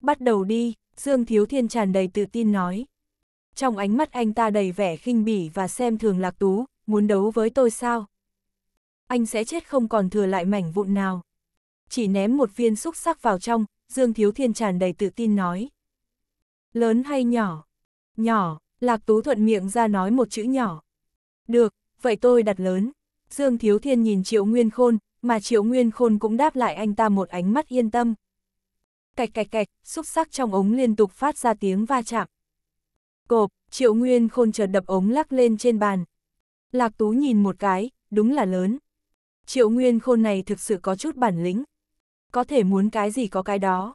Bắt đầu đi, Dương Thiếu Thiên tràn đầy tự tin nói. Trong ánh mắt anh ta đầy vẻ khinh bỉ và xem thường Lạc Tú, muốn đấu với tôi sao? Anh sẽ chết không còn thừa lại mảnh vụn nào. Chỉ ném một viên xúc sắc vào trong, Dương Thiếu Thiên tràn đầy tự tin nói. Lớn hay nhỏ? Nhỏ, Lạc Tú thuận miệng ra nói một chữ nhỏ. Được, vậy tôi đặt lớn. Dương Thiếu Thiên nhìn Triệu Nguyên Khôn, mà Triệu Nguyên Khôn cũng đáp lại anh ta một ánh mắt yên tâm. Cạch cạch cạch, xúc sắc trong ống liên tục phát ra tiếng va chạm. Cộp, Triệu Nguyên Khôn chợt đập ống lắc lên trên bàn. Lạc Tú nhìn một cái, đúng là lớn. Triệu Nguyên Khôn này thực sự có chút bản lĩnh, có thể muốn cái gì có cái đó.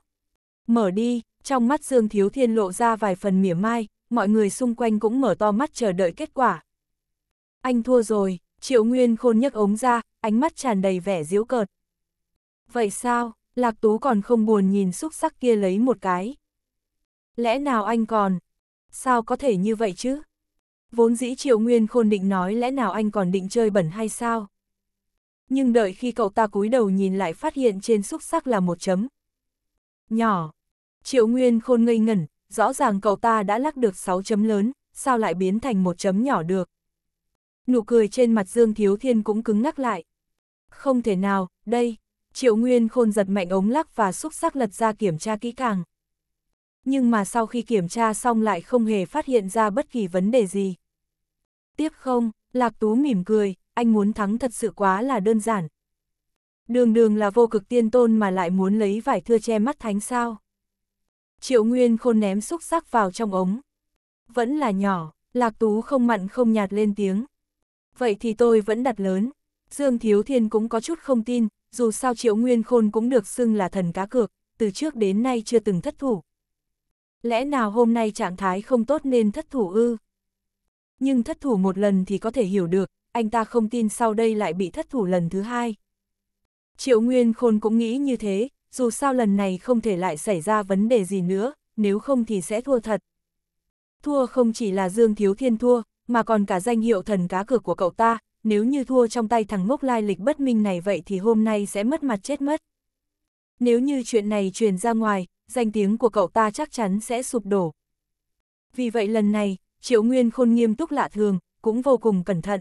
Mở đi, trong mắt Dương Thiếu Thiên lộ ra vài phần mỉa mai, mọi người xung quanh cũng mở to mắt chờ đợi kết quả. Anh thua rồi, Triệu Nguyên khôn nhấc ống ra, ánh mắt tràn đầy vẻ diễu cợt. Vậy sao, Lạc Tú còn không buồn nhìn xúc sắc kia lấy một cái. Lẽ nào anh còn? Sao có thể như vậy chứ? Vốn dĩ Triệu Nguyên khôn định nói lẽ nào anh còn định chơi bẩn hay sao? nhưng đợi khi cậu ta cúi đầu nhìn lại phát hiện trên xúc sắc là một chấm. Nhỏ. Triệu Nguyên khôn ngây ngẩn, rõ ràng cậu ta đã lắc được 6 chấm lớn, sao lại biến thành một chấm nhỏ được. Nụ cười trên mặt Dương Thiếu Thiên cũng cứng ngắc lại. Không thể nào, đây, Triệu Nguyên khôn giật mạnh ống lắc và xúc sắc lật ra kiểm tra kỹ càng. Nhưng mà sau khi kiểm tra xong lại không hề phát hiện ra bất kỳ vấn đề gì. Tiếp không, Lạc Tú mỉm cười, anh muốn thắng thật sự quá là đơn giản. Đường đường là vô cực tiên tôn mà lại muốn lấy vải thưa che mắt thánh sao. Triệu Nguyên khôn ném xúc sắc vào trong ống. Vẫn là nhỏ, Lạc Tú không mặn không nhạt lên tiếng. Vậy thì tôi vẫn đặt lớn. Dương Thiếu Thiên cũng có chút không tin, dù sao Triệu Nguyên khôn cũng được xưng là thần cá cược, từ trước đến nay chưa từng thất thủ. Lẽ nào hôm nay trạng thái không tốt nên thất thủ ư? Nhưng thất thủ một lần thì có thể hiểu được, anh ta không tin sau đây lại bị thất thủ lần thứ hai. Triệu Nguyên Khôn cũng nghĩ như thế, dù sao lần này không thể lại xảy ra vấn đề gì nữa, nếu không thì sẽ thua thật. Thua không chỉ là Dương Thiếu Thiên thua, mà còn cả danh hiệu thần cá cược của cậu ta, nếu như thua trong tay thằng Mốc lai lịch bất minh này vậy thì hôm nay sẽ mất mặt chết mất. Nếu như chuyện này truyền ra ngoài, danh tiếng của cậu ta chắc chắn sẽ sụp đổ. Vì vậy lần này, Triệu Nguyên Khôn nghiêm túc lạ thường, cũng vô cùng cẩn thận.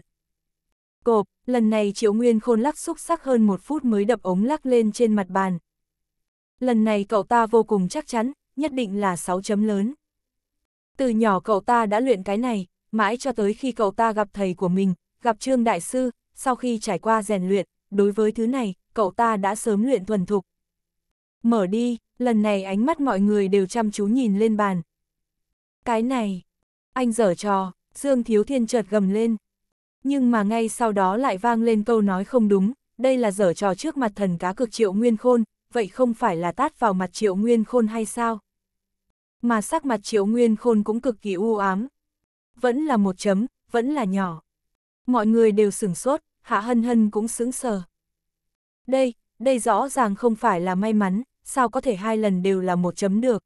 Cộp, lần này Triệu Nguyên Khôn lắc xúc sắc hơn một phút mới đập ống lắc lên trên mặt bàn. Lần này cậu ta vô cùng chắc chắn, nhất định là 6 chấm lớn. Từ nhỏ cậu ta đã luyện cái này, mãi cho tới khi cậu ta gặp thầy của mình, gặp Trương Đại Sư, sau khi trải qua rèn luyện, đối với thứ này, cậu ta đã sớm luyện thuần thục. Mở đi, lần này ánh mắt mọi người đều chăm chú nhìn lên bàn. Cái này, anh dở trò, Dương Thiếu Thiên chợt gầm lên. Nhưng mà ngay sau đó lại vang lên câu nói không đúng, đây là dở trò trước mặt thần cá cực triệu nguyên khôn, vậy không phải là tát vào mặt triệu nguyên khôn hay sao? Mà sắc mặt triệu nguyên khôn cũng cực kỳ u ám. Vẫn là một chấm, vẫn là nhỏ. Mọi người đều sửng sốt, hạ hân hân cũng sững sờ. Đây, đây rõ ràng không phải là may mắn, sao có thể hai lần đều là một chấm được.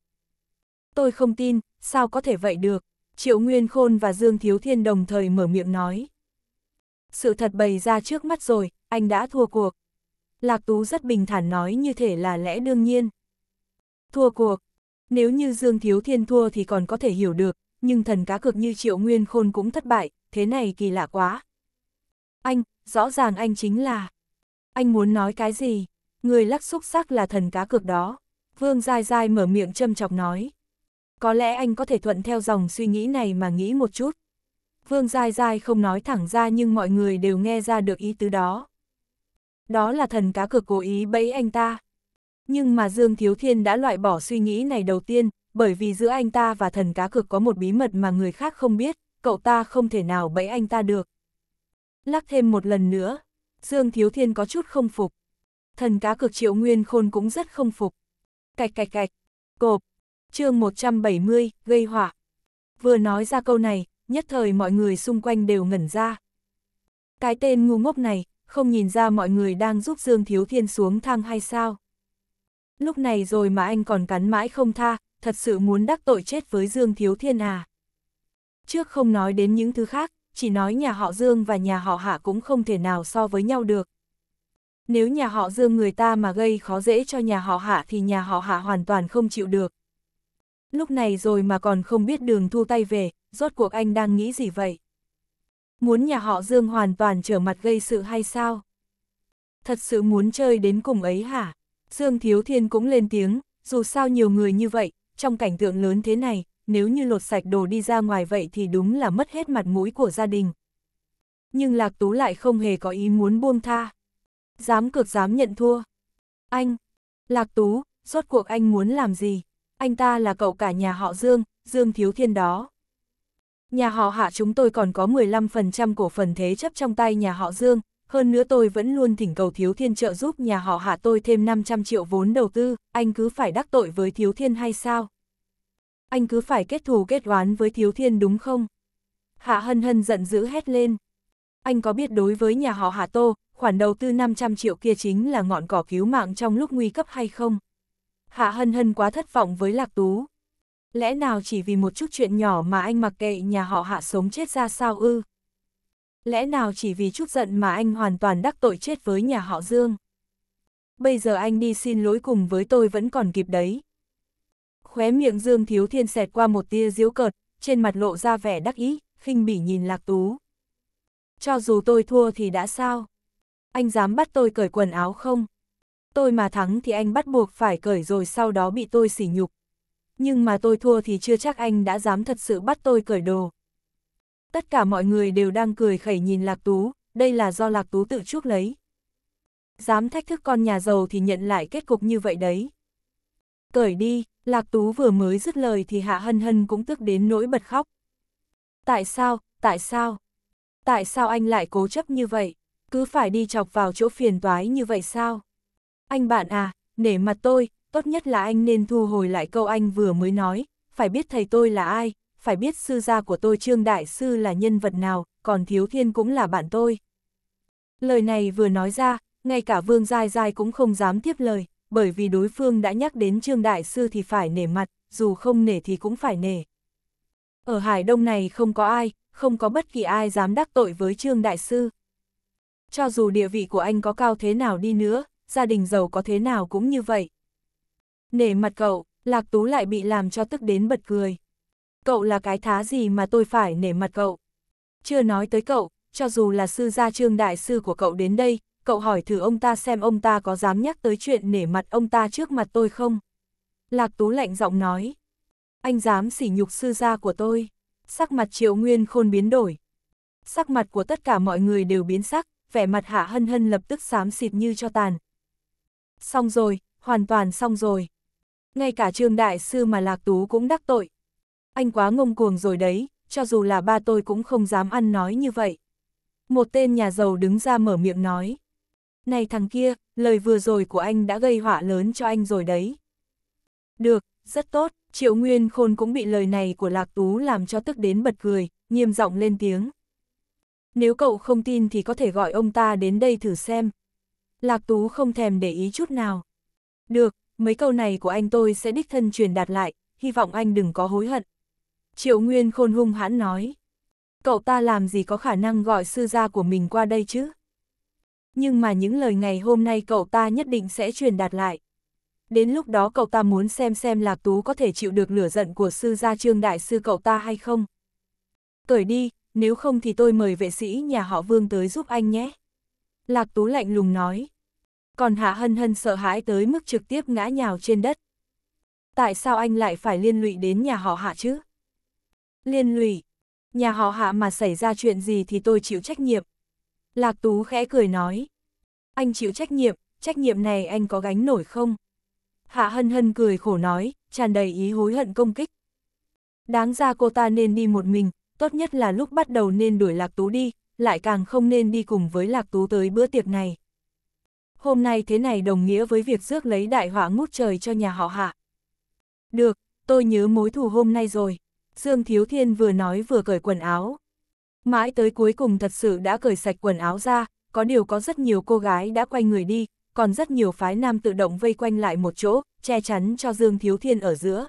Tôi không tin, sao có thể vậy được, Triệu Nguyên Khôn và Dương Thiếu Thiên đồng thời mở miệng nói sự thật bày ra trước mắt rồi, anh đã thua cuộc. Lạc Tú rất bình thản nói như thể là lẽ đương nhiên. Thua cuộc. Nếu như Dương Thiếu Thiên thua thì còn có thể hiểu được, nhưng thần cá cược như Triệu Nguyên Khôn cũng thất bại, thế này kỳ lạ quá. Anh, rõ ràng anh chính là... Anh muốn nói cái gì? Người lắc xúc sắc là thần cá cược đó. Vương Giai Giai mở miệng châm chọc nói. Có lẽ anh có thể thuận theo dòng suy nghĩ này mà nghĩ một chút. Vương Giai Giai không nói thẳng ra nhưng mọi người đều nghe ra được ý tứ đó. Đó là thần cá cược cố ý bẫy anh ta. Nhưng mà Dương Thiếu Thiên đã loại bỏ suy nghĩ này đầu tiên, bởi vì giữa anh ta và thần cá cược có một bí mật mà người khác không biết, cậu ta không thể nào bẫy anh ta được. Lắc thêm một lần nữa, Dương Thiếu Thiên có chút không phục. Thần cá cược triệu nguyên khôn cũng rất không phục. Cạch cạch cạch, cộp, chương 170, gây họa. Vừa nói ra câu này, nhất thời mọi người xung quanh đều ngẩn ra. Cái tên ngu ngốc này, không nhìn ra mọi người đang giúp Dương Thiếu Thiên xuống thang hay sao? Lúc này rồi mà anh còn cắn mãi không tha, thật sự muốn đắc tội chết với Dương Thiếu Thiên à? Trước không nói đến những thứ khác, chỉ nói nhà họ Dương và nhà họ Hạ cũng không thể nào so với nhau được. Nếu nhà họ Dương người ta mà gây khó dễ cho nhà họ Hạ thì nhà họ Hạ hoàn toàn không chịu được lúc này rồi mà còn không biết đường thu tay về, rốt cuộc anh đang nghĩ gì vậy? Muốn nhà họ Dương hoàn toàn trở mặt gây sự hay sao? Thật sự muốn chơi đến cùng ấy hả? Dương Thiếu Thiên cũng lên tiếng, dù sao nhiều người như vậy, trong cảnh tượng lớn thế này, nếu như lột sạch đồ đi ra ngoài vậy thì đúng là mất hết mặt mũi của gia đình. Nhưng Lạc Tú lại không hề có ý muốn buông tha. Dám cược dám nhận thua. Anh, Lạc Tú, rốt cuộc anh muốn làm gì? anh ta là cậu cả nhà họ Dương, Dương Thiếu Thiên đó. Nhà họ Hạ chúng tôi còn có 15% cổ phần thế chấp trong tay nhà họ Dương, hơn nữa tôi vẫn luôn thỉnh cầu Thiếu Thiên trợ giúp nhà họ Hạ tôi thêm 500 triệu vốn đầu tư, anh cứ phải đắc tội với Thiếu Thiên hay sao? Anh cứ phải kết thù kết oán với Thiếu Thiên đúng không? Hạ Hân Hân giận dữ hét lên. Anh có biết đối với nhà họ Hạ Tô, khoản đầu tư 500 triệu kia chính là ngọn cỏ cứu mạng trong lúc nguy cấp hay không? Hạ Hân Hân quá thất vọng với Lạc Tú. Lẽ nào chỉ vì một chút chuyện nhỏ mà anh mặc kệ nhà họ Hạ sống chết ra sao ư? Lẽ nào chỉ vì chút giận mà anh hoàn toàn đắc tội chết với nhà họ Dương? Bây giờ anh đi xin lỗi cùng với tôi vẫn còn kịp đấy. Khóe miệng Dương Thiếu Thiên xẹt qua một tia diếu cợt, trên mặt lộ ra vẻ đắc ý, khinh bỉ nhìn Lạc Tú. Cho dù tôi thua thì đã sao? Anh dám bắt tôi cởi quần áo không? Tôi mà thắng thì anh bắt buộc phải cởi rồi sau đó bị tôi sỉ nhục. Nhưng mà tôi thua thì chưa chắc anh đã dám thật sự bắt tôi cởi đồ. Tất cả mọi người đều đang cười khẩy nhìn Lạc Tú, đây là do Lạc Tú tự chuốc lấy. Dám thách thức con nhà giàu thì nhận lại kết cục như vậy đấy. Cởi đi, Lạc Tú vừa mới dứt lời thì Hạ Hân Hân cũng tức đến nỗi bật khóc. Tại sao, tại sao? Tại sao anh lại cố chấp như vậy? Cứ phải đi chọc vào chỗ phiền toái như vậy sao? Anh bạn à, nể mặt tôi, tốt nhất là anh nên thu hồi lại câu anh vừa mới nói, phải biết thầy tôi là ai, phải biết sư gia của tôi Trương Đại Sư là nhân vật nào, còn Thiếu Thiên cũng là bạn tôi. Lời này vừa nói ra, ngay cả Vương Giai Giai cũng không dám tiếp lời, bởi vì đối phương đã nhắc đến Trương Đại Sư thì phải nể mặt, dù không nể thì cũng phải nể. Ở Hải Đông này không có ai, không có bất kỳ ai dám đắc tội với Trương Đại Sư. Cho dù địa vị của anh có cao thế nào đi nữa, gia đình giàu có thế nào cũng như vậy. Nể mặt cậu, Lạc Tú lại bị làm cho tức đến bật cười. Cậu là cái thá gì mà tôi phải nể mặt cậu? Chưa nói tới cậu, cho dù là sư gia trương đại sư của cậu đến đây, cậu hỏi thử ông ta xem ông ta có dám nhắc tới chuyện nể mặt ông ta trước mặt tôi không? Lạc Tú lạnh giọng nói. Anh dám sỉ nhục sư gia của tôi. Sắc mặt triệu nguyên khôn biến đổi. Sắc mặt của tất cả mọi người đều biến sắc, vẻ mặt hạ hân hân lập tức xám xịt như cho tàn, xong rồi, hoàn toàn xong rồi. Ngay cả trương đại sư mà lạc tú cũng đắc tội. Anh quá ngông cuồng rồi đấy, cho dù là ba tôi cũng không dám ăn nói như vậy. Một tên nhà giàu đứng ra mở miệng nói. Này thằng kia, lời vừa rồi của anh đã gây họa lớn cho anh rồi đấy. Được, rất tốt, Triệu Nguyên Khôn cũng bị lời này của Lạc Tú làm cho tức đến bật cười, nghiêm giọng lên tiếng. Nếu cậu không tin thì có thể gọi ông ta đến đây thử xem, Lạc Tú không thèm để ý chút nào. Được, mấy câu này của anh tôi sẽ đích thân truyền đạt lại, hy vọng anh đừng có hối hận. Triệu Nguyên khôn hung hãn nói. Cậu ta làm gì có khả năng gọi sư gia của mình qua đây chứ? Nhưng mà những lời ngày hôm nay cậu ta nhất định sẽ truyền đạt lại. Đến lúc đó cậu ta muốn xem xem Lạc Tú có thể chịu được lửa giận của sư gia trương đại sư cậu ta hay không. Cởi đi, nếu không thì tôi mời vệ sĩ nhà họ Vương tới giúp anh nhé. Lạc Tú lạnh lùng nói. Còn Hạ Hân Hân sợ hãi tới mức trực tiếp ngã nhào trên đất. Tại sao anh lại phải liên lụy đến nhà họ Hạ chứ? Liên lụy. Nhà họ Hạ mà xảy ra chuyện gì thì tôi chịu trách nhiệm. Lạc Tú khẽ cười nói. Anh chịu trách nhiệm, trách nhiệm này anh có gánh nổi không? Hạ Hân Hân cười khổ nói, tràn đầy ý hối hận công kích. Đáng ra cô ta nên đi một mình, tốt nhất là lúc bắt đầu nên đuổi Lạc Tú đi, lại càng không nên đi cùng với Lạc Tú tới bữa tiệc này. Hôm nay thế này đồng nghĩa với việc rước lấy đại họa ngút trời cho nhà họ hạ. Được, tôi nhớ mối thù hôm nay rồi. Dương Thiếu Thiên vừa nói vừa cởi quần áo. Mãi tới cuối cùng thật sự đã cởi sạch quần áo ra, có điều có rất nhiều cô gái đã quay người đi, còn rất nhiều phái nam tự động vây quanh lại một chỗ, che chắn cho Dương Thiếu Thiên ở giữa.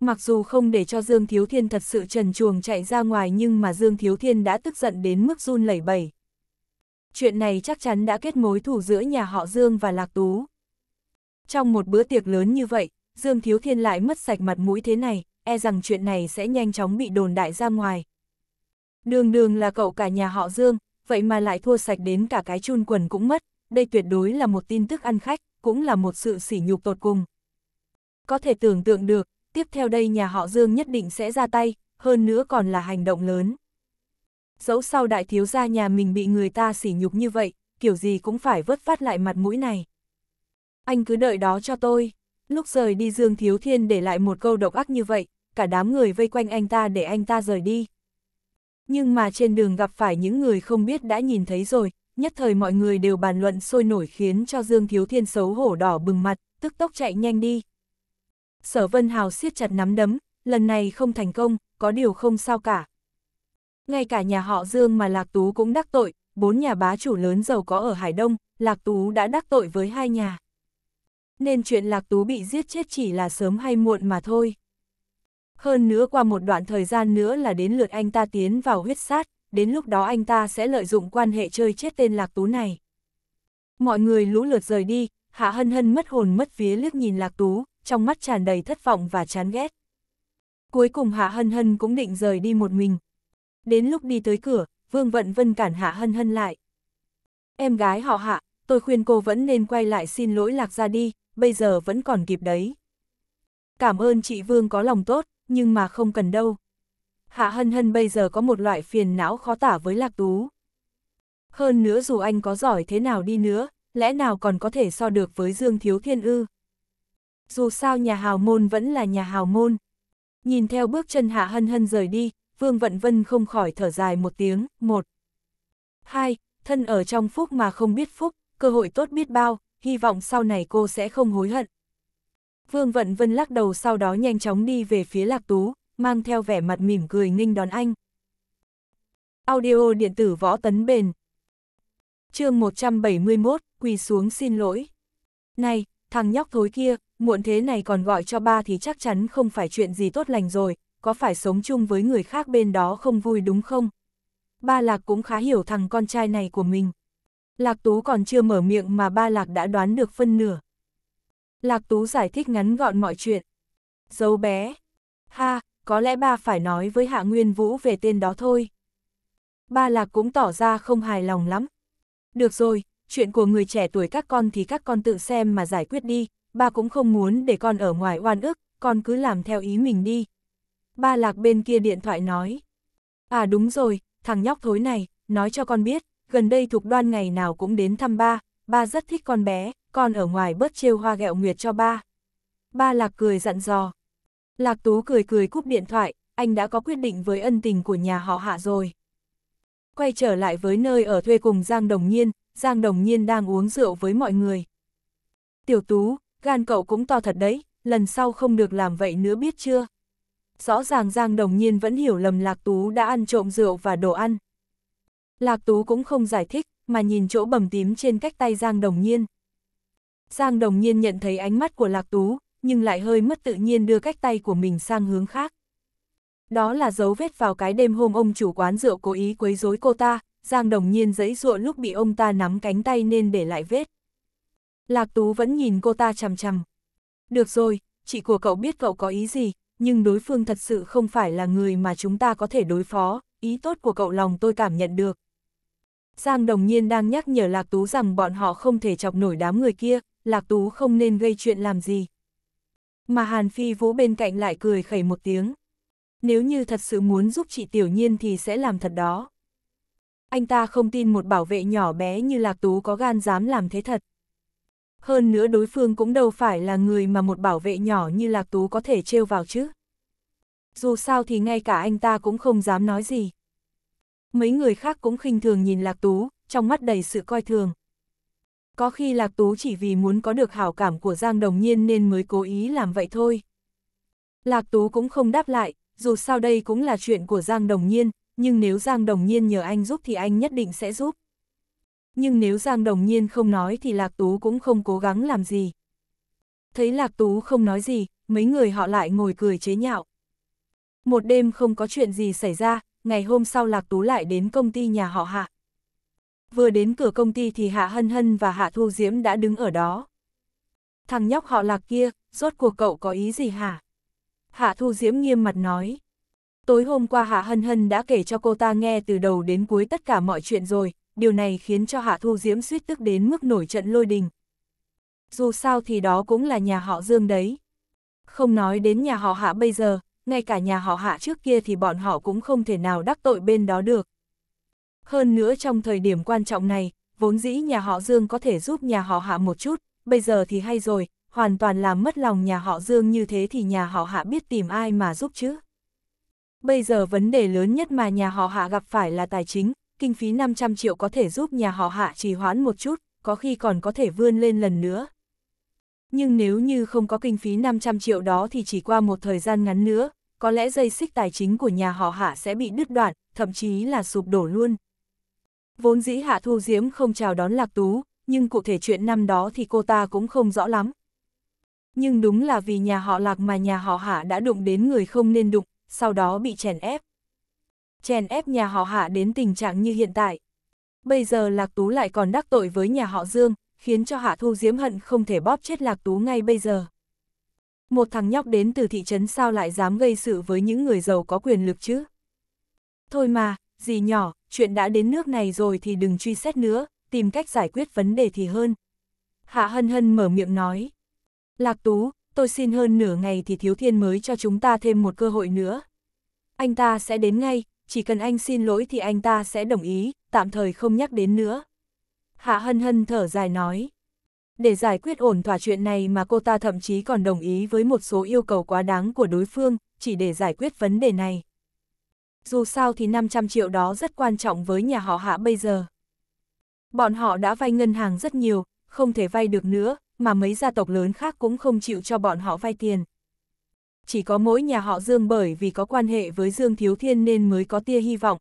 Mặc dù không để cho Dương Thiếu Thiên thật sự trần chuồng chạy ra ngoài nhưng mà Dương Thiếu Thiên đã tức giận đến mức run lẩy bẩy. Chuyện này chắc chắn đã kết mối thủ giữa nhà họ Dương và Lạc Tú. Trong một bữa tiệc lớn như vậy, Dương Thiếu Thiên lại mất sạch mặt mũi thế này, e rằng chuyện này sẽ nhanh chóng bị đồn đại ra ngoài. Đường đường là cậu cả nhà họ Dương, vậy mà lại thua sạch đến cả cái chun quần cũng mất, đây tuyệt đối là một tin tức ăn khách, cũng là một sự sỉ nhục tột cùng. Có thể tưởng tượng được, tiếp theo đây nhà họ Dương nhất định sẽ ra tay, hơn nữa còn là hành động lớn. Dẫu sau đại thiếu gia nhà mình bị người ta sỉ nhục như vậy, kiểu gì cũng phải vớt phát lại mặt mũi này. Anh cứ đợi đó cho tôi. Lúc rời đi Dương Thiếu Thiên để lại một câu độc ác như vậy, cả đám người vây quanh anh ta để anh ta rời đi. Nhưng mà trên đường gặp phải những người không biết đã nhìn thấy rồi, nhất thời mọi người đều bàn luận sôi nổi khiến cho Dương Thiếu Thiên xấu hổ đỏ bừng mặt, tức tốc chạy nhanh đi, Sở Vân Hào siết chặt nắm đấm, lần này không thành công, có điều không sao cả. Ngay cả nhà họ Dương mà Lạc Tú cũng đắc tội, bốn nhà bá chủ lớn giàu có ở Hải Đông, Lạc Tú đã đắc tội với hai nhà. Nên chuyện Lạc Tú bị giết chết chỉ là sớm hay muộn mà thôi. Hơn nữa qua một đoạn thời gian nữa là đến lượt anh ta tiến vào huyết sát, đến lúc đó anh ta sẽ lợi dụng quan hệ chơi chết tên Lạc Tú này. Mọi người lũ lượt rời đi, Hạ Hân Hân mất hồn mất vía liếc nhìn Lạc Tú, trong mắt tràn đầy thất vọng và chán ghét. Cuối cùng Hạ Hân Hân cũng định rời đi một mình. Đến lúc đi tới cửa, Vương Vận Vân cản Hạ Hân Hân lại. Em gái họ Hạ, tôi khuyên cô vẫn nên quay lại xin lỗi lạc ra đi, bây giờ vẫn còn kịp đấy. Cảm ơn chị Vương có lòng tốt, nhưng mà không cần đâu. Hạ Hân Hân bây giờ có một loại phiền não khó tả với Lạc Tú. Hơn nữa dù anh có giỏi thế nào đi nữa, lẽ nào còn có thể so được với Dương Thiếu Thiên Ư dù sao nhà hào môn vẫn là nhà hào môn. Nhìn theo bước chân Hạ Hân Hân rời đi, Vương Vận Vân không khỏi thở dài một tiếng, một. Hai, thân ở trong phúc mà không biết phúc, cơ hội tốt biết bao, hy vọng sau này cô sẽ không hối hận. Vương Vận Vân lắc đầu sau đó nhanh chóng đi về phía Lạc Tú, mang theo vẻ mặt mỉm cười nghênh đón anh. Audio điện tử võ tấn bền. chương 171, quỳ xuống xin lỗi. Này, thằng nhóc thối kia, muộn thế này còn gọi cho ba thì chắc chắn không phải chuyện gì tốt lành rồi, có phải sống chung với người khác bên đó không vui đúng không? Ba Lạc cũng khá hiểu thằng con trai này của mình. Lạc Tú còn chưa mở miệng mà ba Lạc đã đoán được phân nửa. Lạc Tú giải thích ngắn gọn mọi chuyện. Dấu bé. Ha, có lẽ ba phải nói với Hạ Nguyên Vũ về tên đó thôi. Ba Lạc cũng tỏ ra không hài lòng lắm. Được rồi, chuyện của người trẻ tuổi các con thì các con tự xem mà giải quyết đi, ba cũng không muốn để con ở ngoài oan ức, con cứ làm theo ý mình đi. Ba lạc bên kia điện thoại nói. À đúng rồi, thằng nhóc thối này, nói cho con biết, gần đây thuộc đoan ngày nào cũng đến thăm ba, ba rất thích con bé, con ở ngoài bớt trêu hoa gẹo nguyệt cho ba. Ba lạc cười dặn dò. Lạc tú cười cười cúp điện thoại, anh đã có quyết định với ân tình của nhà họ hạ rồi. Quay trở lại với nơi ở thuê cùng Giang Đồng Nhiên, Giang Đồng Nhiên đang uống rượu với mọi người. Tiểu Tú, gan cậu cũng to thật đấy, lần sau không được làm vậy nữa biết chưa? Rõ ràng Giang Đồng Nhiên vẫn hiểu lầm Lạc Tú đã ăn trộm rượu và đồ ăn. Lạc Tú cũng không giải thích, mà nhìn chỗ bầm tím trên cách tay Giang Đồng Nhiên. Giang Đồng Nhiên nhận thấy ánh mắt của Lạc Tú, nhưng lại hơi mất tự nhiên đưa cách tay của mình sang hướng khác. Đó là dấu vết vào cái đêm hôm ông chủ quán rượu cố ý quấy rối cô ta, Giang Đồng Nhiên giãy dụa lúc bị ông ta nắm cánh tay nên để lại vết. Lạc Tú vẫn nhìn cô ta chằm chằm. Được rồi, chị của cậu biết cậu có ý gì, nhưng đối phương thật sự không phải là người mà chúng ta có thể đối phó, ý tốt của cậu lòng tôi cảm nhận được. Giang đồng nhiên đang nhắc nhở Lạc Tú rằng bọn họ không thể chọc nổi đám người kia, Lạc Tú không nên gây chuyện làm gì. Mà Hàn Phi Vũ bên cạnh lại cười khẩy một tiếng. Nếu như thật sự muốn giúp chị Tiểu Nhiên thì sẽ làm thật đó. Anh ta không tin một bảo vệ nhỏ bé như Lạc Tú có gan dám làm thế thật. Hơn nữa đối phương cũng đâu phải là người mà một bảo vệ nhỏ như Lạc Tú có thể trêu vào chứ. Dù sao thì ngay cả anh ta cũng không dám nói gì. Mấy người khác cũng khinh thường nhìn Lạc Tú, trong mắt đầy sự coi thường. Có khi Lạc Tú chỉ vì muốn có được hảo cảm của Giang Đồng Nhiên nên mới cố ý làm vậy thôi. Lạc Tú cũng không đáp lại, dù sao đây cũng là chuyện của Giang Đồng Nhiên, nhưng nếu Giang Đồng Nhiên nhờ anh giúp thì anh nhất định sẽ giúp nhưng nếu Giang Đồng Nhiên không nói thì Lạc Tú cũng không cố gắng làm gì. Thấy Lạc Tú không nói gì, mấy người họ lại ngồi cười chế nhạo. Một đêm không có chuyện gì xảy ra, ngày hôm sau Lạc Tú lại đến công ty nhà họ Hạ. Vừa đến cửa công ty thì Hạ Hân Hân và Hạ Thu Diễm đã đứng ở đó. Thằng nhóc họ Lạc kia, rốt cuộc cậu có ý gì hả? Hạ Thu Diễm nghiêm mặt nói. Tối hôm qua Hạ Hân Hân đã kể cho cô ta nghe từ đầu đến cuối tất cả mọi chuyện rồi, điều này khiến cho Hạ Thu Diễm suýt tức đến mức nổi trận lôi đình. Dù sao thì đó cũng là nhà họ Dương đấy. Không nói đến nhà họ Hạ bây giờ, ngay cả nhà họ Hạ trước kia thì bọn họ cũng không thể nào đắc tội bên đó được. Hơn nữa trong thời điểm quan trọng này, vốn dĩ nhà họ Dương có thể giúp nhà họ Hạ một chút, bây giờ thì hay rồi, hoàn toàn làm mất lòng nhà họ Dương như thế thì nhà họ Hạ biết tìm ai mà giúp chứ. Bây giờ vấn đề lớn nhất mà nhà họ Hạ gặp phải là tài chính, kinh phí 500 triệu có thể giúp nhà họ hạ trì hoãn một chút, có khi còn có thể vươn lên lần nữa. Nhưng nếu như không có kinh phí 500 triệu đó thì chỉ qua một thời gian ngắn nữa, có lẽ dây xích tài chính của nhà họ hạ sẽ bị đứt đoạn, thậm chí là sụp đổ luôn. Vốn dĩ hạ thu diễm không chào đón lạc tú, nhưng cụ thể chuyện năm đó thì cô ta cũng không rõ lắm. Nhưng đúng là vì nhà họ lạc mà nhà họ hạ đã đụng đến người không nên đụng, sau đó bị chèn ép chèn ép nhà họ hạ đến tình trạng như hiện tại. Bây giờ Lạc Tú lại còn đắc tội với nhà họ Dương, khiến cho Hạ Thu Diễm hận không thể bóp chết Lạc Tú ngay bây giờ. Một thằng nhóc đến từ thị trấn sao lại dám gây sự với những người giàu có quyền lực chứ? Thôi mà, gì nhỏ, chuyện đã đến nước này rồi thì đừng truy xét nữa, tìm cách giải quyết vấn đề thì hơn. Hạ Hân Hân mở miệng nói. Lạc Tú, tôi xin hơn nửa ngày thì Thiếu Thiên mới cho chúng ta thêm một cơ hội nữa. Anh ta sẽ đến ngay, chỉ cần anh xin lỗi thì anh ta sẽ đồng ý, tạm thời không nhắc đến nữa. Hạ hân hân thở dài nói. Để giải quyết ổn thỏa chuyện này mà cô ta thậm chí còn đồng ý với một số yêu cầu quá đáng của đối phương, chỉ để giải quyết vấn đề này. Dù sao thì 500 triệu đó rất quan trọng với nhà họ hạ bây giờ. Bọn họ đã vay ngân hàng rất nhiều, không thể vay được nữa, mà mấy gia tộc lớn khác cũng không chịu cho bọn họ vay tiền chỉ có mỗi nhà họ Dương bởi vì có quan hệ với Dương Thiếu Thiên nên mới có tia hy vọng.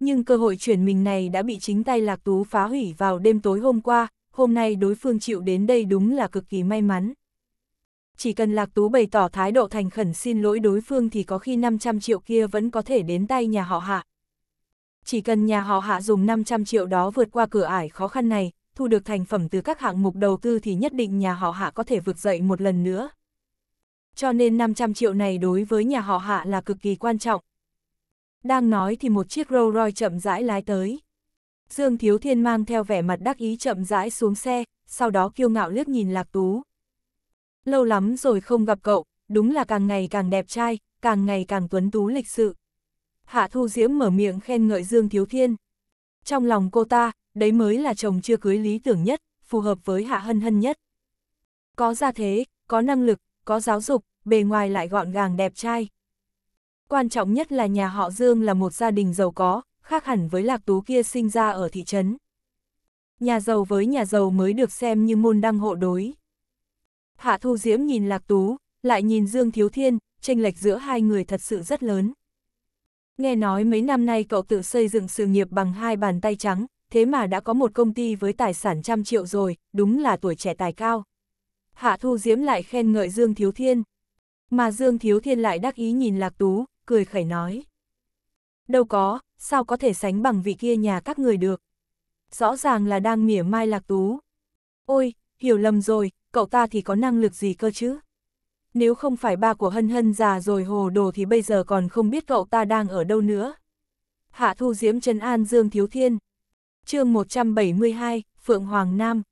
Nhưng cơ hội chuyển mình này đã bị chính tay Lạc Tú phá hủy vào đêm tối hôm qua, hôm nay đối phương chịu đến đây đúng là cực kỳ may mắn. Chỉ cần Lạc Tú bày tỏ thái độ thành khẩn xin lỗi đối phương thì có khi 500 triệu kia vẫn có thể đến tay nhà họ Hạ. Chỉ cần nhà họ Hạ dùng 500 triệu đó vượt qua cửa ải khó khăn này, thu được thành phẩm từ các hạng mục đầu tư thì nhất định nhà họ Hạ có thể vượt dậy một lần nữa cho nên 500 triệu này đối với nhà họ Hạ là cực kỳ quan trọng. Đang nói thì một chiếc Rolls Royce chậm rãi lái tới. Dương Thiếu Thiên mang theo vẻ mặt đắc ý chậm rãi xuống xe, sau đó kiêu ngạo liếc nhìn Lạc Tú. Lâu lắm rồi không gặp cậu, đúng là càng ngày càng đẹp trai, càng ngày càng tuấn tú lịch sự. Hạ Thu Diễm mở miệng khen ngợi Dương Thiếu Thiên. Trong lòng cô ta, đấy mới là chồng chưa cưới lý tưởng nhất, phù hợp với Hạ Hân Hân nhất. Có gia thế, có năng lực, có giáo dục, bề ngoài lại gọn gàng đẹp trai. Quan trọng nhất là nhà họ Dương là một gia đình giàu có, khác hẳn với lạc tú kia sinh ra ở thị trấn. Nhà giàu với nhà giàu mới được xem như môn đăng hộ đối. Hạ Thu Diễm nhìn lạc tú, lại nhìn Dương Thiếu Thiên, tranh lệch giữa hai người thật sự rất lớn. Nghe nói mấy năm nay cậu tự xây dựng sự nghiệp bằng hai bàn tay trắng, thế mà đã có một công ty với tài sản trăm triệu rồi, đúng là tuổi trẻ tài cao. Hạ Thu Diễm lại khen ngợi Dương Thiếu Thiên. Mà Dương Thiếu Thiên lại đắc ý nhìn Lạc Tú, cười khẩy nói. Đâu có, sao có thể sánh bằng vị kia nhà các người được. Rõ ràng là đang mỉa mai Lạc Tú. Ôi, hiểu lầm rồi, cậu ta thì có năng lực gì cơ chứ? Nếu không phải ba của Hân Hân già rồi hồ đồ thì bây giờ còn không biết cậu ta đang ở đâu nữa. Hạ Thu Diễm Trần An Dương Thiếu Thiên chương 172, Phượng Hoàng Nam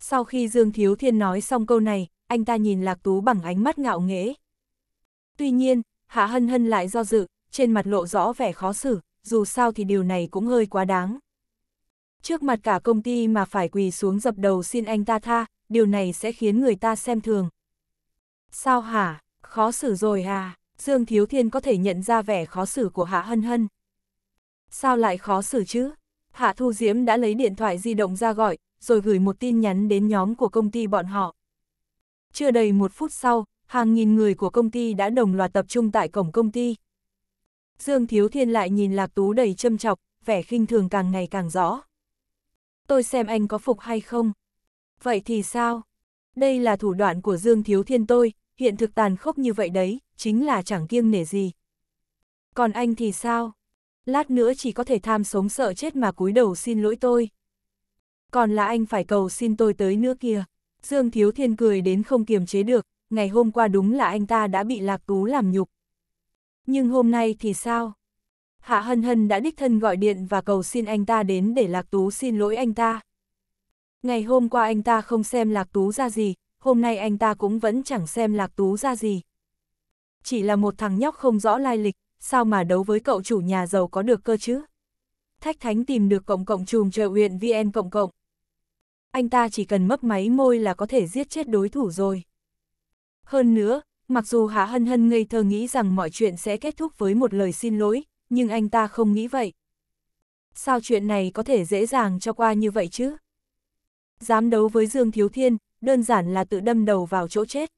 sau khi Dương Thiếu Thiên nói xong câu này, anh ta nhìn Lạc Tú bằng ánh mắt ngạo nghễ. Tuy nhiên, Hạ Hân Hân lại do dự, trên mặt lộ rõ vẻ khó xử, dù sao thì điều này cũng hơi quá đáng. Trước mặt cả công ty mà phải quỳ xuống dập đầu xin anh ta tha, điều này sẽ khiến người ta xem thường. Sao hả, khó xử rồi à, Dương Thiếu Thiên có thể nhận ra vẻ khó xử của Hạ Hân Hân. Sao lại khó xử chứ? Hạ Thu Diễm đã lấy điện thoại di động ra gọi, rồi gửi một tin nhắn đến nhóm của công ty bọn họ. Chưa đầy một phút sau, hàng nghìn người của công ty đã đồng loạt tập trung tại cổng công ty. Dương Thiếu Thiên lại nhìn Lạc Tú đầy châm chọc, vẻ khinh thường càng ngày càng rõ. Tôi xem anh có phục hay không? Vậy thì sao? Đây là thủ đoạn của Dương Thiếu Thiên tôi, hiện thực tàn khốc như vậy đấy, chính là chẳng kiêng nể gì. Còn anh thì sao? Lát nữa chỉ có thể tham sống sợ chết mà cúi đầu xin lỗi tôi. Còn là anh phải cầu xin tôi tới nữa kia. Dương Thiếu Thiên cười đến không kiềm chế được, ngày hôm qua đúng là anh ta đã bị lạc tú làm nhục. Nhưng hôm nay thì sao? Hạ Hân Hân đã đích thân gọi điện và cầu xin anh ta đến để Lạc Tú xin lỗi anh ta. Ngày hôm qua anh ta không xem Lạc Tú ra gì, hôm nay anh ta cũng vẫn chẳng xem Lạc Tú ra gì. Chỉ là một thằng nhóc không rõ lai lịch, sao mà đấu với cậu chủ nhà giàu có được cơ chứ? Thách Thánh tìm được cộng cộng trùm trợ huyện VN cộng cộng anh ta chỉ cần mấp máy môi là có thể giết chết đối thủ rồi. Hơn nữa, mặc dù Hạ Hân Hân ngây thơ nghĩ rằng mọi chuyện sẽ kết thúc với một lời xin lỗi, nhưng anh ta không nghĩ vậy. Sao chuyện này có thể dễ dàng cho qua như vậy chứ? Dám đấu với Dương Thiếu Thiên, đơn giản là tự đâm đầu vào chỗ chết.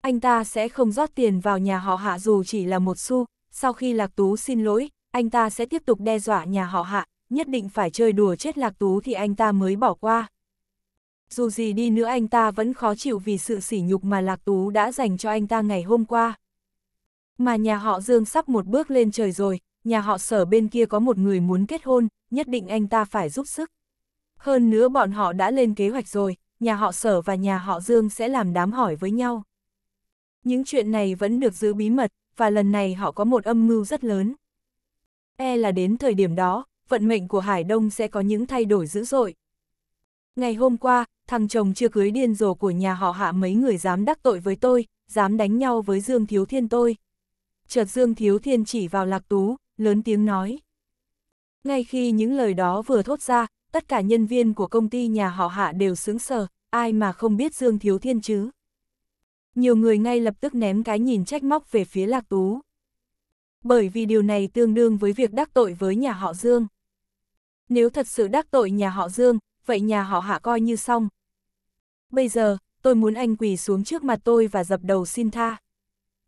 Anh ta sẽ không rót tiền vào nhà họ Hạ dù chỉ là một xu, sau khi Lạc Tú xin lỗi, anh ta sẽ tiếp tục đe dọa nhà họ Hạ, nhất định phải chơi đùa chết lạc tú thì anh ta mới bỏ qua. Dù gì đi nữa anh ta vẫn khó chịu vì sự sỉ nhục mà lạc tú đã dành cho anh ta ngày hôm qua. Mà nhà họ Dương sắp một bước lên trời rồi, nhà họ sở bên kia có một người muốn kết hôn, nhất định anh ta phải giúp sức. Hơn nữa bọn họ đã lên kế hoạch rồi, nhà họ sở và nhà họ Dương sẽ làm đám hỏi với nhau. Những chuyện này vẫn được giữ bí mật, và lần này họ có một âm mưu rất lớn. E là đến thời điểm đó, vận mệnh của Hải Đông sẽ có những thay đổi dữ dội. Ngày hôm qua, thằng chồng chưa cưới điên rồ của nhà họ hạ mấy người dám đắc tội với tôi, dám đánh nhau với Dương Thiếu Thiên tôi. Chợt Dương Thiếu Thiên chỉ vào Lạc Tú, lớn tiếng nói. Ngay khi những lời đó vừa thốt ra, tất cả nhân viên của công ty nhà họ hạ đều sững sờ, ai mà không biết Dương Thiếu Thiên chứ. Nhiều người ngay lập tức ném cái nhìn trách móc về phía Lạc Tú. Bởi vì điều này tương đương với việc đắc tội với nhà họ Dương nếu thật sự đắc tội nhà họ Dương, vậy nhà họ Hạ coi như xong. Bây giờ, tôi muốn anh quỳ xuống trước mặt tôi và dập đầu xin tha.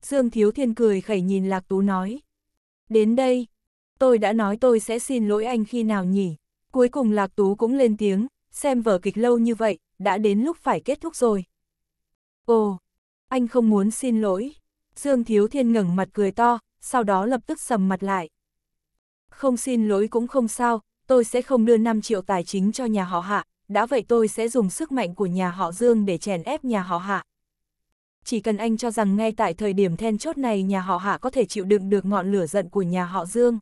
Dương Thiếu Thiên cười khẩy nhìn Lạc Tú nói. Đến đây, tôi đã nói tôi sẽ xin lỗi anh khi nào nhỉ. Cuối cùng Lạc Tú cũng lên tiếng, xem vở kịch lâu như vậy, đã đến lúc phải kết thúc rồi. Ồ, anh không muốn xin lỗi. Dương Thiếu Thiên ngẩng mặt cười to, sau đó lập tức sầm mặt lại. Không xin lỗi cũng không sao, tôi sẽ không đưa 5 triệu tài chính cho nhà họ hạ, đã vậy tôi sẽ dùng sức mạnh của nhà họ Dương để chèn ép nhà họ hạ. Chỉ cần anh cho rằng ngay tại thời điểm then chốt này nhà họ hạ có thể chịu đựng được ngọn lửa giận của nhà họ Dương.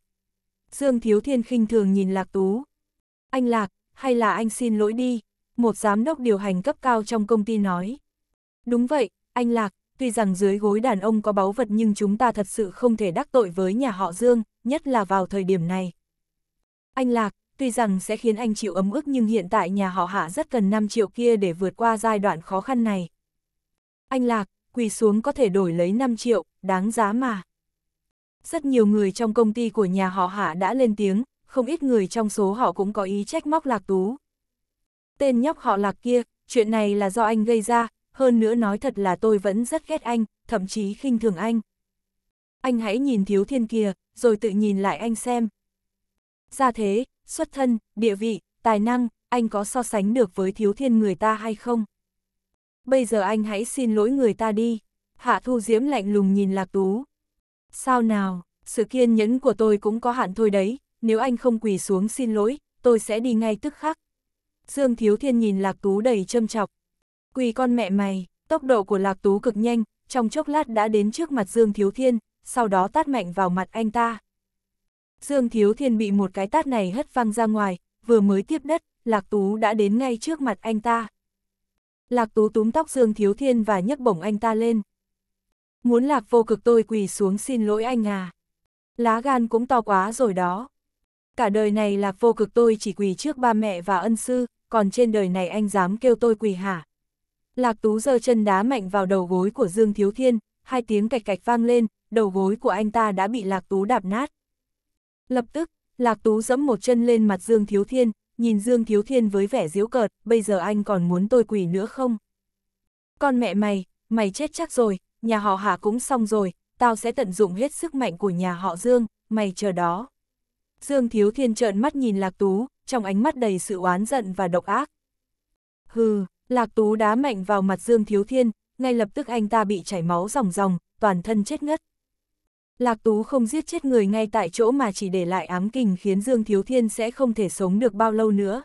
Dương Thiếu Thiên khinh thường nhìn Lạc Tú. Anh Lạc, hay là anh xin lỗi đi, một giám đốc điều hành cấp cao trong công ty nói. Đúng vậy, anh Lạc, tuy rằng dưới gối đàn ông có báu vật nhưng chúng ta thật sự không thể đắc tội với nhà họ Dương, nhất là vào thời điểm này. Anh Lạc, tuy rằng sẽ khiến anh chịu ấm ức nhưng hiện tại nhà họ hạ rất cần 5 triệu kia để vượt qua giai đoạn khó khăn này. Anh Lạc, quỳ xuống có thể đổi lấy 5 triệu, đáng giá mà. Rất nhiều người trong công ty của nhà họ hạ đã lên tiếng, không ít người trong số họ cũng có ý trách móc Lạc Tú. Tên nhóc họ Lạc kia, chuyện này là do anh gây ra, hơn nữa nói thật là tôi vẫn rất ghét anh, thậm chí khinh thường anh. Anh hãy nhìn thiếu thiên kia, rồi tự nhìn lại anh xem, gia thế, xuất thân, địa vị, tài năng, anh có so sánh được với thiếu thiên người ta hay không? Bây giờ anh hãy xin lỗi người ta đi. Hạ Thu Diễm lạnh lùng nhìn Lạc Tú. Sao nào, sự kiên nhẫn của tôi cũng có hạn thôi đấy, nếu anh không quỳ xuống xin lỗi, tôi sẽ đi ngay tức khắc. Dương Thiếu Thiên nhìn Lạc Tú đầy châm chọc. Quỳ con mẹ mày, tốc độ của Lạc Tú cực nhanh, trong chốc lát đã đến trước mặt Dương Thiếu Thiên, sau đó tát mạnh vào mặt anh ta. Dương Thiếu Thiên bị một cái tát này hất văng ra ngoài, vừa mới tiếp đất, Lạc Tú đã đến ngay trước mặt anh ta. Lạc Tú túm tóc Dương Thiếu Thiên và nhấc bổng anh ta lên. Muốn Lạc vô cực tôi quỳ xuống xin lỗi anh à. Lá gan cũng to quá rồi đó. Cả đời này Lạc vô cực tôi chỉ quỳ trước ba mẹ và ân sư, còn trên đời này anh dám kêu tôi quỳ hả? Lạc Tú giơ chân đá mạnh vào đầu gối của Dương Thiếu Thiên, hai tiếng cạch cạch vang lên, đầu gối của anh ta đã bị Lạc Tú đạp nát. Lập tức, Lạc Tú giẫm một chân lên mặt Dương Thiếu Thiên, nhìn Dương Thiếu Thiên với vẻ diếu cợt, bây giờ anh còn muốn tôi quỷ nữa không? Con mẹ mày, mày chết chắc rồi, nhà họ hà cũng xong rồi, tao sẽ tận dụng hết sức mạnh của nhà họ Dương, mày chờ đó. Dương Thiếu Thiên trợn mắt nhìn Lạc Tú, trong ánh mắt đầy sự oán giận và độc ác. Hừ, Lạc Tú đá mạnh vào mặt Dương Thiếu Thiên, ngay lập tức anh ta bị chảy máu ròng ròng, toàn thân chết ngất. Lạc Tú không giết chết người ngay tại chỗ mà chỉ để lại ám kình khiến Dương Thiếu Thiên sẽ không thể sống được bao lâu nữa.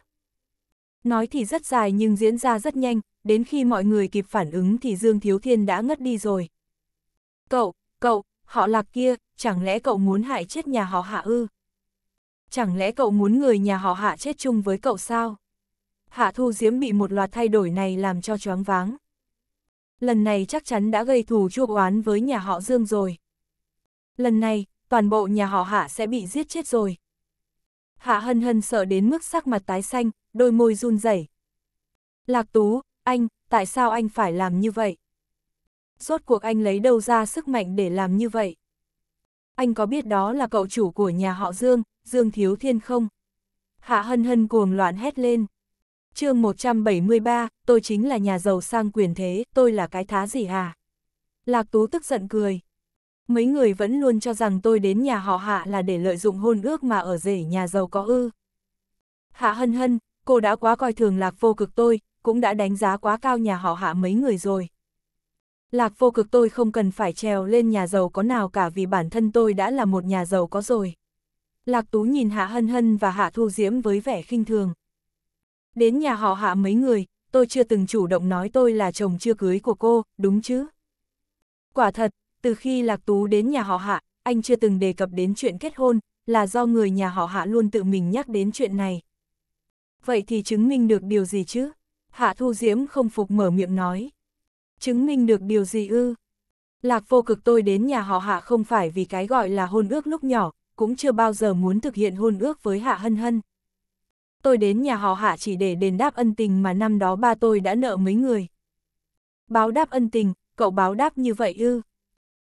Nói thì rất dài nhưng diễn ra rất nhanh, đến khi mọi người kịp phản ứng thì Dương Thiếu Thiên đã ngất đi rồi. Cậu, cậu, họ lạc kia, chẳng lẽ cậu muốn hại chết nhà họ hạ ư? Chẳng lẽ cậu muốn người nhà họ hạ chết chung với cậu sao? Hạ Thu Diễm bị một loạt thay đổi này làm cho choáng váng. Lần này chắc chắn đã gây thù chuốc oán với nhà họ Dương rồi lần này, toàn bộ nhà họ Hạ sẽ bị giết chết rồi. Hạ hân hân sợ đến mức sắc mặt tái xanh, đôi môi run rẩy. Lạc Tú, anh, tại sao anh phải làm như vậy? Rốt cuộc anh lấy đâu ra sức mạnh để làm như vậy? Anh có biết đó là cậu chủ của nhà họ Dương, Dương Thiếu Thiên không? Hạ hân hân cuồng loạn hét lên. chương 173, tôi chính là nhà giàu sang quyền thế, tôi là cái thá gì hả? Lạc Tú tức giận cười mấy người vẫn luôn cho rằng tôi đến nhà họ Hạ là để lợi dụng hôn ước mà ở rể nhà giàu có ư. Hạ hân hân, cô đã quá coi thường lạc vô cực tôi, cũng đã đánh giá quá cao nhà họ Hạ mấy người rồi. Lạc vô cực tôi không cần phải trèo lên nhà giàu có nào cả vì bản thân tôi đã là một nhà giàu có rồi. Lạc Tú nhìn Hạ Hân Hân và Hạ Thu Diễm với vẻ khinh thường. Đến nhà họ Hạ mấy người, tôi chưa từng chủ động nói tôi là chồng chưa cưới của cô, đúng chứ? Quả thật, từ khi Lạc Tú đến nhà họ Hạ, anh chưa từng đề cập đến chuyện kết hôn, là do người nhà họ Hạ luôn tự mình nhắc đến chuyện này. Vậy thì chứng minh được điều gì chứ? Hạ Thu Diễm không phục mở miệng nói. Chứng minh được điều gì ư? Lạc vô cực tôi đến nhà họ Hạ không phải vì cái gọi là hôn ước lúc nhỏ, cũng chưa bao giờ muốn thực hiện hôn ước với Hạ Hân Hân. Tôi đến nhà họ Hạ chỉ để đền đáp ân tình mà năm đó ba tôi đã nợ mấy người. Báo đáp ân tình, cậu báo đáp như vậy ư?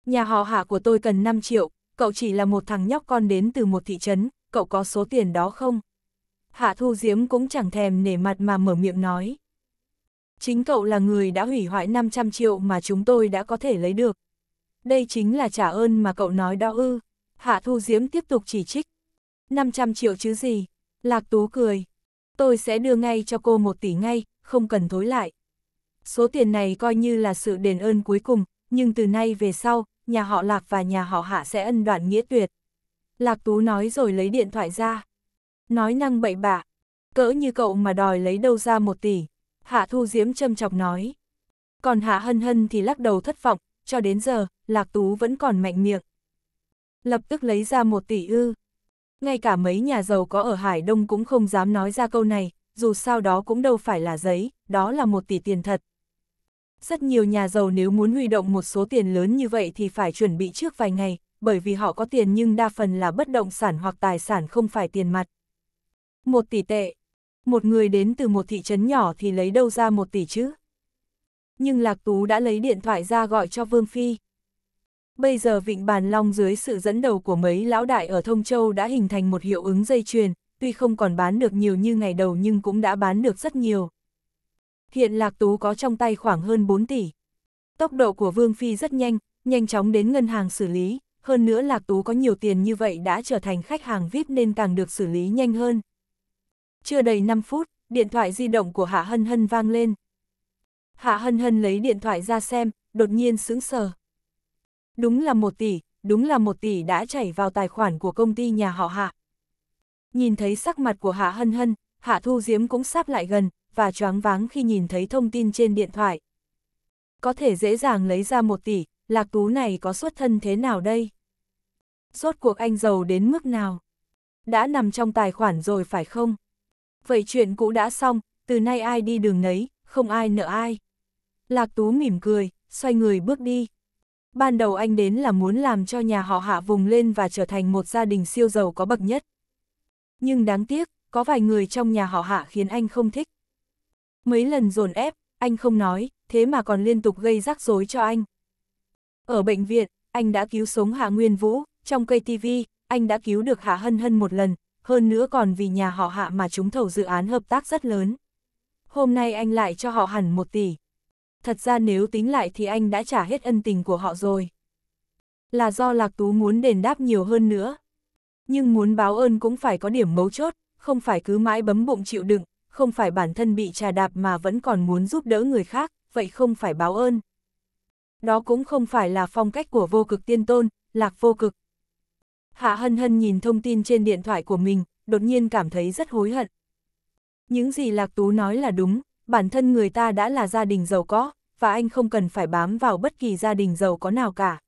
Nhà họ hạ của tôi cần 5 triệu, cậu chỉ là một thằng nhóc con đến từ một thị trấn, cậu có số tiền đó không? Hạ Thu Diễm cũng chẳng thèm nể mặt mà mở miệng nói. Chính cậu là người đã hủy hoại 500 triệu mà chúng tôi đã có thể lấy được. Đây chính là trả ơn mà cậu nói đó ư. Hạ Thu Diễm tiếp tục chỉ trích. 500 triệu chứ gì? Lạc Tú cười. Tôi sẽ đưa ngay cho cô một tỷ ngay, không cần thối lại. Số tiền này coi như là sự đền ơn cuối cùng, nhưng từ nay về sau, nhà họ Lạc và nhà họ Hạ sẽ ân đoạn nghĩa tuyệt. Lạc Tú nói rồi lấy điện thoại ra. Nói năng bậy bạ, cỡ như cậu mà đòi lấy đâu ra một tỷ. Hạ Thu Diễm châm chọc nói. Còn Hạ Hân Hân thì lắc đầu thất vọng, cho đến giờ, Lạc Tú vẫn còn mạnh miệng. Lập tức lấy ra một tỷ ư. Ngay cả mấy nhà giàu có ở Hải Đông cũng không dám nói ra câu này, dù sao đó cũng đâu phải là giấy, đó là một tỷ tiền thật, rất nhiều nhà giàu nếu muốn huy động một số tiền lớn như vậy thì phải chuẩn bị trước vài ngày, bởi vì họ có tiền nhưng đa phần là bất động sản hoặc tài sản không phải tiền mặt. Một tỷ tệ. Một người đến từ một thị trấn nhỏ thì lấy đâu ra một tỷ chứ? Nhưng Lạc Tú đã lấy điện thoại ra gọi cho Vương Phi. Bây giờ Vịnh Bàn Long dưới sự dẫn đầu của mấy lão đại ở Thông Châu đã hình thành một hiệu ứng dây chuyền, tuy không còn bán được nhiều như ngày đầu nhưng cũng đã bán được rất nhiều hiện Lạc Tú có trong tay khoảng hơn 4 tỷ. Tốc độ của Vương Phi rất nhanh, nhanh chóng đến ngân hàng xử lý, hơn nữa Lạc Tú có nhiều tiền như vậy đã trở thành khách hàng VIP nên càng được xử lý nhanh hơn. Chưa đầy 5 phút, điện thoại di động của Hạ Hân Hân vang lên. Hạ Hân Hân lấy điện thoại ra xem, đột nhiên sững sờ. Đúng là 1 tỷ, đúng là 1 tỷ đã chảy vào tài khoản của công ty nhà họ Hạ. Nhìn thấy sắc mặt của Hạ Hân Hân, Hạ Thu Diễm cũng sáp lại gần, và choáng váng khi nhìn thấy thông tin trên điện thoại. Có thể dễ dàng lấy ra một tỷ, lạc tú này có xuất thân thế nào đây? Rốt cuộc anh giàu đến mức nào? Đã nằm trong tài khoản rồi phải không? Vậy chuyện cũ đã xong, từ nay ai đi đường nấy, không ai nợ ai. Lạc tú mỉm cười, xoay người bước đi. Ban đầu anh đến là muốn làm cho nhà họ hạ vùng lên và trở thành một gia đình siêu giàu có bậc nhất. Nhưng đáng tiếc, có vài người trong nhà họ hạ khiến anh không thích. Mấy lần dồn ép, anh không nói, thế mà còn liên tục gây rắc rối cho anh. Ở bệnh viện, anh đã cứu sống Hạ Nguyên Vũ, trong cây TV, anh đã cứu được Hạ Hân Hân một lần, hơn nữa còn vì nhà họ Hạ mà chúng thầu dự án hợp tác rất lớn. Hôm nay anh lại cho họ hẳn một tỷ. Thật ra nếu tính lại thì anh đã trả hết ân tình của họ rồi. Là do Lạc Tú muốn đền đáp nhiều hơn nữa. Nhưng muốn báo ơn cũng phải có điểm mấu chốt, không phải cứ mãi bấm bụng chịu đựng, không phải bản thân bị trà đạp mà vẫn còn muốn giúp đỡ người khác, vậy không phải báo ơn. Đó cũng không phải là phong cách của vô cực tiên tôn, lạc vô cực. Hạ hân hân nhìn thông tin trên điện thoại của mình, đột nhiên cảm thấy rất hối hận. Những gì Lạc Tú nói là đúng, bản thân người ta đã là gia đình giàu có, và anh không cần phải bám vào bất kỳ gia đình giàu có nào cả.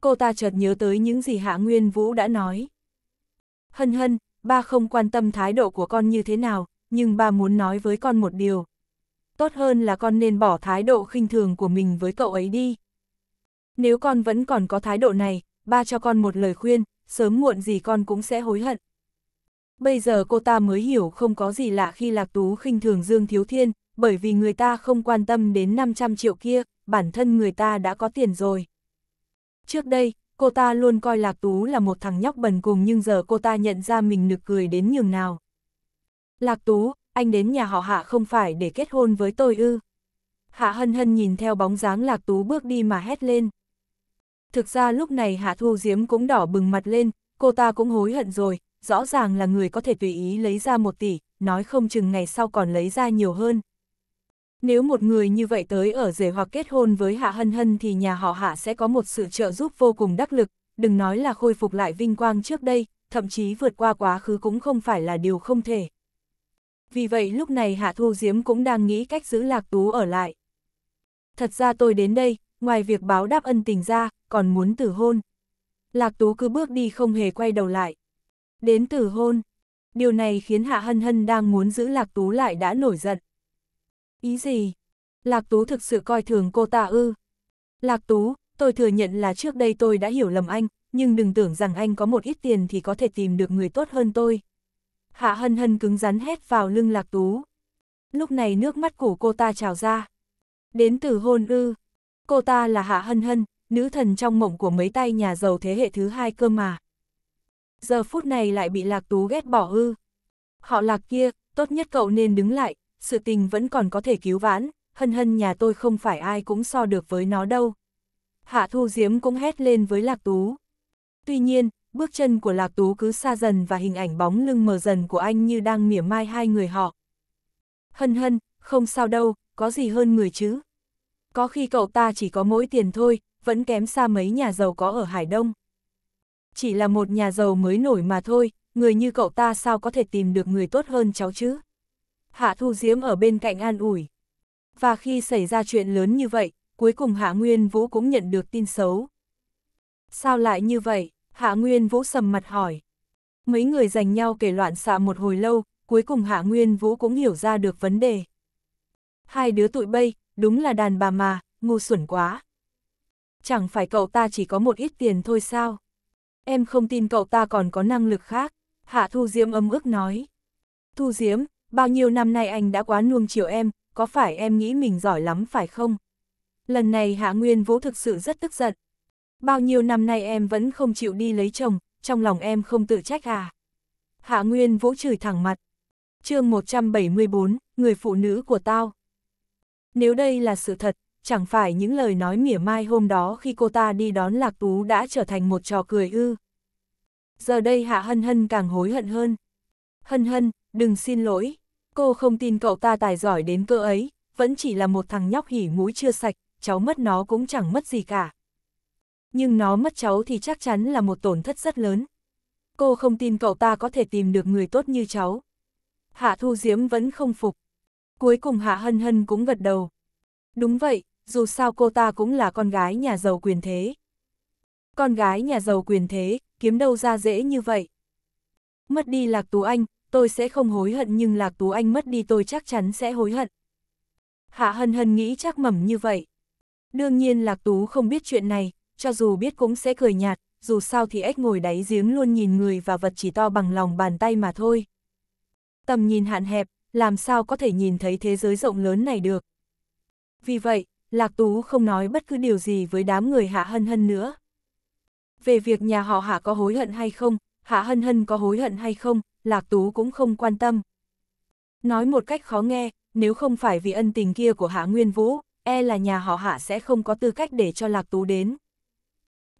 Cô ta chợt nhớ tới những gì Hạ Nguyên Vũ đã nói. Hân hân, ba không quan tâm thái độ của con như thế nào, nhưng ba muốn nói với con một điều. Tốt hơn là con nên bỏ thái độ khinh thường của mình với cậu ấy đi. Nếu con vẫn còn có thái độ này, ba cho con một lời khuyên, sớm muộn gì con cũng sẽ hối hận. Bây giờ cô ta mới hiểu không có gì lạ khi Lạc Tú khinh thường Dương Thiếu Thiên, bởi vì người ta không quan tâm đến 500 triệu kia, bản thân người ta đã có tiền rồi. Trước đây, cô ta luôn coi Lạc Tú là một thằng nhóc bần cùng nhưng giờ cô ta nhận ra mình nực cười đến nhường nào. Lạc Tú, anh đến nhà họ Hạ không phải để kết hôn với tôi ư. Hạ hân hân nhìn theo bóng dáng Lạc Tú bước đi mà hét lên. Thực ra lúc này Hạ Thu Diễm cũng đỏ bừng mặt lên, cô ta cũng hối hận rồi, rõ ràng là người có thể tùy ý lấy ra một tỷ, nói không chừng ngày sau còn lấy ra nhiều hơn. Nếu một người như vậy tới ở rể hoặc kết hôn với Hạ Hân Hân thì nhà họ Hạ sẽ có một sự trợ giúp vô cùng đắc lực, đừng nói là khôi phục lại vinh quang trước đây, thậm chí vượt qua quá khứ cũng không phải là điều không thể vì vậy lúc này Hạ Thu Diếm cũng đang nghĩ cách giữ Lạc Tú ở lại. Thật ra tôi đến đây, ngoài việc báo đáp ân tình ra, còn muốn tử hôn. Lạc Tú cứ bước đi không hề quay đầu lại. Đến tử hôn, điều này khiến Hạ Hân Hân đang muốn giữ Lạc Tú lại đã nổi giận. Ý gì? Lạc Tú thực sự coi thường cô ta ư? Lạc Tú, tôi thừa nhận là trước đây tôi đã hiểu lầm anh, nhưng đừng tưởng rằng anh có một ít tiền thì có thể tìm được người tốt hơn tôi hạ hân hân cứng rắn hét vào lưng lạc tú. Lúc này nước mắt của cô ta trào ra. Đến từ hôn ư, cô ta là hạ hân hân, nữ thần trong mộng của mấy tay nhà giàu thế hệ thứ hai cơ mà. Giờ phút này lại bị lạc tú ghét bỏ ư. Họ lạc kia, tốt nhất cậu nên đứng lại, sự tình vẫn còn có thể cứu vãn, hân hân nhà tôi không phải ai cũng so được với nó đâu. Hạ thu diễm cũng hét lên với lạc tú. Tuy nhiên, bước chân của Lạc Tú cứ xa dần và hình ảnh bóng lưng mờ dần của anh như đang mỉa mai hai người họ. Hân hân, không sao đâu, có gì hơn người chứ. Có khi cậu ta chỉ có mỗi tiền thôi, vẫn kém xa mấy nhà giàu có ở Hải Đông. Chỉ là một nhà giàu mới nổi mà thôi, người như cậu ta sao có thể tìm được người tốt hơn cháu chứ. Hạ Thu Diễm ở bên cạnh an ủi. Và khi xảy ra chuyện lớn như vậy, cuối cùng Hạ Nguyên Vũ cũng nhận được tin xấu. Sao lại như vậy? Hạ Nguyên Vũ sầm mặt hỏi. Mấy người dành nhau kể loạn xạ một hồi lâu, cuối cùng Hạ Nguyên Vũ cũng hiểu ra được vấn đề. Hai đứa tụi bây, đúng là đàn bà mà, ngu xuẩn quá. Chẳng phải cậu ta chỉ có một ít tiền thôi sao? Em không tin cậu ta còn có năng lực khác, Hạ Thu Diễm âm ức nói. Thu Diễm, bao nhiêu năm nay anh đã quá nuông chiều em, có phải em nghĩ mình giỏi lắm phải không? Lần này Hạ Nguyên Vũ thực sự rất tức giận, Bao nhiêu năm nay em vẫn không chịu đi lấy chồng, trong lòng em không tự trách à? Hạ Nguyên Vũ chửi thẳng mặt. chương 174, người phụ nữ của tao. Nếu đây là sự thật, chẳng phải những lời nói mỉa mai hôm đó khi cô ta đi đón Lạc Tú đã trở thành một trò cười ư. Giờ đây Hạ Hân Hân càng hối hận hơn. Hân Hân, đừng xin lỗi, cô không tin cậu ta tài giỏi đến cơ ấy, vẫn chỉ là một thằng nhóc hỉ mũi chưa sạch, cháu mất nó cũng chẳng mất gì cả nhưng nó mất cháu thì chắc chắn là một tổn thất rất lớn. Cô không tin cậu ta có thể tìm được người tốt như cháu. Hạ Thu Diễm vẫn không phục. Cuối cùng Hạ Hân Hân cũng gật đầu. Đúng vậy, dù sao cô ta cũng là con gái nhà giàu quyền thế. Con gái nhà giàu quyền thế, kiếm đâu ra dễ như vậy. Mất đi Lạc Tú Anh, tôi sẽ không hối hận nhưng Lạc Tú Anh mất đi tôi chắc chắn sẽ hối hận. Hạ Hân Hân nghĩ chắc mẩm như vậy. Đương nhiên Lạc Tú không biết chuyện này, cho dù biết cũng sẽ cười nhạt, dù sao thì ếch ngồi đáy giếng luôn nhìn người và vật chỉ to bằng lòng bàn tay mà thôi. Tầm nhìn hạn hẹp, làm sao có thể nhìn thấy thế giới rộng lớn này được. Vì vậy, Lạc Tú không nói bất cứ điều gì với đám người Hạ Hân Hân nữa. Về việc nhà họ Hạ có hối hận hay không, Hạ Hân Hân có hối hận hay không, Lạc Tú cũng không quan tâm. Nói một cách khó nghe, nếu không phải vì ân tình kia của Hạ Nguyên Vũ, e là nhà họ Hạ sẽ không có tư cách để cho Lạc Tú đến.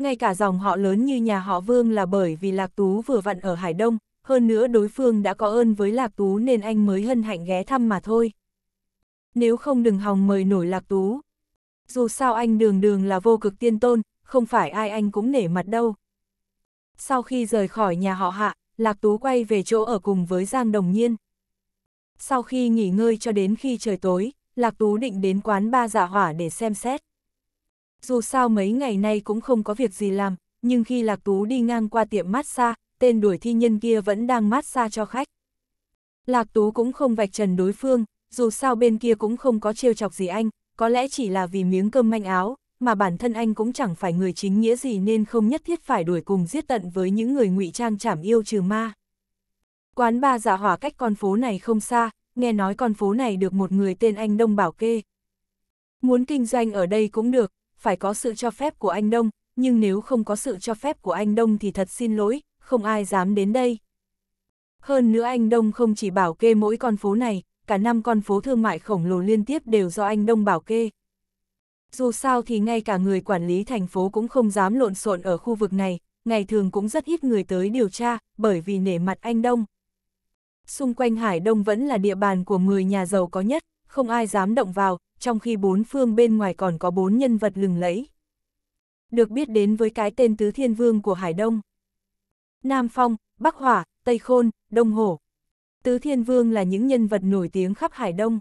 Ngay cả dòng họ lớn như nhà họ Vương là bởi vì Lạc Tú vừa vặn ở Hải Đông, hơn nữa đối phương đã có ơn với Lạc Tú nên anh mới hân hạnh ghé thăm mà thôi. Nếu không đừng hòng mời nổi Lạc Tú. Dù sao anh đường đường là vô cực tiên tôn, không phải ai anh cũng nể mặt đâu. Sau khi rời khỏi nhà họ hạ, Lạc Tú quay về chỗ ở cùng với Giang Đồng Nhiên. Sau khi nghỉ ngơi cho đến khi trời tối, Lạc Tú định đến quán ba dạ hỏa để xem xét dù sao mấy ngày nay cũng không có việc gì làm, nhưng khi Lạc Tú đi ngang qua tiệm massage, tên đuổi thi nhân kia vẫn đang massage cho khách. Lạc Tú cũng không vạch trần đối phương, dù sao bên kia cũng không có trêu chọc gì anh, có lẽ chỉ là vì miếng cơm manh áo, mà bản thân anh cũng chẳng phải người chính nghĩa gì nên không nhất thiết phải đuổi cùng giết tận với những người ngụy trang chảm yêu trừ ma. Quán ba giả dạ hỏa cách con phố này không xa, nghe nói con phố này được một người tên anh Đông Bảo kê. Muốn kinh doanh ở đây cũng được, phải có sự cho phép của anh Đông, nhưng nếu không có sự cho phép của anh Đông thì thật xin lỗi, không ai dám đến đây. Hơn nữa anh Đông không chỉ bảo kê mỗi con phố này, cả năm con phố thương mại khổng lồ liên tiếp đều do anh Đông bảo kê. Dù sao thì ngay cả người quản lý thành phố cũng không dám lộn xộn ở khu vực này, ngày thường cũng rất ít người tới điều tra, bởi vì nể mặt anh Đông. Xung quanh Hải Đông vẫn là địa bàn của 10 nhà giàu có nhất, không ai dám động vào, trong khi bốn phương bên ngoài còn có bốn nhân vật lừng lẫy. Được biết đến với cái tên Tứ Thiên Vương của Hải Đông. Nam Phong, Bắc Hỏa, Tây Khôn, Đông Hổ. Tứ Thiên Vương là những nhân vật nổi tiếng khắp Hải Đông.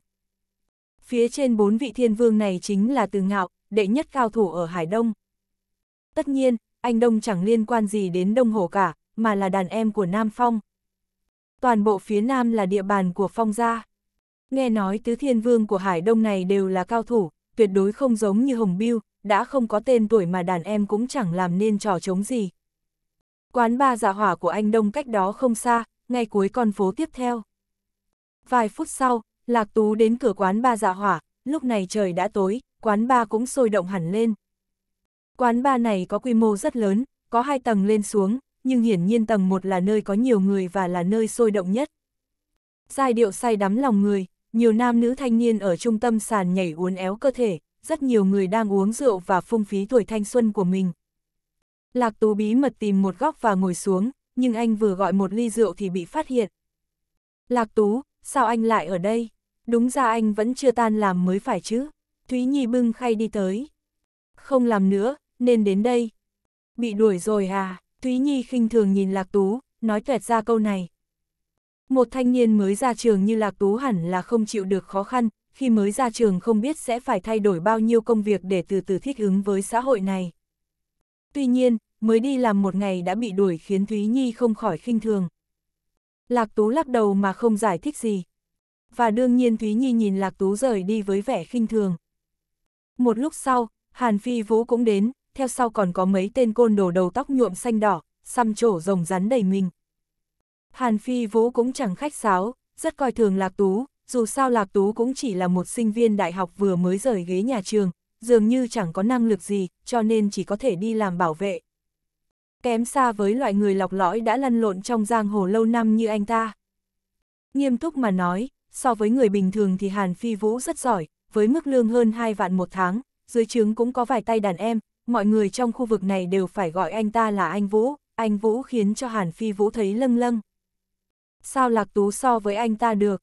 Phía trên bốn vị Thiên Vương này chính là Từ Ngạo, đệ nhất cao thủ ở Hải Đông. Tất nhiên, anh Đông chẳng liên quan gì đến Đông Hổ cả, mà là đàn em của Nam Phong. Toàn bộ phía Nam là địa bàn của Phong gia. Nghe nói tứ thiên vương của Hải Đông này đều là cao thủ, tuyệt đối không giống như Hồng Biêu, đã không có tên tuổi mà đàn em cũng chẳng làm nên trò chống gì. Quán ba giả dạ hỏa của anh Đông cách đó không xa, ngay cuối con phố tiếp theo. Vài phút sau, Lạc Tú đến cửa quán ba giả dạ hỏa, lúc này trời đã tối, quán ba cũng sôi động hẳn lên. Quán ba này có quy mô rất lớn, có hai tầng lên xuống, nhưng hiển nhiên tầng một là nơi có nhiều người và là nơi sôi động nhất. Giai điệu say đắm lòng người, nhiều nam nữ thanh niên ở trung tâm sàn nhảy uốn éo cơ thể, rất nhiều người đang uống rượu và phung phí tuổi thanh xuân của mình. Lạc Tú bí mật tìm một góc và ngồi xuống, nhưng anh vừa gọi một ly rượu thì bị phát hiện. Lạc Tú, sao anh lại ở đây? Đúng ra anh vẫn chưa tan làm mới phải chứ. Thúy Nhi bưng khay đi tới. Không làm nữa, nên đến đây. Bị đuổi rồi à? Thúy Nhi khinh thường nhìn Lạc Tú, nói tuệt ra câu này. Một thanh niên mới ra trường như Lạc Tú hẳn là không chịu được khó khăn, khi mới ra trường không biết sẽ phải thay đổi bao nhiêu công việc để từ từ thích ứng với xã hội này. Tuy nhiên, mới đi làm một ngày đã bị đuổi khiến Thúy Nhi không khỏi khinh thường. Lạc Tú lắc đầu mà không giải thích gì. Và đương nhiên Thúy Nhi nhìn Lạc Tú rời đi với vẻ khinh thường. Một lúc sau, Hàn Phi Vũ cũng đến, theo sau còn có mấy tên côn đồ đầu tóc nhuộm xanh đỏ, xăm trổ rồng rắn đầy mình. Hàn Phi Vũ cũng chẳng khách sáo, rất coi thường Lạc Tú, dù sao Lạc Tú cũng chỉ là một sinh viên đại học vừa mới rời ghế nhà trường, dường như chẳng có năng lực gì, cho nên chỉ có thể đi làm bảo vệ. Kém xa với loại người lọc lõi đã lăn lộn trong giang hồ lâu năm như anh ta. Nghiêm túc mà nói, so với người bình thường thì Hàn Phi Vũ rất giỏi, với mức lương hơn 2 vạn một tháng, dưới trướng cũng có vài tay đàn em, mọi người trong khu vực này đều phải gọi anh ta là anh Vũ, anh Vũ khiến cho Hàn Phi Vũ thấy lâng lâng sao Lạc Tú so với anh ta được.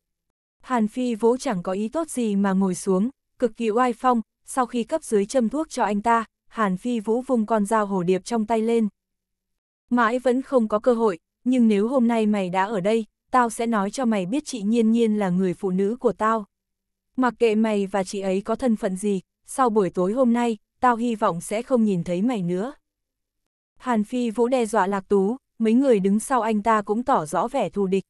Hàn Phi vỗ chẳng có ý tốt gì mà ngồi xuống, cực kỳ oai phong, sau khi cấp dưới châm thuốc cho anh ta, Hàn Phi vũ vùng con dao hổ điệp trong tay lên. Mãi vẫn không có cơ hội, nhưng nếu hôm nay mày đã ở đây, tao sẽ nói cho mày biết chị Nhiên Nhiên là người phụ nữ của tao. Mặc kệ mày và chị ấy có thân phận gì, sau buổi tối hôm nay, tao hy vọng sẽ không nhìn thấy mày nữa. Hàn Phi Vũ đe dọa Lạc Tú, mấy người đứng sau anh ta cũng tỏ rõ vẻ thù địch,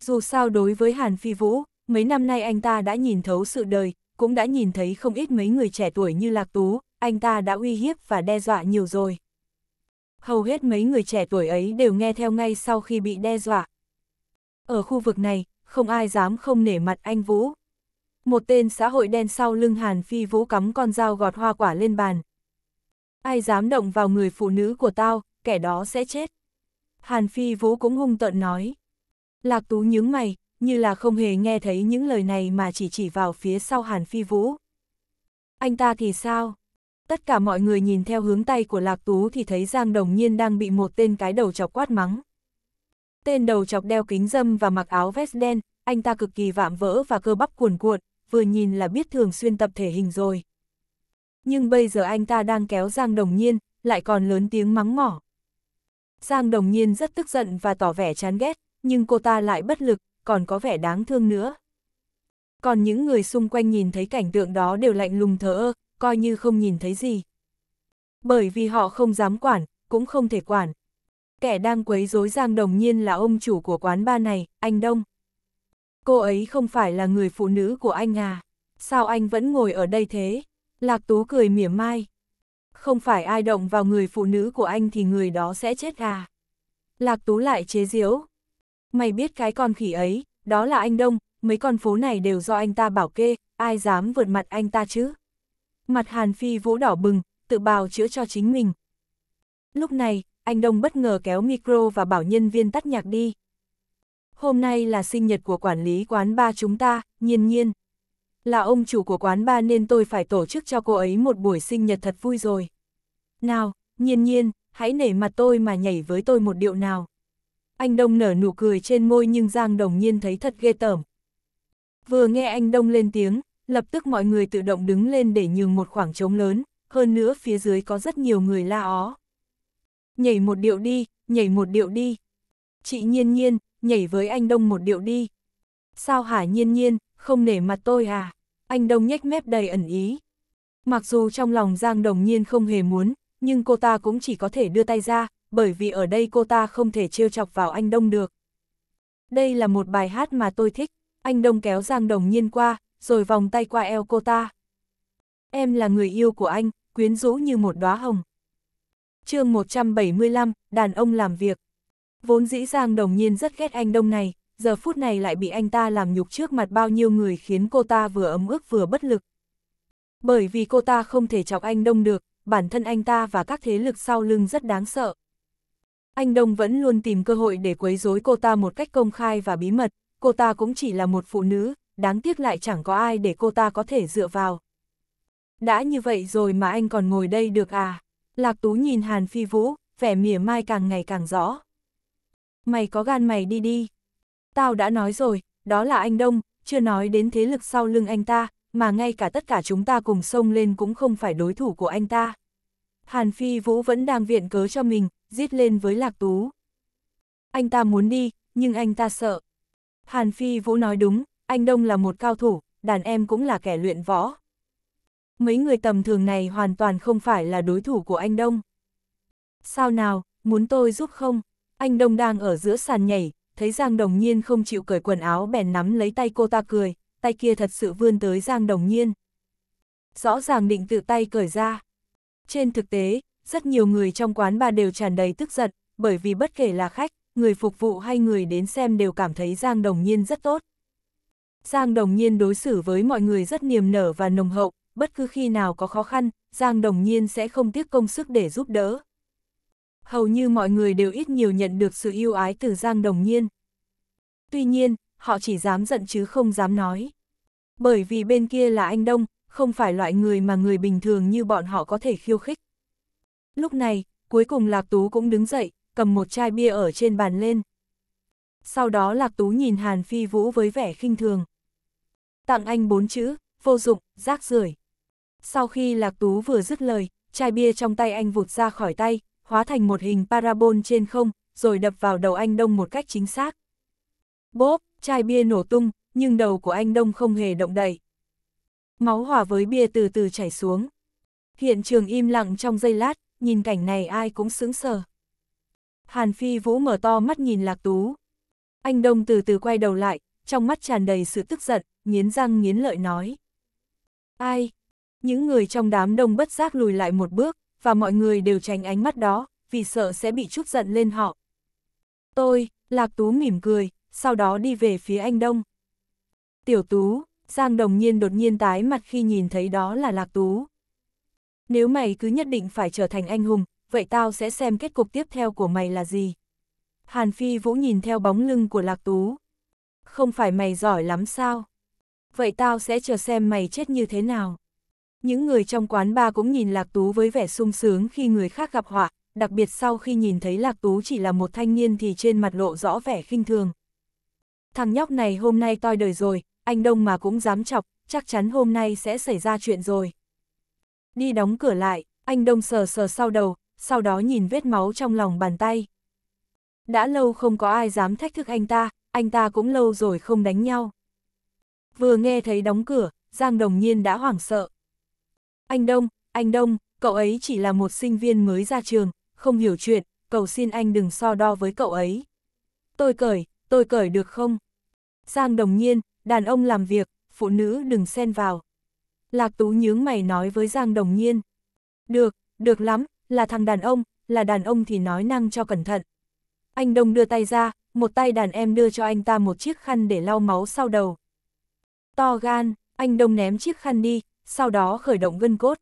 dù sao đối với Hàn Phi Vũ, mấy năm nay anh ta đã nhìn thấu sự đời, cũng đã nhìn thấy không ít mấy người trẻ tuổi như Lạc Tú, anh ta đã uy hiếp và đe dọa nhiều rồi. Hầu hết mấy người trẻ tuổi ấy đều nghe theo ngay sau khi bị đe dọa. Ở khu vực này, không ai dám không nể mặt anh Vũ. Một tên xã hội đen sau lưng Hàn Phi Vũ cắm con dao gọt hoa quả lên bàn. Ai dám động vào người phụ nữ của tao, kẻ đó sẽ chết. Hàn Phi Vũ cũng hung tợn nói. Lạc Tú nhướng mày, như là không hề nghe thấy những lời này mà chỉ chỉ vào phía sau Hàn Phi Vũ. Anh ta thì sao? Tất cả mọi người nhìn theo hướng tay của Lạc Tú thì thấy Giang Đồng Nhiên đang bị một tên cái đầu chọc quát mắng. Tên đầu chọc đeo kính dâm và mặc áo vest đen, anh ta cực kỳ vạm vỡ và cơ bắp cuồn cuộn, vừa nhìn là biết thường xuyên tập thể hình rồi. Nhưng bây giờ anh ta đang kéo Giang Đồng Nhiên, lại còn lớn tiếng mắng mỏ. Giang Đồng Nhiên rất tức giận và tỏ vẻ chán ghét, nhưng cô ta lại bất lực, còn có vẻ đáng thương nữa. Còn những người xung quanh nhìn thấy cảnh tượng đó đều lạnh lùng thở ơ, coi như không nhìn thấy gì. Bởi vì họ không dám quản, cũng không thể quản. Kẻ đang quấy rối Giang Đồng Nhiên là ông chủ của quán ba này, anh Đông. Cô ấy không phải là người phụ nữ của anh à? Sao anh vẫn ngồi ở đây thế? Lạc Tú cười mỉa mai. Không phải ai động vào người phụ nữ của anh thì người đó sẽ chết à? Lạc Tú lại chế giễu. Mày biết cái con khỉ ấy, đó là anh Đông, mấy con phố này đều do anh ta bảo kê, ai dám vượt mặt anh ta chứ? Mặt Hàn Phi vỗ đỏ bừng, tự bào chữa cho chính mình. Lúc này, anh Đông bất ngờ kéo micro và bảo nhân viên tắt nhạc đi. Hôm nay là sinh nhật của quản lý quán ba chúng ta, nhiên nhiên. Là ông chủ của quán ba nên tôi phải tổ chức cho cô ấy một buổi sinh nhật thật vui rồi. Nào, nhiên nhiên, hãy nể mặt tôi mà nhảy với tôi một điệu nào. Anh Đông nở nụ cười trên môi nhưng Giang Đồng Nhiên thấy thật ghê tởm. Vừa nghe anh Đông lên tiếng, lập tức mọi người tự động đứng lên để nhường một khoảng trống lớn, hơn nữa phía dưới có rất nhiều người la ó. Nhảy một điệu đi, nhảy một điệu đi. Chị Nhiên Nhiên, nhảy với anh Đông một điệu đi. Sao hả Nhiên Nhiên, không nể mặt tôi à? Anh Đông nhếch mép đầy ẩn ý. Mặc dù trong lòng Giang Đồng Nhiên không hề muốn, nhưng cô ta cũng chỉ có thể đưa tay ra, bởi vì ở đây cô ta không thể trêu chọc vào anh Đông được. Đây là một bài hát mà tôi thích, anh Đông kéo Giang Đồng Nhiên qua, rồi vòng tay qua eo cô ta. Em là người yêu của anh, quyến rũ như một đóa hồng. chương 175, đàn ông làm việc. Vốn dĩ Giang Đồng Nhiên rất ghét anh Đông này, giờ phút này lại bị anh ta làm nhục trước mặt bao nhiêu người khiến cô ta vừa ấm ức vừa bất lực. Bởi vì cô ta không thể chọc anh Đông được, bản thân anh ta và các thế lực sau lưng rất đáng sợ anh Đông vẫn luôn tìm cơ hội để quấy rối cô ta một cách công khai và bí mật, cô ta cũng chỉ là một phụ nữ, đáng tiếc lại chẳng có ai để cô ta có thể dựa vào. Đã như vậy rồi mà anh còn ngồi đây được à? Lạc Tú nhìn Hàn Phi Vũ, vẻ mỉa mai càng ngày càng rõ. Mày có gan mày đi đi. Tao đã nói rồi, đó là anh Đông, chưa nói đến thế lực sau lưng anh ta, mà ngay cả tất cả chúng ta cùng sông lên cũng không phải đối thủ của anh ta. Hàn Phi Vũ vẫn đang viện cớ cho mình, giết lên với Lạc Tú. Anh ta muốn đi, nhưng anh ta sợ. Hàn Phi Vũ nói đúng, anh Đông là một cao thủ, đàn em cũng là kẻ luyện võ. Mấy người tầm thường này hoàn toàn không phải là đối thủ của anh Đông. Sao nào, muốn tôi giúp không? Anh Đông đang ở giữa sàn nhảy, thấy Giang Đồng Nhiên không chịu cởi quần áo bèn nắm lấy tay cô ta cười, tay kia thật sự vươn tới Giang Đồng Nhiên. Rõ ràng định tự tay cởi ra. Trên thực tế, rất nhiều người trong quán ba đều tràn đầy tức giận, bởi vì bất kể là khách, người phục vụ hay người đến xem đều cảm thấy Giang Đồng Nhiên rất tốt. Giang Đồng Nhiên đối xử với mọi người rất niềm nở và nồng hậu, bất cứ khi nào có khó khăn, Giang Đồng Nhiên sẽ không tiếc công sức để giúp đỡ. Hầu như mọi người đều ít nhiều nhận được sự yêu ái từ Giang Đồng Nhiên. Tuy nhiên, họ chỉ dám giận chứ không dám nói. Bởi vì bên kia là anh Đông, không phải loại người mà người bình thường như bọn họ có thể khiêu khích. Lúc này, cuối cùng Lạc Tú cũng đứng dậy, cầm một chai bia ở trên bàn lên. Sau đó Lạc Tú nhìn Hàn Phi Vũ với vẻ khinh thường. Tặng anh bốn chữ, vô dụng, rác rưởi. Sau khi Lạc Tú vừa dứt lời, chai bia trong tay anh vụt ra khỏi tay, hóa thành một hình parabol trên không, rồi đập vào đầu anh Đông một cách chính xác. Bốp, chai bia nổ tung, nhưng đầu của anh Đông không hề động đậy. Máu hòa với bia từ từ chảy xuống. Hiện trường im lặng trong giây lát, nhìn cảnh này ai cũng sững sờ. Hàn Phi Vũ mở to mắt nhìn Lạc Tú. Anh Đông từ từ quay đầu lại, trong mắt tràn đầy sự tức giận, nghiến răng nghiến lợi nói. Ai? Những người trong đám đông bất giác lùi lại một bước, và mọi người đều tránh ánh mắt đó, vì sợ sẽ bị chút giận lên họ. Tôi, Lạc Tú mỉm cười, sau đó đi về phía anh Đông. Tiểu Tú, Giang Đồng Nhiên đột nhiên tái mặt khi nhìn thấy đó là Lạc Tú. Nếu mày cứ nhất định phải trở thành anh hùng, vậy tao sẽ xem kết cục tiếp theo của mày là gì. Hàn Phi Vũ nhìn theo bóng lưng của Lạc Tú. Không phải mày giỏi lắm sao? Vậy tao sẽ chờ xem mày chết như thế nào. Những người trong quán ba cũng nhìn Lạc Tú với vẻ sung sướng khi người khác gặp họa, đặc biệt sau khi nhìn thấy Lạc Tú chỉ là một thanh niên thì trên mặt lộ rõ vẻ khinh thường. Thằng nhóc này hôm nay toi đời rồi, anh Đông mà cũng dám chọc, chắc chắn hôm nay sẽ xảy ra chuyện rồi đi đóng cửa lại, anh Đông sờ sờ sau đầu, sau đó nhìn vết máu trong lòng bàn tay. Đã lâu không có ai dám thách thức anh ta, anh ta cũng lâu rồi không đánh nhau. Vừa nghe thấy đóng cửa, Giang Đồng Nhiên đã hoảng sợ. Anh Đông, anh Đông, cậu ấy chỉ là một sinh viên mới ra trường, không hiểu chuyện, cầu xin anh đừng so đo với cậu ấy. Tôi cởi, tôi cởi được không? Giang Đồng Nhiên, đàn ông làm việc, phụ nữ đừng xen vào. Lạc Tú nhướng mày nói với Giang Đồng Nhiên. Được, được lắm, là thằng đàn ông, là đàn ông thì nói năng cho cẩn thận. Anh Đông đưa tay ra, một tay đàn em đưa cho anh ta một chiếc khăn để lau máu sau đầu. To gan, anh Đông ném chiếc khăn đi, sau đó khởi động gân cốt.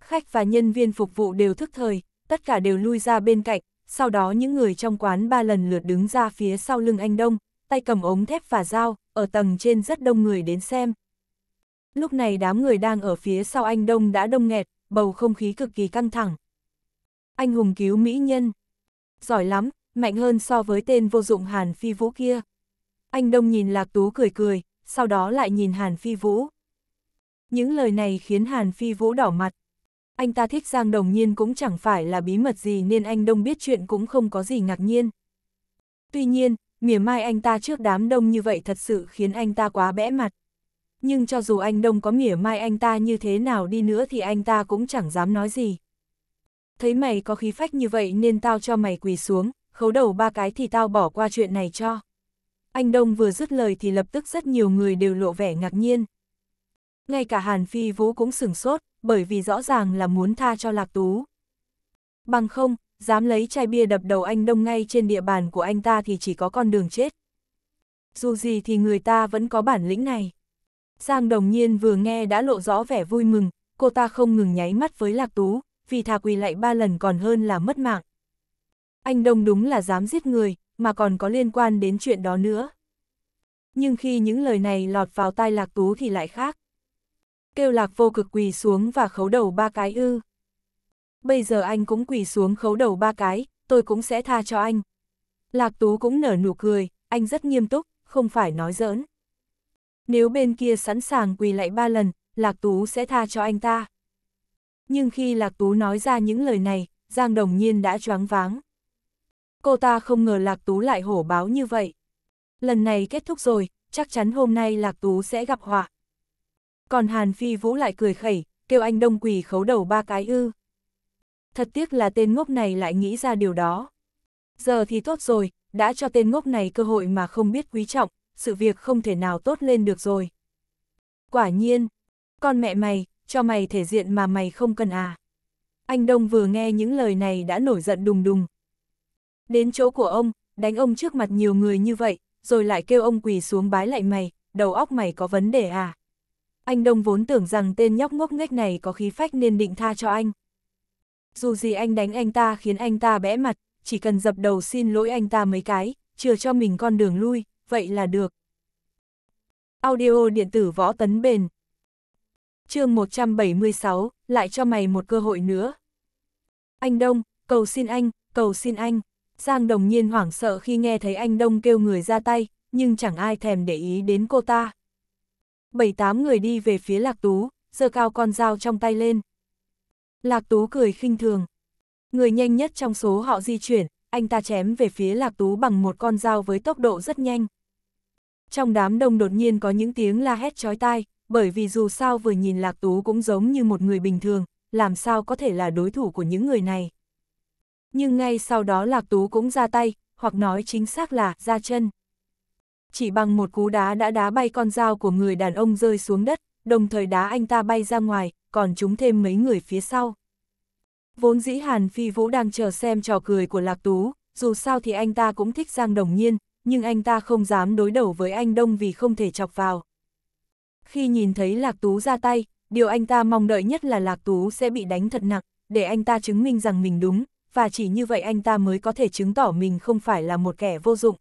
Khách và nhân viên phục vụ đều thức thời, tất cả đều lui ra bên cạnh, sau đó những người trong quán ba lần lượt đứng ra phía sau lưng anh Đông, tay cầm ống thép và dao, ở tầng trên rất đông người đến xem. Lúc này đám người đang ở phía sau anh Đông đã đông nghẹt, bầu không khí cực kỳ căng thẳng. Anh hùng cứu mỹ nhân. Giỏi lắm, mạnh hơn so với tên vô dụng Hàn Phi Vũ kia. Anh Đông nhìn Lạc Tú cười cười, sau đó lại nhìn Hàn Phi Vũ. Những lời này khiến Hàn Phi Vũ đỏ mặt. Anh ta thích Giang Đồng Nhiên cũng chẳng phải là bí mật gì nên anh Đông biết chuyện cũng không có gì ngạc nhiên. Tuy nhiên, mỉa mai anh ta trước đám đông như vậy thật sự khiến anh ta quá bẽ mặt nhưng cho dù anh Đông có mỉa mai anh ta như thế nào đi nữa thì anh ta cũng chẳng dám nói gì. Thấy mày có khí phách như vậy nên tao cho mày quỳ xuống, khấu đầu ba cái thì tao bỏ qua chuyện này cho. Anh Đông vừa dứt lời thì lập tức rất nhiều người đều lộ vẻ ngạc nhiên. Ngay cả Hàn Phi Vũ cũng sửng sốt, bởi vì rõ ràng là muốn tha cho Lạc Tú. Bằng không, dám lấy chai bia đập đầu anh Đông ngay trên địa bàn của anh ta thì chỉ có con đường chết. Dù gì thì người ta vẫn có bản lĩnh này. Giang Đồng Nhiên vừa nghe đã lộ rõ vẻ vui mừng, cô ta không ngừng nháy mắt với Lạc Tú, vì thà quỳ lại ba lần còn hơn là mất mạng. Anh Đông đúng là dám giết người, mà còn có liên quan đến chuyện đó nữa. Nhưng khi những lời này lọt vào tai Lạc Tú thì lại khác. Kêu Lạc vô cực quỳ xuống và khấu đầu ba cái ư. Bây giờ anh cũng quỳ xuống khấu đầu ba cái, tôi cũng sẽ tha cho anh. Lạc Tú cũng nở nụ cười, anh rất nghiêm túc, không phải nói giỡn nếu bên kia sẵn sàng quỳ lạy ba lần, Lạc Tú sẽ tha cho anh ta. Nhưng khi Lạc Tú nói ra những lời này, Giang Đồng Nhiên đã choáng váng. Cô ta không ngờ Lạc Tú lại hổ báo như vậy. Lần này kết thúc rồi, chắc chắn hôm nay Lạc Tú sẽ gặp họa. Còn Hàn Phi Vũ lại cười khẩy, kêu anh Đông Quỳ khấu đầu ba cái ư. Thật tiếc là tên ngốc này lại nghĩ ra điều đó. Giờ thì tốt rồi, đã cho tên ngốc này cơ hội mà không biết quý trọng, sự việc không thể nào tốt lên được rồi. Quả nhiên, con mẹ mày, cho mày thể diện mà mày không cần à. Anh Đông vừa nghe những lời này đã nổi giận đùng đùng. Đến chỗ của ông, đánh ông trước mặt nhiều người như vậy, rồi lại kêu ông quỳ xuống bái lại mày, đầu óc mày có vấn đề à. Anh Đông vốn tưởng rằng tên nhóc ngốc nghếch này có khí phách nên định tha cho anh. Dù gì anh đánh anh ta khiến anh ta bẽ mặt, chỉ cần dập đầu xin lỗi anh ta mấy cái, chừa cho mình con đường lui, vậy là được. Audio điện tử võ tấn bền chương 176, lại cho mày một cơ hội nữa. Anh Đông, cầu xin anh, cầu xin anh. Giang đồng nhiên hoảng sợ khi nghe thấy anh Đông kêu người ra tay, nhưng chẳng ai thèm để ý đến cô ta. Bảy tám người đi về phía Lạc Tú, giơ cao con dao trong tay lên. Lạc Tú cười khinh thường. Người nhanh nhất trong số họ di chuyển, anh ta chém về phía Lạc Tú bằng một con dao với tốc độ rất nhanh. Trong đám đông đột nhiên có những tiếng la hét chói tai, bởi vì dù sao vừa nhìn Lạc Tú cũng giống như một người bình thường, làm sao có thể là đối thủ của những người này. Nhưng ngay sau đó Lạc Tú cũng ra tay, hoặc nói chính xác là ra chân. Chỉ bằng một cú đá đã đá bay con dao của người đàn ông rơi xuống đất, đồng thời đá anh ta bay ra ngoài, còn chúng thêm mấy người phía sau. Vốn dĩ Hàn Phi Vũ đang chờ xem trò cười của Lạc Tú, dù sao thì anh ta cũng thích Giang Đồng Nhiên, nhưng anh ta không dám đối đầu với anh Đông vì không thể chọc vào. Khi nhìn thấy Lạc Tú ra tay, điều anh ta mong đợi nhất là Lạc Tú sẽ bị đánh thật nặng, để anh ta chứng minh rằng mình đúng, và chỉ như vậy anh ta mới có thể chứng tỏ mình không phải là một kẻ vô dụng.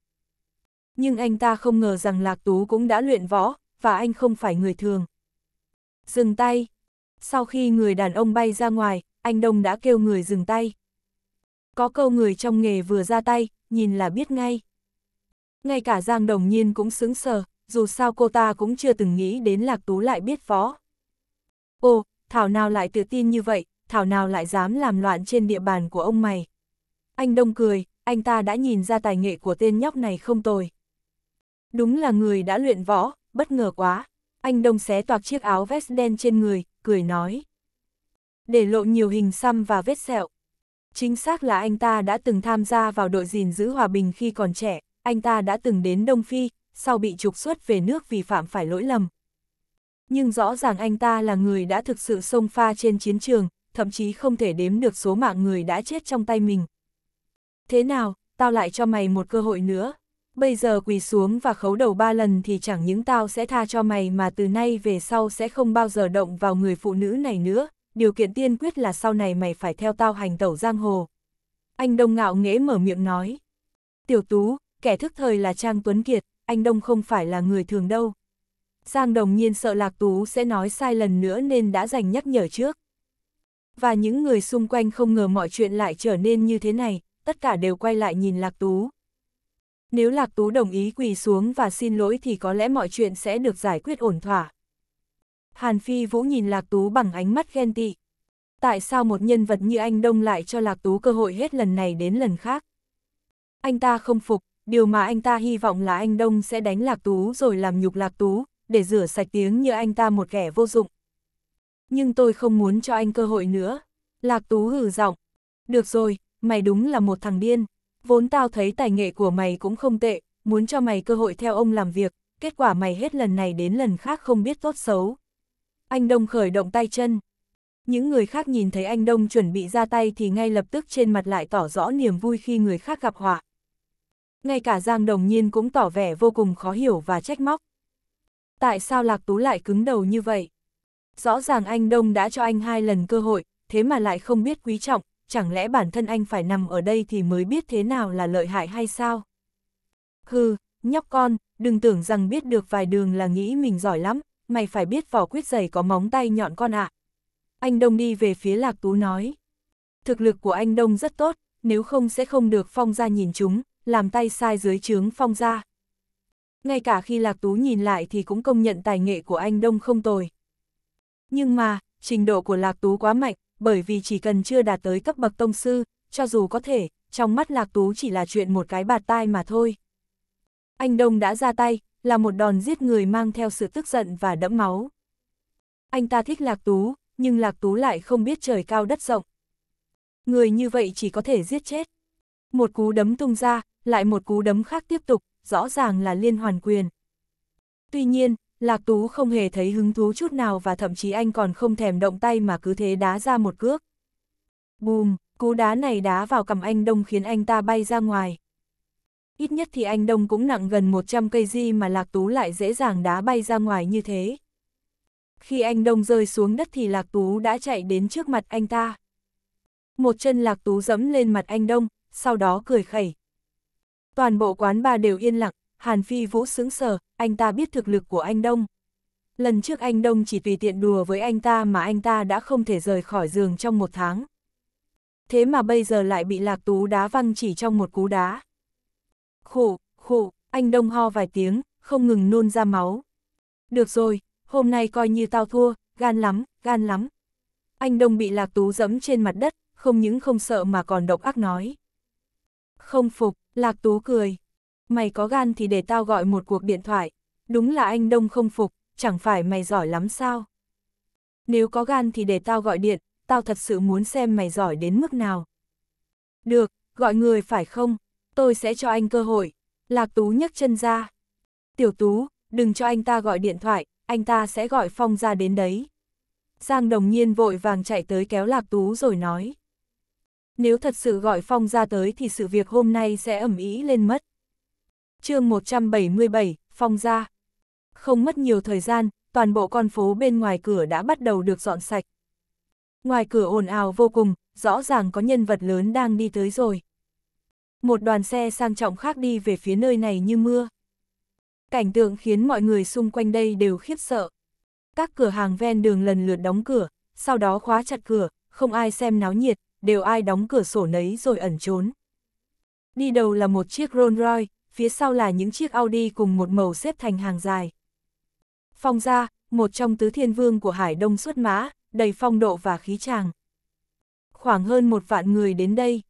Nhưng anh ta không ngờ rằng Lạc Tú cũng đã luyện võ, và anh không phải người thường. Dừng tay. Sau khi người đàn ông bay ra ngoài, anh Đông đã kêu người dừng tay. Có câu người trong nghề vừa ra tay, nhìn là biết ngay ngay cả Giang Đồng Nhiên cũng sững sờ, dù sao cô ta cũng chưa từng nghĩ đến Lạc Tú lại biết phó. Ô, Thảo nào lại tự tin như vậy, Thảo nào lại dám làm loạn trên địa bàn của ông mày. Anh Đông cười, anh ta đã nhìn ra tài nghệ của tên nhóc này không tồi. Đúng là người đã luyện võ, bất ngờ quá. Anh Đông xé toạc chiếc áo vest đen trên người, cười nói. Để lộ nhiều hình xăm và vết sẹo. Chính xác là anh ta đã từng tham gia vào đội gìn giữ hòa bình khi còn trẻ, anh ta đã từng đến Đông Phi, sau bị trục xuất về nước vì phạm phải lỗi lầm. Nhưng rõ ràng anh ta là người đã thực sự xông pha trên chiến trường, thậm chí không thể đếm được số mạng người đã chết trong tay mình. Thế nào, tao lại cho mày một cơ hội nữa. Bây giờ quỳ xuống và khấu đầu ba lần thì chẳng những tao sẽ tha cho mày mà từ nay về sau sẽ không bao giờ động vào người phụ nữ này nữa. Điều kiện tiên quyết là sau này mày phải theo tao hành tẩu giang hồ. Anh Đông ngạo nghễ mở miệng nói. Tiểu Tú, kẻ thức thời là Trang Tuấn Kiệt, anh Đông không phải là người thường đâu. Giang Đồng Nhiên sợ Lạc Tú sẽ nói sai lần nữa nên đã dành nhắc nhở trước. Và những người xung quanh không ngờ mọi chuyện lại trở nên như thế này, tất cả đều quay lại nhìn Lạc Tú. Nếu Lạc Tú đồng ý quỳ xuống và xin lỗi thì có lẽ mọi chuyện sẽ được giải quyết ổn thỏa. Hàn Phi Vũ nhìn Lạc Tú bằng ánh mắt ghen tị. Tại sao một nhân vật như anh Đông lại cho Lạc Tú cơ hội hết lần này đến lần khác? Anh ta không phục, điều mà anh ta hy vọng là anh Đông sẽ đánh Lạc Tú rồi làm nhục Lạc Tú, để rửa sạch tiếng như anh ta một kẻ vô dụng. Nhưng tôi không muốn cho anh cơ hội nữa. Lạc Tú hừ giọng. Được rồi, mày đúng là một thằng điên. Vốn tao thấy tài nghệ của mày cũng không tệ, muốn cho mày cơ hội theo ông làm việc, kết quả mày hết lần này đến lần khác không biết tốt xấu. Anh Đông khởi động tay chân. Những người khác nhìn thấy anh Đông chuẩn bị ra tay thì ngay lập tức trên mặt lại tỏ rõ niềm vui khi người khác gặp họa. Ngay cả Giang Đồng Nhiên cũng tỏ vẻ vô cùng khó hiểu và trách móc. Tại sao Lạc Tú lại cứng đầu như vậy? Rõ ràng anh Đông đã cho anh hai lần cơ hội, thế mà lại không biết quý trọng, chẳng lẽ bản thân anh phải nằm ở đây thì mới biết thế nào là lợi hại hay sao? Hừ, nhóc con, đừng tưởng rằng biết được vài đường là nghĩ mình giỏi lắm, mày phải biết vỏ quyết giày có móng tay nhọn con ạ. À. Anh Đông đi về phía Lạc Tú nói. Thực lực của anh Đông rất tốt, nếu không sẽ không được phong ra nhìn chúng, làm tay sai dưới trướng phong ra. Ngay cả khi Lạc Tú nhìn lại thì cũng công nhận tài nghệ của anh Đông không tồi. Nhưng mà, trình độ của Lạc Tú quá mạnh, bởi vì chỉ cần chưa đạt tới cấp bậc tông sư, cho dù có thể, trong mắt Lạc Tú chỉ là chuyện một cái bạt tai mà thôi. Anh Đông đã ra tay, là một đòn giết người mang theo sự tức giận và đẫm máu. Anh ta thích Lạc Tú, nhưng Lạc Tú lại không biết trời cao đất rộng. Người như vậy chỉ có thể giết chết. Một cú đấm tung ra, lại một cú đấm khác tiếp tục, rõ ràng là liên hoàn quyền. Tuy nhiên, Lạc Tú không hề thấy hứng thú chút nào và thậm chí anh còn không thèm động tay mà cứ thế đá ra một cước. Bùm, cú đá này đá vào cầm anh Đông khiến anh ta bay ra ngoài. Ít nhất thì anh Đông cũng nặng gần 100 cây di mà Lạc Tú lại dễ dàng đá bay ra ngoài như thế. Khi anh Đông rơi xuống đất thì Lạc Tú đã chạy đến trước mặt anh ta. Một chân Lạc Tú dẫm lên mặt anh Đông, sau đó cười khẩy, Toàn bộ quán ba đều yên lặng, Hàn Phi Vũ sững sờ, anh ta biết thực lực của anh Đông. Lần trước anh Đông chỉ vì tiện đùa với anh ta mà anh ta đã không thể rời khỏi giường trong một tháng. Thế mà bây giờ lại bị lạc tú đá văng chỉ trong một cú đá. Khổ, khổ, anh Đông ho vài tiếng, không ngừng nôn ra máu. Được rồi, hôm nay coi như tao thua, gan lắm, gan lắm. Anh Đông bị lạc tú dẫm trên mặt đất, không những không sợ mà còn độc ác nói. Không phục, Lạc Tú cười. Mày có gan thì để tao gọi một cuộc điện thoại. Đúng là anh Đông không phục, chẳng phải mày giỏi lắm sao? Nếu có gan thì để tao gọi điện, tao thật sự muốn xem mày giỏi đến mức nào. Được, gọi người phải không? Tôi sẽ cho anh cơ hội. Lạc Tú nhấc chân ra. Tiểu Tú, đừng cho anh ta gọi điện thoại, anh ta sẽ gọi Phong ra đến đấy. Giang đồng nhiên vội vàng chạy tới kéo Lạc Tú rồi nói nếu thật sự gọi Phong ra tới thì sự việc hôm nay sẽ ẩm ý lên mất. chương 177, Phong ra. Không mất nhiều thời gian, toàn bộ con phố bên ngoài cửa đã bắt đầu được dọn sạch. Ngoài cửa ồn ào vô cùng, rõ ràng có nhân vật lớn đang đi tới rồi. Một đoàn xe sang trọng khác đi về phía nơi này như mưa. Cảnh tượng khiến mọi người xung quanh đây đều khiếp sợ. Các cửa hàng ven đường lần lượt đóng cửa, sau đó khóa chặt cửa, không ai xem náo nhiệt, đều ai đóng cửa sổ nấy rồi ẩn trốn. Đi đầu là một chiếc Rolls Royce, phía sau là những chiếc Audi cùng một màu xếp thành hàng dài. Phong gia, một trong tứ thiên vương của Hải Đông xuất mã, đầy phong độ và khí tràng. Khoảng hơn một vạn người đến đây.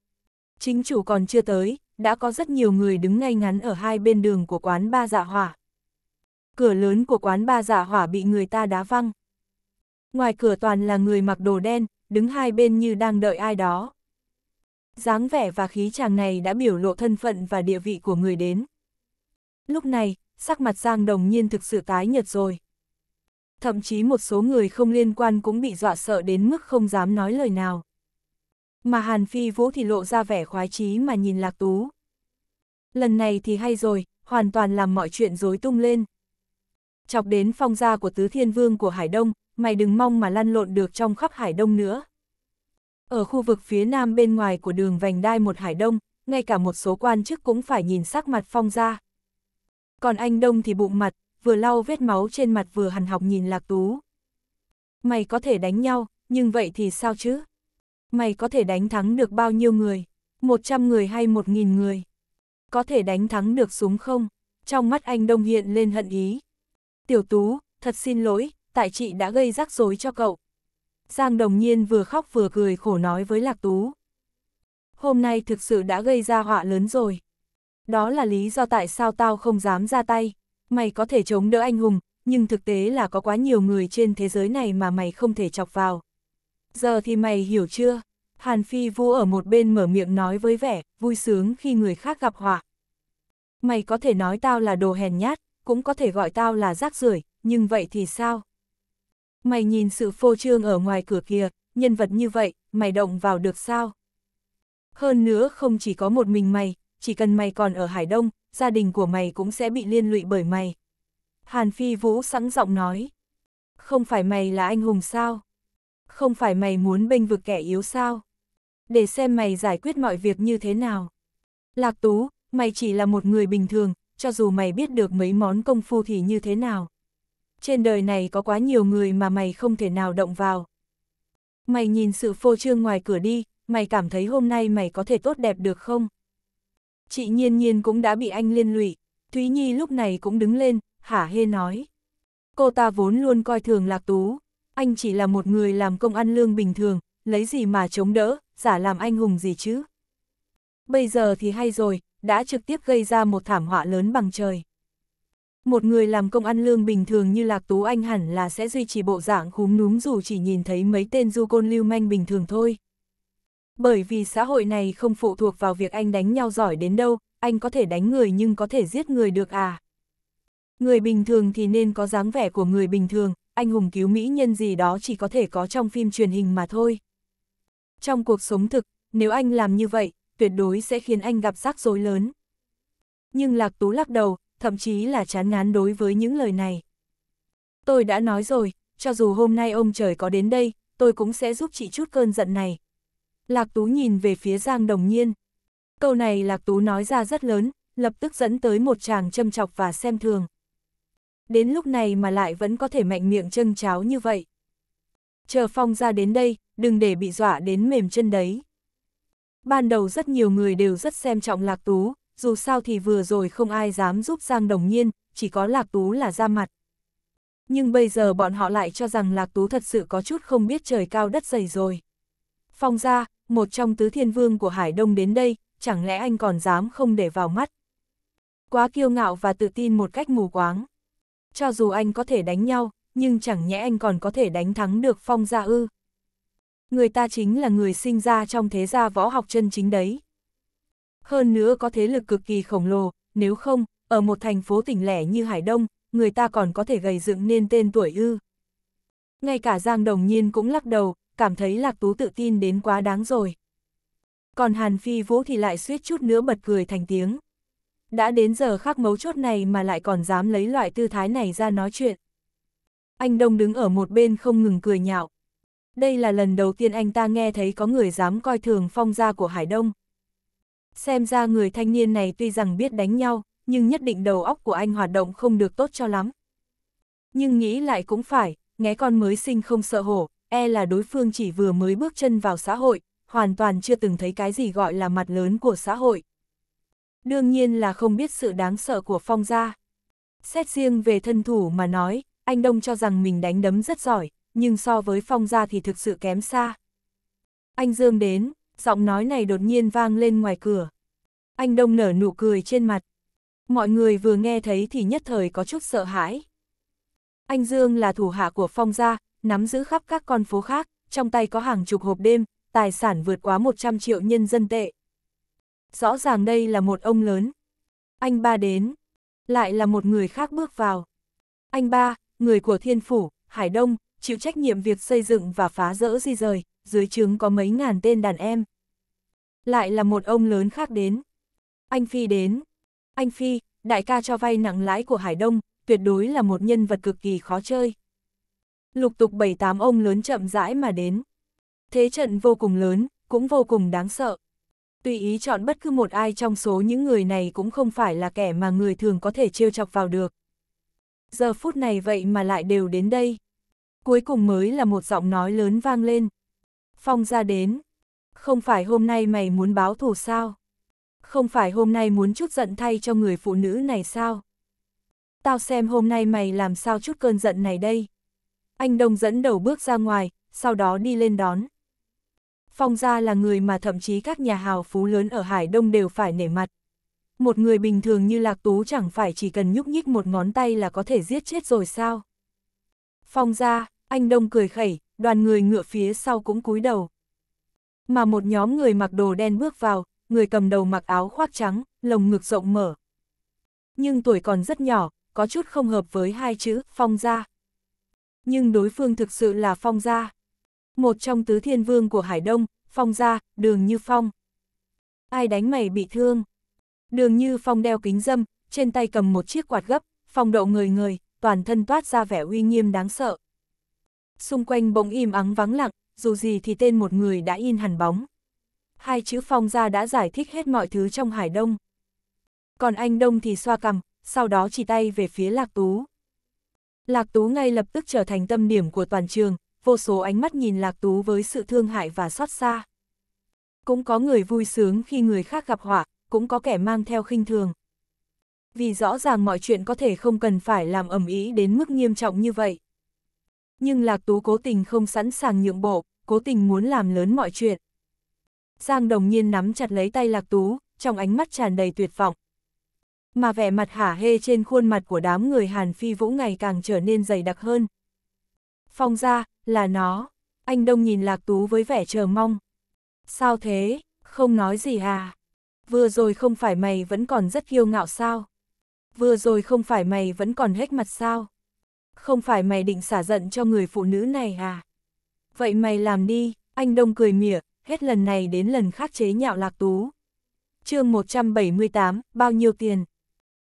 Chính chủ còn chưa tới, đã có rất nhiều người đứng ngay ngắn ở hai bên đường của quán ba dạ hỏa. Cửa lớn của quán ba dạ hỏa bị người ta đá văng. Ngoài cửa toàn là người mặc đồ đen, đứng hai bên như đang đợi ai đó. dáng vẻ và khí chàng này đã biểu lộ thân phận và địa vị của người đến. Lúc này, sắc mặt Giang Đồng Nhiên thực sự tái nhật rồi. Thậm chí một số người không liên quan cũng bị dọa sợ đến mức không dám nói lời nào. Mà Hàn Phi Vũ thì lộ ra vẻ khoái chí mà nhìn Lạc Tú. Lần này thì hay rồi, hoàn toàn làm mọi chuyện rối tung lên. Chọc đến phong gia của Tứ Thiên Vương của Hải Đông, mày đừng mong mà lăn lộn được trong khắp Hải Đông nữa. Ở khu vực phía nam bên ngoài của đường vành đai một Hải Đông, ngay cả một số quan chức cũng phải nhìn sắc mặt phong ra. Còn anh Đông thì bụng mặt, vừa lau vết máu trên mặt vừa hằn học nhìn Lạc Tú. Mày có thể đánh nhau, nhưng vậy thì sao chứ? Mày có thể đánh thắng được bao nhiêu người? một trăm người hay một nghìn người? Có thể đánh thắng được súng không? Trong mắt anh Đông hiện lên hận ý. Tiểu Tú, thật xin lỗi, tại chị đã gây rắc rối cho cậu. Giang đồng nhiên vừa khóc vừa cười khổ nói với Lạc Tú. Hôm nay thực sự đã gây ra họa lớn rồi. Đó là lý do tại sao tao không dám ra tay. Mày có thể chống đỡ anh hùng, nhưng thực tế là có quá nhiều người trên thế giới này mà mày không thể chọc vào. Giờ thì mày hiểu chưa? Hàn Phi Vũ ở một bên mở miệng nói với vẻ, vui sướng khi người khác gặp họa. Mày có thể nói tao là đồ hèn nhát, cũng có thể gọi tao là rác rưởi nhưng vậy thì sao? Mày nhìn sự phô trương ở ngoài cửa kia, nhân vật như vậy, mày động vào được sao? Hơn nữa không chỉ có một mình mày, chỉ cần mày còn ở Hải Đông, gia đình của mày cũng sẽ bị liên lụy bởi mày. Hàn Phi Vũ sẵn giọng nói. Không phải mày là anh hùng sao? Không phải mày muốn bênh vực kẻ yếu sao? Để xem mày giải quyết mọi việc như thế nào. Lạc Tú, mày chỉ là một người bình thường, cho dù mày biết được mấy món công phu thì như thế nào trên đời này có quá nhiều người mà mày không thể nào động vào. Mày nhìn sự phô trương ngoài cửa đi, mày cảm thấy hôm nay mày có thể tốt đẹp được không? Chị Nhiên Nhiên cũng đã bị anh liên lụy, Thúy Nhi lúc này cũng đứng lên, hả hê nói. Cô ta vốn luôn coi thường Lạc Tú, anh chỉ là một người làm công ăn lương bình thường, lấy gì mà chống đỡ, giả làm anh hùng gì chứ? Bây giờ thì hay rồi, đã trực tiếp gây ra một thảm họa lớn bằng trời một người làm công ăn lương bình thường như Lạc Tú Anh hẳn là sẽ duy trì bộ dạng húm núm dù chỉ nhìn thấy mấy tên du côn lưu manh bình thường thôi. Bởi vì xã hội này không phụ thuộc vào việc anh đánh nhau giỏi đến đâu, anh có thể đánh người nhưng có thể giết người được à. Người bình thường thì nên có dáng vẻ của người bình thường, anh hùng cứu mỹ nhân gì đó chỉ có thể có trong phim truyền hình mà thôi. Trong cuộc sống thực, nếu anh làm như vậy, tuyệt đối sẽ khiến anh gặp rắc rối lớn. Nhưng Lạc Tú lắc đầu, thậm chí là chán ngán đối với những lời này. Tôi đã nói rồi, cho dù hôm nay ông trời có đến đây, tôi cũng sẽ giúp chị chút cơn giận này. Lạc Tú nhìn về phía Giang Đồng Nhiên. Câu này Lạc Tú nói ra rất lớn, lập tức dẫn tới một chàng châm chọc và xem thường. Đến lúc này mà lại vẫn có thể mạnh miệng chân cháo như vậy. Chờ Phong ra đến đây, đừng để bị dọa đến mềm chân đấy. Ban đầu rất nhiều người đều rất xem trọng Lạc Tú, dù sao thì vừa rồi không ai dám giúp Giang Đồng Nhiên, chỉ có Lạc Tú là ra mặt. Nhưng bây giờ bọn họ lại cho rằng Lạc Tú thật sự có chút không biết trời cao đất dày rồi. Phong ra, một trong tứ thiên vương của Hải Đông đến đây, chẳng lẽ anh còn dám không để vào mắt. Quá kiêu ngạo và tự tin một cách mù quáng. Cho dù anh có thể đánh nhau, nhưng chẳng nhẽ anh còn có thể đánh thắng được Phong ra ư. Người ta chính là người sinh ra trong thế gia võ học chân chính đấy hơn nữa có thế lực cực kỳ khổng lồ, nếu không, ở một thành phố tỉnh lẻ như Hải Đông, người ta còn có thể gầy dựng nên tên tuổi ư. Ngay cả Giang Đồng Nhiên cũng lắc đầu, cảm thấy Lạc Tú tự tin đến quá đáng rồi. Còn Hàn Phi Vũ thì lại suýt chút nữa bật cười thành tiếng. Đã đến giờ khắc mấu chốt này mà lại còn dám lấy loại tư thái này ra nói chuyện. Anh Đông đứng ở một bên không ngừng cười nhạo. Đây là lần đầu tiên anh ta nghe thấy có người dám coi thường phong gia của Hải Đông. Xem ra người thanh niên này tuy rằng biết đánh nhau, nhưng nhất định đầu óc của anh hoạt động không được tốt cho lắm. Nhưng nghĩ lại cũng phải, nghe con mới sinh không sợ hổ, e là đối phương chỉ vừa mới bước chân vào xã hội, hoàn toàn chưa từng thấy cái gì gọi là mặt lớn của xã hội. Đương nhiên là không biết sự đáng sợ của phong gia. Xét riêng về thân thủ mà nói, anh Đông cho rằng mình đánh đấm rất giỏi, nhưng so với phong gia thì thực sự kém xa. Anh Dương đến, giọng nói này đột nhiên vang lên ngoài cửa. Anh Đông nở nụ cười trên mặt. Mọi người vừa nghe thấy thì nhất thời có chút sợ hãi. Anh Dương là thủ hạ của Phong gia, nắm giữ khắp các con phố khác, trong tay có hàng chục hộp đêm, tài sản vượt quá 100 triệu nhân dân tệ. Rõ ràng đây là một ông lớn. Anh ba đến, lại là một người khác bước vào. Anh ba, người của Thiên Phủ, Hải Đông, chịu trách nhiệm việc xây dựng và phá rỡ di rời, dưới trướng có mấy ngàn tên đàn em. Lại là một ông lớn khác đến. Anh Phi đến. Anh Phi, đại ca cho vay nặng lãi của Hải Đông, tuyệt đối là một nhân vật cực kỳ khó chơi. Lục tục bảy tám ông lớn chậm rãi mà đến. Thế trận vô cùng lớn, cũng vô cùng đáng sợ. Tùy ý chọn bất cứ một ai trong số những người này cũng không phải là kẻ mà người thường có thể trêu chọc vào được. Giờ phút này vậy mà lại đều đến đây. Cuối cùng mới là một giọng nói lớn vang lên. Phong ra đến. Không phải hôm nay mày muốn báo thù sao? Không phải hôm nay muốn chút giận thay cho người phụ nữ này sao? Tao xem hôm nay mày làm sao chút cơn giận này đây. Anh Đông dẫn đầu bước ra ngoài, sau đó đi lên đón. Phong gia là người mà thậm chí các nhà hào phú lớn ở Hải Đông đều phải nể mặt. Một người bình thường như Lạc Tú chẳng phải chỉ cần nhúc nhích một ngón tay là có thể giết chết rồi sao? Phong gia, anh Đông cười khẩy, đoàn người ngựa phía sau cũng cúi đầu. Mà một nhóm người mặc đồ đen bước vào, người cầm đầu mặc áo khoác trắng, lồng ngực rộng mở. Nhưng tuổi còn rất nhỏ, có chút không hợp với hai chữ, phong gia. Nhưng đối phương thực sự là phong gia. Một trong tứ thiên vương của Hải Đông, phong gia, đường như phong. Ai đánh mày bị thương? Đường như phong đeo kính dâm, trên tay cầm một chiếc quạt gấp, phong độ người người, toàn thân toát ra vẻ uy nghiêm đáng sợ xung quanh bỗng im ắng vắng lặng, dù gì thì tên một người đã in hẳn bóng. Hai chữ phong ra đã giải thích hết mọi thứ trong Hải Đông. Còn anh Đông thì xoa cằm, sau đó chỉ tay về phía Lạc Tú. Lạc Tú ngay lập tức trở thành tâm điểm của toàn trường, vô số ánh mắt nhìn Lạc Tú với sự thương hại và xót xa. Cũng có người vui sướng khi người khác gặp họa, cũng có kẻ mang theo khinh thường. Vì rõ ràng mọi chuyện có thể không cần phải làm ẩm ý đến mức nghiêm trọng như vậy nhưng Lạc Tú cố tình không sẵn sàng nhượng bộ, cố tình muốn làm lớn mọi chuyện. Giang đồng nhiên nắm chặt lấy tay Lạc Tú, trong ánh mắt tràn đầy tuyệt vọng. Mà vẻ mặt hả hê trên khuôn mặt của đám người Hàn Phi Vũ ngày càng trở nên dày đặc hơn. Phong ra, là nó. Anh Đông nhìn Lạc Tú với vẻ chờ mong. Sao thế, không nói gì à? Vừa rồi không phải mày vẫn còn rất kiêu ngạo sao? Vừa rồi không phải mày vẫn còn hết mặt sao? không phải mày định xả giận cho người phụ nữ này à? Vậy mày làm đi, anh Đông cười mỉa, hết lần này đến lần khác chế nhạo lạc tú. chương 178, bao nhiêu tiền?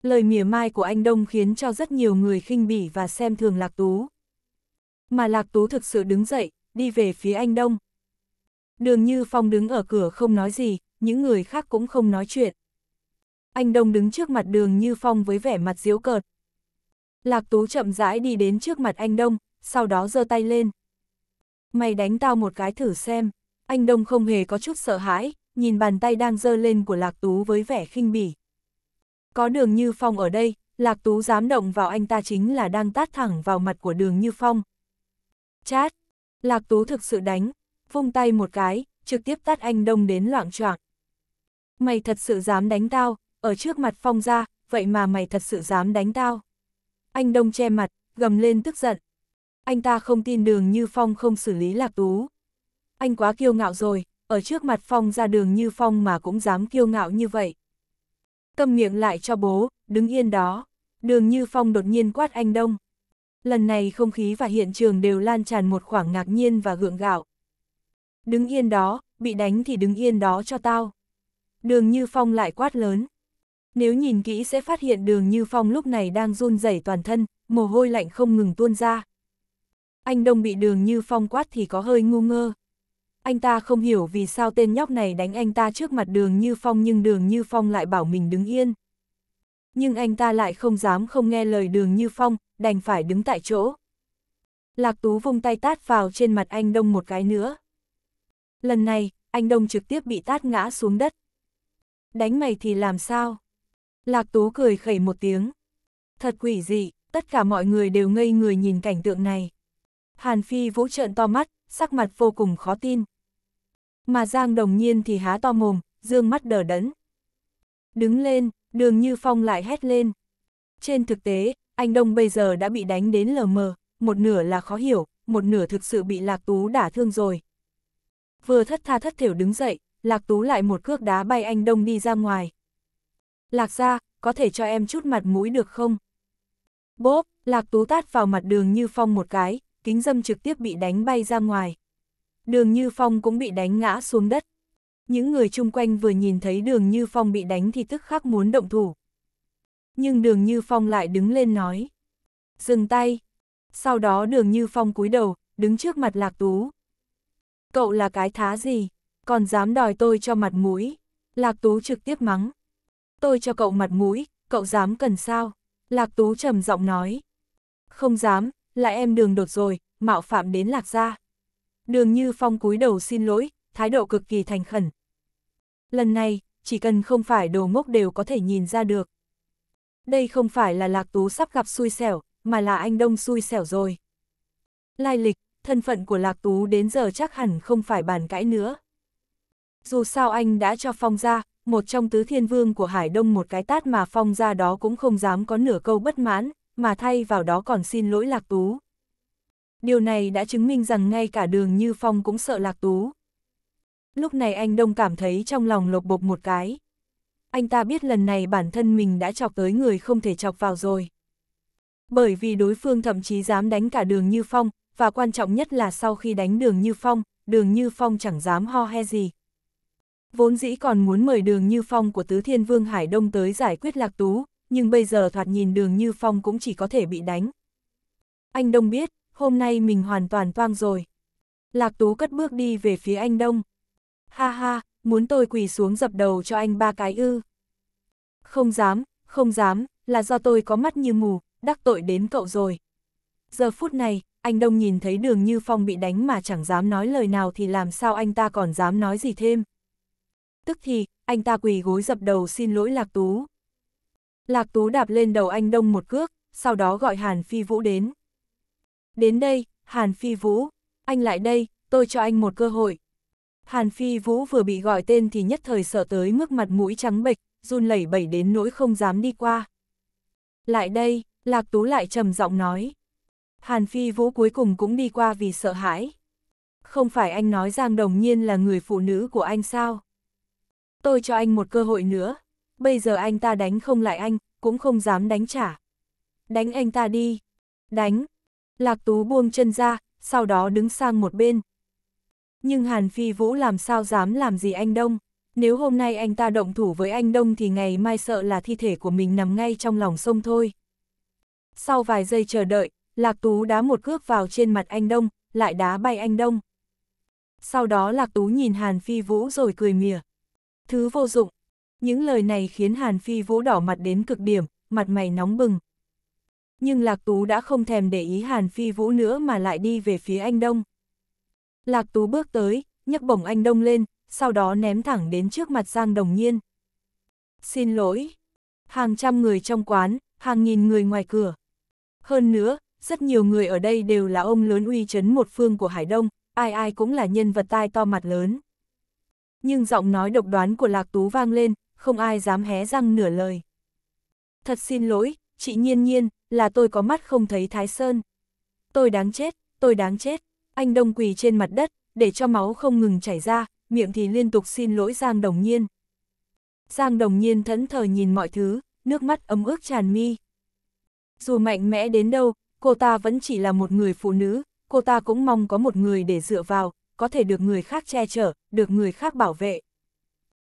Lời mỉa mai của anh Đông khiến cho rất nhiều người khinh bỉ và xem thường lạc tú. Mà lạc tú thực sự đứng dậy, đi về phía anh Đông. Đường Như Phong đứng ở cửa không nói gì, những người khác cũng không nói chuyện. Anh Đông đứng trước mặt đường Như Phong với vẻ mặt diếu cợt, Lạc Tú chậm rãi đi đến trước mặt anh Đông, sau đó giơ tay lên. Mày đánh tao một cái thử xem. Anh Đông không hề có chút sợ hãi, nhìn bàn tay đang giơ lên của Lạc Tú với vẻ khinh bỉ. Có đường Như Phong ở đây, Lạc Tú dám động vào anh ta chính là đang tát thẳng vào mặt của đường Như Phong. Chát! Lạc Tú thực sự đánh, vung tay một cái, trực tiếp tát anh Đông đến loạn choạng. Mày thật sự dám đánh tao, ở trước mặt Phong ra, vậy mà mày thật sự dám đánh tao. Anh Đông che mặt, gầm lên tức giận. Anh ta không tin đường như Phong không xử lý Lạc Tú. Anh quá kiêu ngạo rồi, ở trước mặt Phong ra đường như Phong mà cũng dám kiêu ngạo như vậy. Cầm miệng lại cho bố, đứng yên đó. Đường như Phong đột nhiên quát anh Đông. Lần này không khí và hiện trường đều lan tràn một khoảng ngạc nhiên và gượng gạo. Đứng yên đó, bị đánh thì đứng yên đó cho tao. Đường như Phong lại quát lớn. Nếu nhìn kỹ sẽ phát hiện đường Như Phong lúc này đang run rẩy toàn thân, mồ hôi lạnh không ngừng tuôn ra. Anh Đông bị đường Như Phong quát thì có hơi ngu ngơ. Anh ta không hiểu vì sao tên nhóc này đánh anh ta trước mặt đường Như Phong nhưng đường Như Phong lại bảo mình đứng yên. Nhưng anh ta lại không dám không nghe lời đường Như Phong, đành phải đứng tại chỗ. Lạc Tú vung tay tát vào trên mặt anh Đông một cái nữa. Lần này, anh Đông trực tiếp bị tát ngã xuống đất. Đánh mày thì làm sao? Lạc Tú cười khẩy một tiếng. Thật quỷ dị, tất cả mọi người đều ngây người nhìn cảnh tượng này. Hàn Phi Vũ trợn to mắt, sắc mặt vô cùng khó tin. Mà Giang Đồng Nhiên thì há to mồm, dương mắt đờ đẫn. Đứng lên, đường như phong lại hét lên. Trên thực tế, anh Đông bây giờ đã bị đánh đến lờ mờ, một nửa là khó hiểu, một nửa thực sự bị Lạc Tú đả thương rồi. Vừa thất tha thất thiểu đứng dậy, Lạc Tú lại một cước đá bay anh Đông đi ra ngoài. Lạc ra, có thể cho em chút mặt mũi được không? Bốp, Lạc Tú tát vào mặt đường Như Phong một cái, kính dâm trực tiếp bị đánh bay ra ngoài. Đường Như Phong cũng bị đánh ngã xuống đất. Những người chung quanh vừa nhìn thấy đường Như Phong bị đánh thì tức khắc muốn động thủ. Nhưng đường Như Phong lại đứng lên nói. Dừng tay. Sau đó đường Như Phong cúi đầu, đứng trước mặt Lạc Tú. Cậu là cái thá gì? Còn dám đòi tôi cho mặt mũi? Lạc Tú trực tiếp mắng tôi cho cậu mặt mũi, cậu dám cần sao? Lạc Tú trầm giọng nói. Không dám, là em đường đột rồi, mạo phạm đến Lạc gia. Đường Như Phong cúi đầu xin lỗi, thái độ cực kỳ thành khẩn. Lần này, chỉ cần không phải đồ ngốc đều có thể nhìn ra được. Đây không phải là Lạc Tú sắp gặp xui xẻo, mà là anh Đông xui xẻo rồi. Lai lịch, thân phận của Lạc Tú đến giờ chắc hẳn không phải bàn cãi nữa. Dù sao anh đã cho Phong ra, một trong tứ thiên vương của Hải Đông một cái tát mà phong ra đó cũng không dám có nửa câu bất mãn, mà thay vào đó còn xin lỗi Lạc Tú. Điều này đã chứng minh rằng ngay cả đường như phong cũng sợ Lạc Tú. Lúc này anh Đông cảm thấy trong lòng lột bột một cái. Anh ta biết lần này bản thân mình đã chọc tới người không thể chọc vào rồi. Bởi vì đối phương thậm chí dám đánh cả đường như phong, và quan trọng nhất là sau khi đánh đường như phong, đường như phong chẳng dám ho he gì, vốn dĩ còn muốn mời đường Như Phong của Tứ Thiên Vương Hải Đông tới giải quyết Lạc Tú, nhưng bây giờ thoạt nhìn đường Như Phong cũng chỉ có thể bị đánh. Anh Đông biết, hôm nay mình hoàn toàn toang rồi. Lạc Tú cất bước đi về phía anh Đông. Ha ha, muốn tôi quỳ xuống dập đầu cho anh ba cái ư. Không dám, không dám, là do tôi có mắt như mù, đắc tội đến cậu rồi. Giờ phút này, anh Đông nhìn thấy đường Như Phong bị đánh mà chẳng dám nói lời nào thì làm sao anh ta còn dám nói gì thêm tức thì, anh ta quỳ gối dập đầu xin lỗi Lạc Tú. Lạc Tú đạp lên đầu anh Đông một cước, sau đó gọi Hàn Phi Vũ đến. Đến đây, Hàn Phi Vũ, anh lại đây, tôi cho anh một cơ hội. Hàn Phi Vũ vừa bị gọi tên thì nhất thời sợ tới mức mặt mũi trắng bệch, run lẩy bẩy đến nỗi không dám đi qua. Lại đây, Lạc Tú lại trầm giọng nói. Hàn Phi Vũ cuối cùng cũng đi qua vì sợ hãi. Không phải anh nói Giang Đồng Nhiên là người phụ nữ của anh sao? Tôi cho anh một cơ hội nữa. Bây giờ anh ta đánh không lại anh, cũng không dám đánh trả. Đánh anh ta đi. Đánh. Lạc Tú buông chân ra, sau đó đứng sang một bên. Nhưng Hàn Phi Vũ làm sao dám làm gì anh Đông. Nếu hôm nay anh ta động thủ với anh Đông thì ngày mai sợ là thi thể của mình nằm ngay trong lòng sông thôi. Sau vài giây chờ đợi, Lạc Tú đá một cước vào trên mặt anh Đông, lại đá bay anh Đông. Sau đó Lạc Tú nhìn Hàn Phi Vũ rồi cười mỉa thứ vô dụng. Những lời này khiến Hàn Phi Vũ đỏ mặt đến cực điểm, mặt mày nóng bừng. Nhưng Lạc Tú đã không thèm để ý Hàn Phi Vũ nữa mà lại đi về phía anh Đông. Lạc Tú bước tới, nhấc bổng anh Đông lên, sau đó ném thẳng đến trước mặt Giang Đồng Nhiên. Xin lỗi. Hàng trăm người trong quán, hàng nghìn người ngoài cửa. Hơn nữa, rất nhiều người ở đây đều là ông lớn uy chấn một phương của Hải Đông, ai ai cũng là nhân vật tai to mặt lớn. Nhưng giọng nói độc đoán của Lạc Tú vang lên, không ai dám hé răng nửa lời. Thật xin lỗi, chị Nhiên Nhiên, là tôi có mắt không thấy Thái Sơn. Tôi đáng chết, tôi đáng chết. Anh Đông quỳ trên mặt đất, để cho máu không ngừng chảy ra, miệng thì liên tục xin lỗi Giang Đồng Nhiên. Giang Đồng Nhiên thẫn thờ nhìn mọi thứ, nước mắt ấm ước tràn mi. Dù mạnh mẽ đến đâu, cô ta vẫn chỉ là một người phụ nữ, cô ta cũng mong có một người để dựa vào, có thể được người khác che chở, được người khác bảo vệ.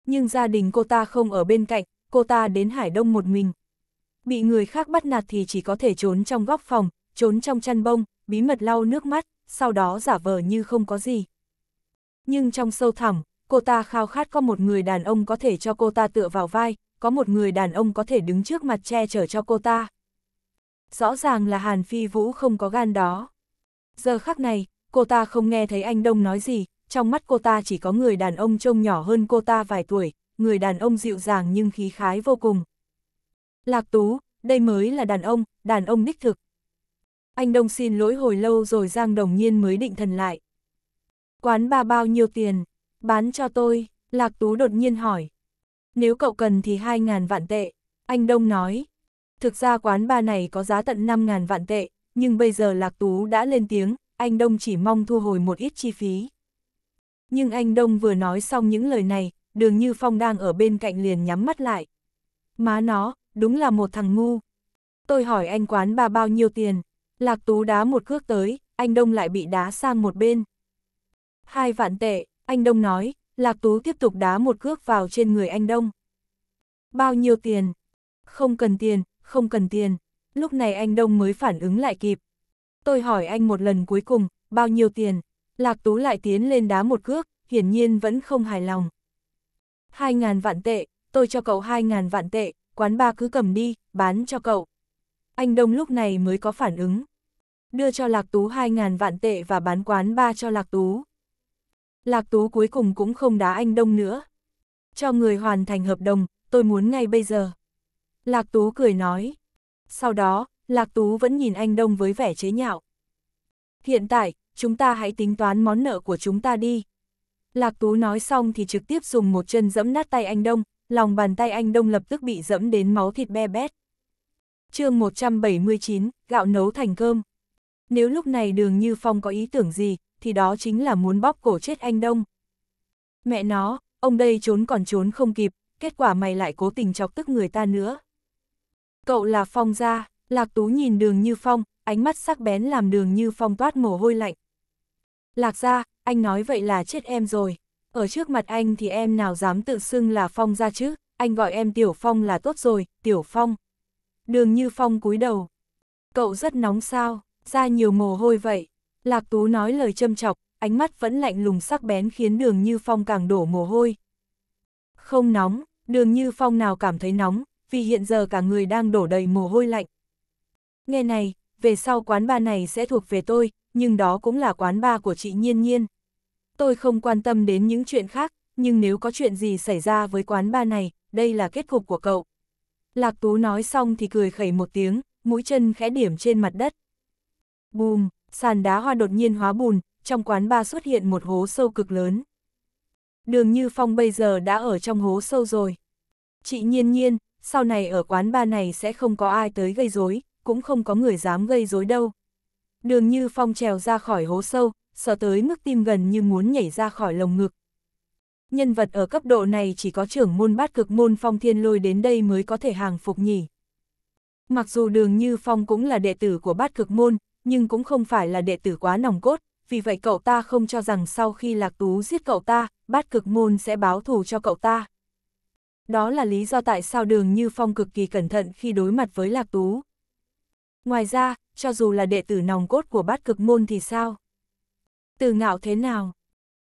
Nhưng gia đình cô ta không ở bên cạnh, cô ta đến Hải Đông một mình. Bị người khác bắt nạt thì chỉ có thể trốn trong góc phòng, trốn trong chăn bông, bí mật lau nước mắt, sau đó giả vờ như không có gì. Nhưng trong sâu thẳm, cô ta khao khát có một người đàn ông có thể cho cô ta tựa vào vai, có một người đàn ông có thể đứng trước mặt che chở cho cô ta. Rõ ràng là Hàn Phi Vũ không có gan đó. Giờ khắc này, cô ta không nghe thấy anh Đông nói gì, trong mắt cô ta chỉ có người đàn ông trông nhỏ hơn cô ta vài tuổi, người đàn ông dịu dàng nhưng khí khái vô cùng. Lạc Tú, đây mới là đàn ông, đàn ông đích thực. Anh Đông xin lỗi hồi lâu rồi Giang Đồng Nhiên mới định thần lại. Quán ba bao nhiêu tiền? Bán cho tôi, Lạc Tú đột nhiên hỏi. Nếu cậu cần thì 2.000 vạn tệ, anh Đông nói. Thực ra quán ba này có giá tận 5.000 vạn tệ, nhưng bây giờ Lạc Tú đã lên tiếng, anh Đông chỉ mong thu hồi một ít chi phí. Nhưng anh Đông vừa nói xong những lời này, đường như Phong đang ở bên cạnh liền nhắm mắt lại. Má nó, đúng là một thằng ngu. Tôi hỏi anh quán bà bao nhiêu tiền, lạc tú đá một cước tới, anh Đông lại bị đá sang một bên. Hai vạn tệ, anh Đông nói, lạc tú tiếp tục đá một cước vào trên người anh Đông. Bao nhiêu tiền? Không cần tiền, không cần tiền. Lúc này anh Đông mới phản ứng lại kịp, Tôi hỏi anh một lần cuối cùng, bao nhiêu tiền? Lạc Tú lại tiến lên đá một cước, hiển nhiên vẫn không hài lòng. hai ngàn vạn tệ, tôi cho cậu hai ngàn vạn tệ, quán ba cứ cầm đi, bán cho cậu. Anh Đông lúc này mới có phản ứng. Đưa cho Lạc Tú hai ngàn vạn tệ và bán quán ba cho Lạc Tú. Lạc Tú cuối cùng cũng không đá anh Đông nữa. Cho người hoàn thành hợp đồng, tôi muốn ngay bây giờ. Lạc Tú cười nói. Sau đó, Lạc Tú vẫn nhìn anh Đông với vẻ chế nhạo. Hiện tại, chúng ta hãy tính toán món nợ của chúng ta đi. Lạc Tú nói xong thì trực tiếp dùng một chân dẫm nát tay anh Đông, lòng bàn tay anh Đông lập tức bị dẫm đến máu thịt be bét. chương 179, gạo nấu thành cơm. Nếu lúc này đường Như Phong có ý tưởng gì, thì đó chính là muốn bóp cổ chết anh Đông. Mẹ nó, ông đây trốn còn trốn không kịp, kết quả mày lại cố tình chọc tức người ta nữa. Cậu là Phong gia, Lạc Tú nhìn đường như phong, ánh mắt sắc bén làm đường như phong toát mồ hôi lạnh. Lạc ra, anh nói vậy là chết em rồi. Ở trước mặt anh thì em nào dám tự xưng là phong ra chứ, anh gọi em Tiểu Phong là tốt rồi, Tiểu Phong. Đường như phong cúi đầu. Cậu rất nóng sao, ra nhiều mồ hôi vậy. Lạc Tú nói lời châm chọc, ánh mắt vẫn lạnh lùng sắc bén khiến đường như phong càng đổ mồ hôi. Không nóng, đường như phong nào cảm thấy nóng, vì hiện giờ cả người đang đổ đầy mồ hôi lạnh, Nghe này, về sau quán ba này sẽ thuộc về tôi, nhưng đó cũng là quán ba của chị Nhiên Nhiên. Tôi không quan tâm đến những chuyện khác, nhưng nếu có chuyện gì xảy ra với quán ba này, đây là kết cục của cậu. Lạc Tú nói xong thì cười khẩy một tiếng, mũi chân khẽ điểm trên mặt đất. Bùm, sàn đá hoa đột nhiên hóa bùn, trong quán ba xuất hiện một hố sâu cực lớn. Đường Như Phong bây giờ đã ở trong hố sâu rồi. Chị nhiên nhiên, sau này ở quán ba này sẽ không có ai tới gây rối cũng không có người dám gây rối đâu. Đường như phong trèo ra khỏi hố sâu, sợ tới mức tim gần như muốn nhảy ra khỏi lồng ngực. Nhân vật ở cấp độ này chỉ có trưởng môn bát cực môn phong thiên lôi đến đây mới có thể hàng phục nhỉ. Mặc dù đường như phong cũng là đệ tử của bát cực môn, nhưng cũng không phải là đệ tử quá nòng cốt, vì vậy cậu ta không cho rằng sau khi lạc tú giết cậu ta, bát cực môn sẽ báo thù cho cậu ta. Đó là lý do tại sao đường Như Phong cực kỳ cẩn thận khi đối mặt với Lạc Tú. Ngoài ra, cho dù là đệ tử nòng cốt của bát cực môn thì sao? Từ ngạo thế nào?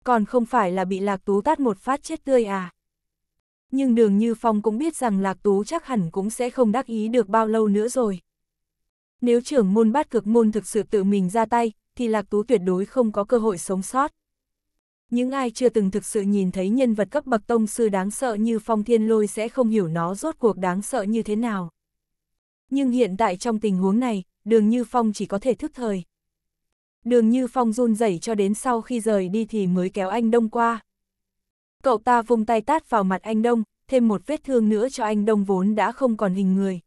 Còn không phải là bị Lạc Tú tát một phát chết tươi à? Nhưng đường Như Phong cũng biết rằng Lạc Tú chắc hẳn cũng sẽ không đắc ý được bao lâu nữa rồi. Nếu trưởng môn bát cực môn thực sự tự mình ra tay, thì Lạc Tú tuyệt đối không có cơ hội sống sót. Những ai chưa từng thực sự nhìn thấy nhân vật cấp bậc tông sư đáng sợ như Phong Thiên Lôi sẽ không hiểu nó rốt cuộc đáng sợ như thế nào nhưng hiện tại trong tình huống này, đường Như Phong chỉ có thể thức thời. Đường Như Phong run rẩy cho đến sau khi rời đi thì mới kéo anh Đông qua. Cậu ta vùng tay tát vào mặt anh Đông, thêm một vết thương nữa cho anh Đông vốn đã không còn hình người.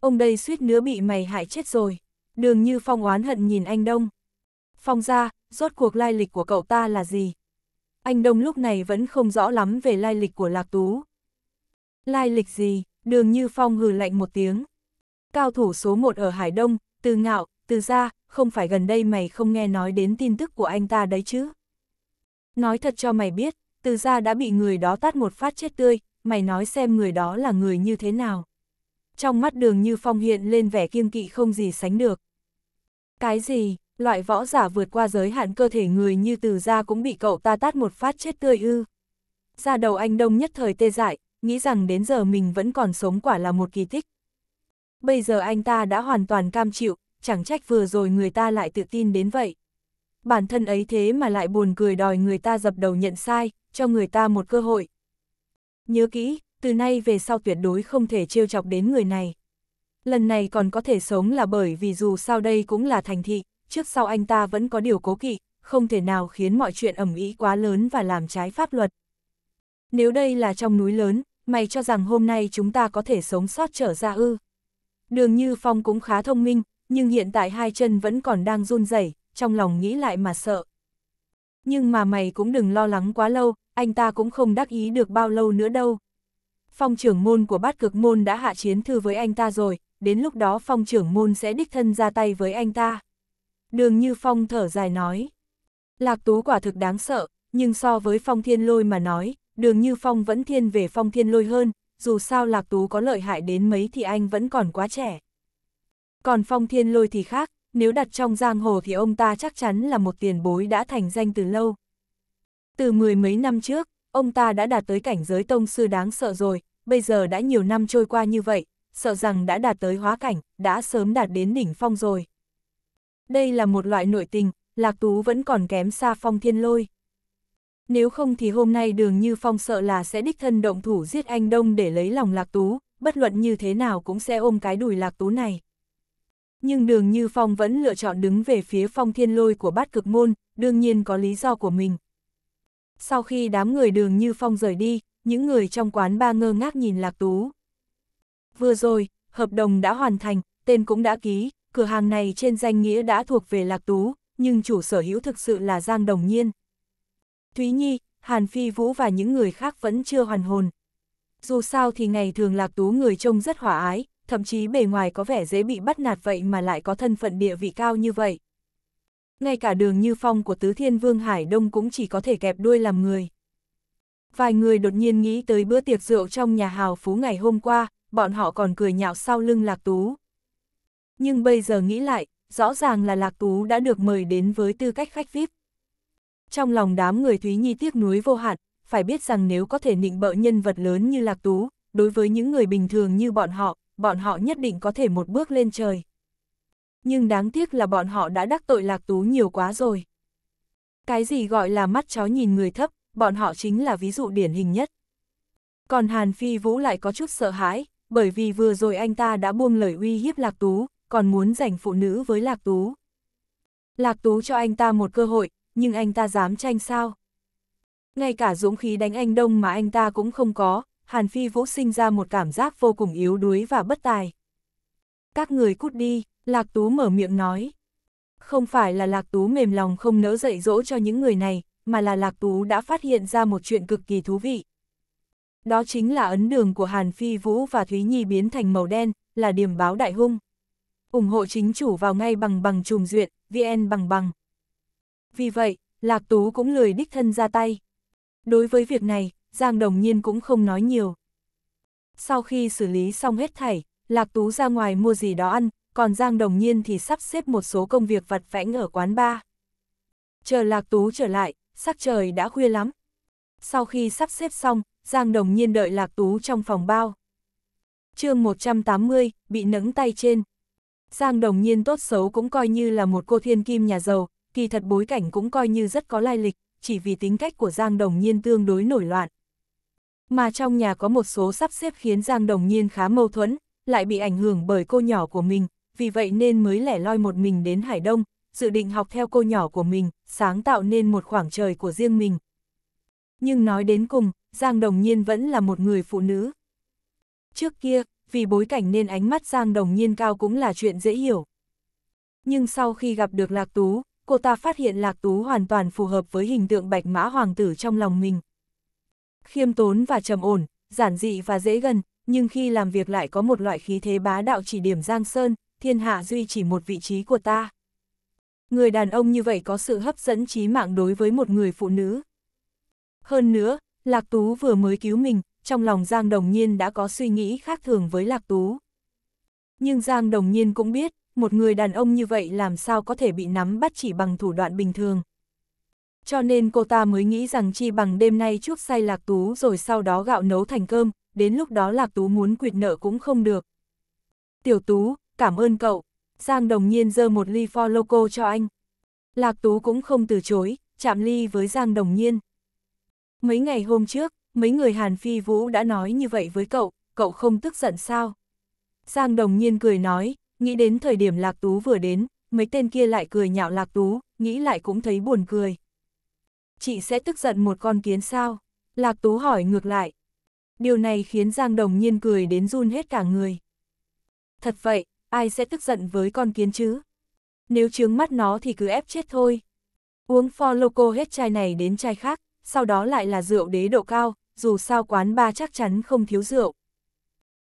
Ông đây suýt nữa bị mày hại chết rồi. Đường Như Phong oán hận nhìn anh Đông. Phong ra, rốt cuộc lai lịch của cậu ta là gì? Anh Đông lúc này vẫn không rõ lắm về lai lịch của Lạc Tú. Lai lịch gì? Đường Như Phong hừ lạnh một tiếng. Cao thủ số 1 ở Hải Đông, từ ngạo, từ Gia, không phải gần đây mày không nghe nói đến tin tức của anh ta đấy chứ. Nói thật cho mày biết, từ Gia đã bị người đó tát một phát chết tươi, mày nói xem người đó là người như thế nào. Trong mắt đường như phong hiện lên vẻ kiêng kỵ không gì sánh được. Cái gì, loại võ giả vượt qua giới hạn cơ thể người như từ Gia cũng bị cậu ta tát một phát chết tươi ư. Ra đầu anh đông nhất thời tê dại, nghĩ rằng đến giờ mình vẫn còn sống quả là một kỳ tích bây giờ anh ta đã hoàn toàn cam chịu, chẳng trách vừa rồi người ta lại tự tin đến vậy. Bản thân ấy thế mà lại buồn cười đòi người ta dập đầu nhận sai, cho người ta một cơ hội. Nhớ kỹ, từ nay về sau tuyệt đối không thể trêu chọc đến người này. Lần này còn có thể sống là bởi vì dù sao đây cũng là thành thị, trước sau anh ta vẫn có điều cố kỵ, không thể nào khiến mọi chuyện ẩm ý quá lớn và làm trái pháp luật. Nếu đây là trong núi lớn, mày cho rằng hôm nay chúng ta có thể sống sót trở ra ư? Đường Như Phong cũng khá thông minh, nhưng hiện tại hai chân vẫn còn đang run rẩy, trong lòng nghĩ lại mà sợ. Nhưng mà mày cũng đừng lo lắng quá lâu, anh ta cũng không đắc ý được bao lâu nữa đâu. Phong trưởng môn của bát cực môn đã hạ chiến thư với anh ta rồi, đến lúc đó phong trưởng môn sẽ đích thân ra tay với anh ta. Đường Như Phong thở dài nói. Lạc Tú quả thực đáng sợ, nhưng so với phong thiên lôi mà nói, đường Như Phong vẫn thiên về phong thiên lôi hơn, dù sao Lạc Tú có lợi hại đến mấy thì anh vẫn còn quá trẻ. Còn Phong Thiên Lôi thì khác, nếu đặt trong giang hồ thì ông ta chắc chắn là một tiền bối đã thành danh từ lâu. Từ mười mấy năm trước, ông ta đã đạt tới cảnh giới tông sư đáng sợ rồi, bây giờ đã nhiều năm trôi qua như vậy, sợ rằng đã đạt tới hóa cảnh, đã sớm đạt đến đỉnh phong rồi. Đây là một loại nội tình, Lạc Tú vẫn còn kém xa Phong Thiên Lôi nếu không thì hôm nay đường như phong sợ là sẽ đích thân động thủ giết anh Đông để lấy lòng Lạc Tú, bất luận như thế nào cũng sẽ ôm cái đùi Lạc Tú này. Nhưng đường như phong vẫn lựa chọn đứng về phía phong thiên lôi của bát cực môn, đương nhiên có lý do của mình. Sau khi đám người đường như phong rời đi, những người trong quán ba ngơ ngác nhìn Lạc Tú. Vừa rồi, hợp đồng đã hoàn thành, tên cũng đã ký, cửa hàng này trên danh nghĩa đã thuộc về Lạc Tú, nhưng chủ sở hữu thực sự là Giang Đồng Nhiên. Thúy Nhi, Hàn Phi Vũ và những người khác vẫn chưa hoàn hồn. Dù sao thì ngày thường Lạc Tú người trông rất hòa ái, thậm chí bề ngoài có vẻ dễ bị bắt nạt vậy mà lại có thân phận địa vị cao như vậy. Ngay cả đường như phong của Tứ Thiên Vương Hải Đông cũng chỉ có thể kẹp đuôi làm người. Vài người đột nhiên nghĩ tới bữa tiệc rượu trong nhà hào phú ngày hôm qua, bọn họ còn cười nhạo sau lưng Lạc Tú. Nhưng bây giờ nghĩ lại, rõ ràng là Lạc Tú đã được mời đến với tư cách khách VIP trong lòng đám người Thúy Nhi tiếc nuối vô hạn, phải biết rằng nếu có thể nịnh bợ nhân vật lớn như Lạc Tú, đối với những người bình thường như bọn họ, bọn họ nhất định có thể một bước lên trời. Nhưng đáng tiếc là bọn họ đã đắc tội Lạc Tú nhiều quá rồi. Cái gì gọi là mắt chó nhìn người thấp, bọn họ chính là ví dụ điển hình nhất. Còn Hàn Phi Vũ lại có chút sợ hãi, bởi vì vừa rồi anh ta đã buông lời uy hiếp Lạc Tú, còn muốn giành phụ nữ với Lạc Tú. Lạc Tú cho anh ta một cơ hội, nhưng anh ta dám tranh sao? Ngay cả dũng khí đánh anh Đông mà anh ta cũng không có, Hàn Phi Vũ sinh ra một cảm giác vô cùng yếu đuối và bất tài. Các người cút đi, Lạc Tú mở miệng nói. Không phải là Lạc Tú mềm lòng không nỡ dạy dỗ cho những người này, mà là Lạc Tú đã phát hiện ra một chuyện cực kỳ thú vị. Đó chính là ấn đường của Hàn Phi Vũ và Thúy Nhi biến thành màu đen, là điểm báo đại hung. ủng hộ chính chủ vào ngay bằng bằng trùng duyệt, VN bằng bằng. Vì vậy, Lạc Tú cũng lười đích thân ra tay. Đối với việc này, Giang Đồng Nhiên cũng không nói nhiều. Sau khi xử lý xong hết thảy, Lạc Tú ra ngoài mua gì đó ăn, còn Giang Đồng Nhiên thì sắp xếp một số công việc vặt vãnh ở quán bar. Chờ Lạc Tú trở lại, sắc trời đã khuya lắm. Sau khi sắp xếp xong, Giang Đồng Nhiên đợi Lạc Tú trong phòng bao. chương 180, bị nấng tay trên. Giang Đồng Nhiên tốt xấu cũng coi như là một cô thiên kim nhà giàu, kỳ thật bối cảnh cũng coi như rất có lai lịch, chỉ vì tính cách của Giang Đồng Nhiên tương đối nổi loạn. Mà trong nhà có một số sắp xếp khiến Giang Đồng Nhiên khá mâu thuẫn, lại bị ảnh hưởng bởi cô nhỏ của mình, vì vậy nên mới lẻ loi một mình đến Hải Đông, dự định học theo cô nhỏ của mình, sáng tạo nên một khoảng trời của riêng mình. Nhưng nói đến cùng, Giang Đồng Nhiên vẫn là một người phụ nữ. Trước kia, vì bối cảnh nên ánh mắt Giang Đồng Nhiên cao cũng là chuyện dễ hiểu. Nhưng sau khi gặp được Lạc Tú, cô ta phát hiện Lạc Tú hoàn toàn phù hợp với hình tượng bạch mã hoàng tử trong lòng mình. Khiêm tốn và trầm ổn, giản dị và dễ gần, nhưng khi làm việc lại có một loại khí thế bá đạo chỉ điểm Giang Sơn, thiên hạ duy chỉ một vị trí của ta. Người đàn ông như vậy có sự hấp dẫn trí mạng đối với một người phụ nữ. Hơn nữa, Lạc Tú vừa mới cứu mình, trong lòng Giang Đồng Nhiên đã có suy nghĩ khác thường với Lạc Tú. Nhưng Giang Đồng Nhiên cũng biết, một người đàn ông như vậy làm sao có thể bị nắm bắt chỉ bằng thủ đoạn bình thường. Cho nên cô ta mới nghĩ rằng chi bằng đêm nay chuốc say Lạc Tú rồi sau đó gạo nấu thành cơm, đến lúc đó Lạc Tú muốn quyệt nợ cũng không được. Tiểu Tú, cảm ơn cậu. Giang đồng nhiên dơ một ly for loco cho anh. Lạc Tú cũng không từ chối, chạm ly với Giang đồng nhiên. Mấy ngày hôm trước, mấy người Hàn Phi Vũ đã nói như vậy với cậu, cậu không tức giận sao? Giang đồng nhiên cười nói, Nghĩ đến thời điểm Lạc Tú vừa đến, mấy tên kia lại cười nhạo Lạc Tú, nghĩ lại cũng thấy buồn cười. Chị sẽ tức giận một con kiến sao? Lạc Tú hỏi ngược lại. Điều này khiến Giang Đồng Nhiên cười đến run hết cả người. Thật vậy, ai sẽ tức giận với con kiến chứ? Nếu chướng mắt nó thì cứ ép chết thôi. Uống for loco hết chai này đến chai khác, sau đó lại là rượu đế độ cao, dù sao quán ba chắc chắn không thiếu rượu.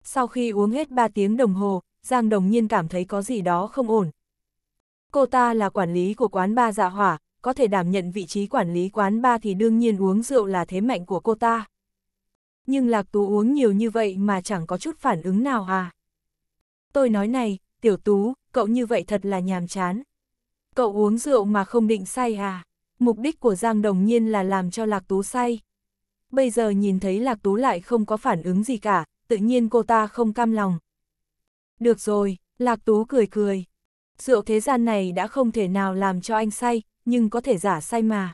Sau khi uống hết 3 tiếng đồng hồ, Giang Đồng Nhiên cảm thấy có gì đó không ổn. Cô ta là quản lý của quán ba dạ hỏa, có thể đảm nhận vị trí quản lý quán ba thì đương nhiên uống rượu là thế mạnh của cô ta. Nhưng Lạc Tú uống nhiều như vậy mà chẳng có chút phản ứng nào à. Tôi nói này, Tiểu Tú, cậu như vậy thật là nhàm chán. Cậu uống rượu mà không định say à. Mục đích của Giang Đồng Nhiên là làm cho Lạc Tú say. Bây giờ nhìn thấy Lạc Tú lại không có phản ứng gì cả, tự nhiên cô ta không cam lòng, được rồi, Lạc Tú cười cười. Rượu thế gian này đã không thể nào làm cho anh say, nhưng có thể giả say mà.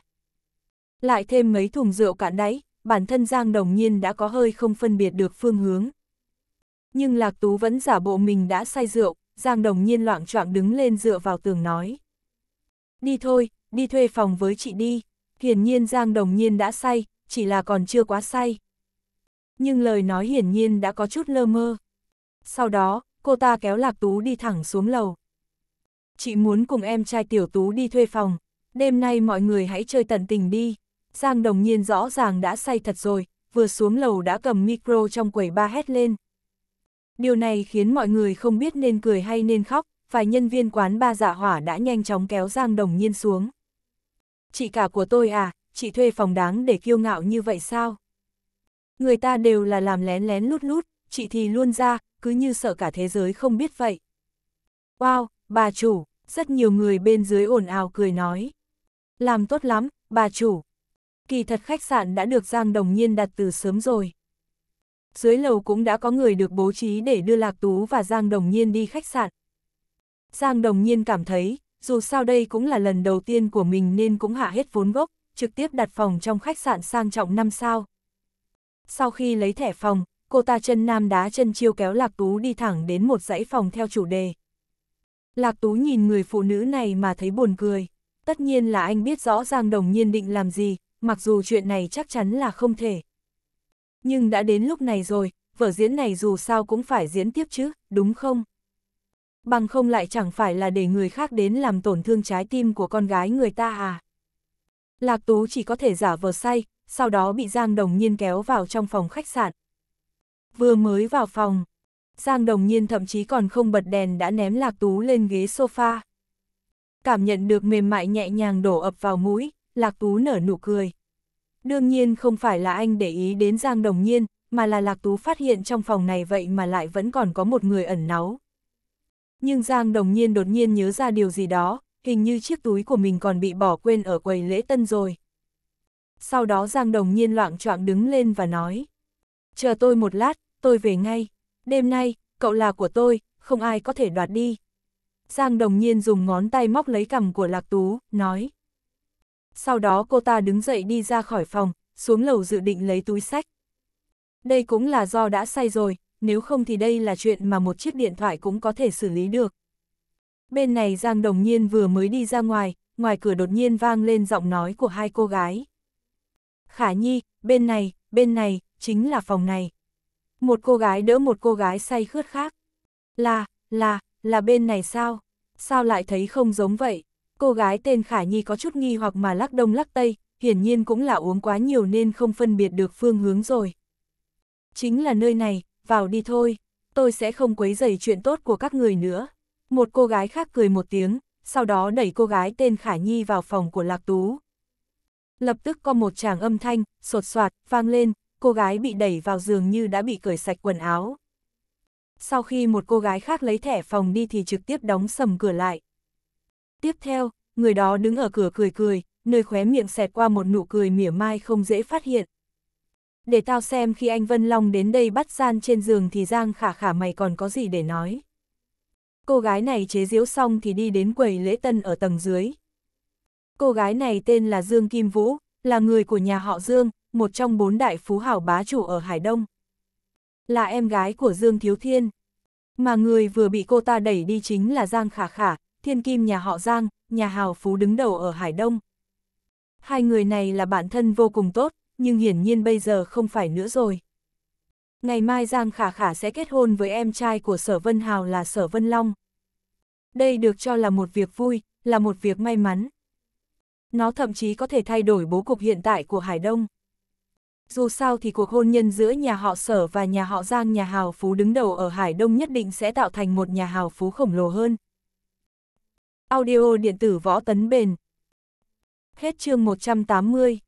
Lại thêm mấy thùng rượu cạn đáy, bản thân Giang Đồng Nhiên đã có hơi không phân biệt được phương hướng. Nhưng Lạc Tú vẫn giả bộ mình đã say rượu, Giang Đồng Nhiên loạn choạng đứng lên dựa vào tường nói. Đi thôi, đi thuê phòng với chị đi. Hiển nhiên Giang Đồng Nhiên đã say, chỉ là còn chưa quá say. Nhưng lời nói hiển nhiên đã có chút lơ mơ. Sau đó, cô ta kéo Lạc Tú đi thẳng xuống lầu. Chị muốn cùng em trai Tiểu Tú đi thuê phòng, đêm nay mọi người hãy chơi tận tình đi. Giang đồng nhiên rõ ràng đã say thật rồi, vừa xuống lầu đã cầm micro trong quầy ba hét lên. Điều này khiến mọi người không biết nên cười hay nên khóc, vài nhân viên quán ba dạ hỏa đã nhanh chóng kéo Giang Đồng Nhiên xuống. Chị cả của tôi à, chị thuê phòng đáng để kiêu ngạo như vậy sao? Người ta đều là làm lén lén lút lút, chị thì luôn ra, cứ như sợ cả thế giới không biết vậy. Wow, bà chủ, rất nhiều người bên dưới ồn ào cười nói. Làm tốt lắm, bà chủ. Kỳ thật khách sạn đã được Giang Đồng Nhiên đặt từ sớm rồi. Dưới lầu cũng đã có người được bố trí để đưa Lạc Tú và Giang Đồng Nhiên đi khách sạn. Giang Đồng Nhiên cảm thấy, dù sao đây cũng là lần đầu tiên của mình nên cũng hạ hết vốn gốc, trực tiếp đặt phòng trong khách sạn sang trọng năm sao. Sau khi lấy thẻ phòng, cô ta chân nam đá chân chiêu kéo Lạc Tú đi thẳng đến một dãy phòng theo chủ đề. Lạc Tú nhìn người phụ nữ này mà thấy buồn cười. Tất nhiên là anh biết rõ Giang Đồng Nhiên định làm gì, mặc dù chuyện này chắc chắn là không thể. Nhưng đã đến lúc này rồi, vở diễn này dù sao cũng phải diễn tiếp chứ, đúng không? Bằng không lại chẳng phải là để người khác đến làm tổn thương trái tim của con gái người ta à? Lạc Tú chỉ có thể giả vờ say, sau đó bị Giang Đồng Nhiên kéo vào trong phòng khách sạn, vừa mới vào phòng. Giang Đồng Nhiên thậm chí còn không bật đèn đã ném Lạc Tú lên ghế sofa. Cảm nhận được mềm mại nhẹ nhàng đổ ập vào mũi, Lạc Tú nở nụ cười. Đương nhiên không phải là anh để ý đến Giang Đồng Nhiên, mà là Lạc Tú phát hiện trong phòng này vậy mà lại vẫn còn có một người ẩn náu. Nhưng Giang Đồng Nhiên đột nhiên nhớ ra điều gì đó, hình như chiếc túi của mình còn bị bỏ quên ở quầy lễ tân rồi. Sau đó Giang Đồng Nhiên loạn choạng đứng lên và nói. Chờ tôi một lát, tôi về ngay, đêm nay, cậu là của tôi, không ai có thể đoạt đi. Giang đồng nhiên dùng ngón tay móc lấy cầm của Lạc Tú, nói. Sau đó cô ta đứng dậy đi ra khỏi phòng, xuống lầu dự định lấy túi sách. Đây cũng là do đã say rồi, nếu không thì đây là chuyện mà một chiếc điện thoại cũng có thể xử lý được. Bên này Giang Đồng Nhiên vừa mới đi ra ngoài, ngoài cửa đột nhiên vang lên giọng nói của hai cô gái. Khả Nhi, bên này, bên này, chính là phòng này. Một cô gái đỡ một cô gái say khướt khác. Là, là, là bên này sao? Sao lại thấy không giống vậy? Cô gái tên Khải Nhi có chút nghi hoặc mà lắc đông lắc tây, hiển nhiên cũng là uống quá nhiều nên không phân biệt được phương hướng rồi. Chính là nơi này, vào đi thôi, tôi sẽ không quấy rầy chuyện tốt của các người nữa. Một cô gái khác cười một tiếng, sau đó đẩy cô gái tên Khải Nhi vào phòng của Lạc Tú. Lập tức có một chàng âm thanh, sột soạt, vang lên, cô gái bị đẩy vào giường như đã bị cởi sạch quần áo. Sau khi một cô gái khác lấy thẻ phòng đi thì trực tiếp đóng sầm cửa lại. Tiếp theo, người đó đứng ở cửa cười cười, nơi khóe miệng xẹt qua một nụ cười mỉa mai không dễ phát hiện. Để tao xem khi anh Vân Long đến đây bắt gian trên giường thì Giang khả khả mày còn có gì để nói. Cô gái này chế giễu xong thì đi đến quầy lễ tân ở tầng dưới. Cô gái này tên là Dương Kim Vũ, là người của nhà họ Dương, một trong bốn đại phú hảo bá chủ ở Hải Đông. Là em gái của Dương Thiếu Thiên. Mà người vừa bị cô ta đẩy đi chính là Giang Khả Khả, thiên kim nhà họ Giang, nhà hào phú đứng đầu ở Hải Đông. Hai người này là bạn thân vô cùng tốt, nhưng hiển nhiên bây giờ không phải nữa rồi. Ngày mai Giang Khả Khả sẽ kết hôn với em trai của Sở Vân Hào là Sở Vân Long. Đây được cho là một việc vui, là một việc may mắn. Nó thậm chí có thể thay đổi bố cục hiện tại của Hải Đông dù sao thì cuộc hôn nhân giữa nhà họ sở và nhà họ giang nhà hào phú đứng đầu ở Hải Đông nhất định sẽ tạo thành một nhà hào phú khổng lồ hơn. Audio điện tử võ tấn bền Hết chương 180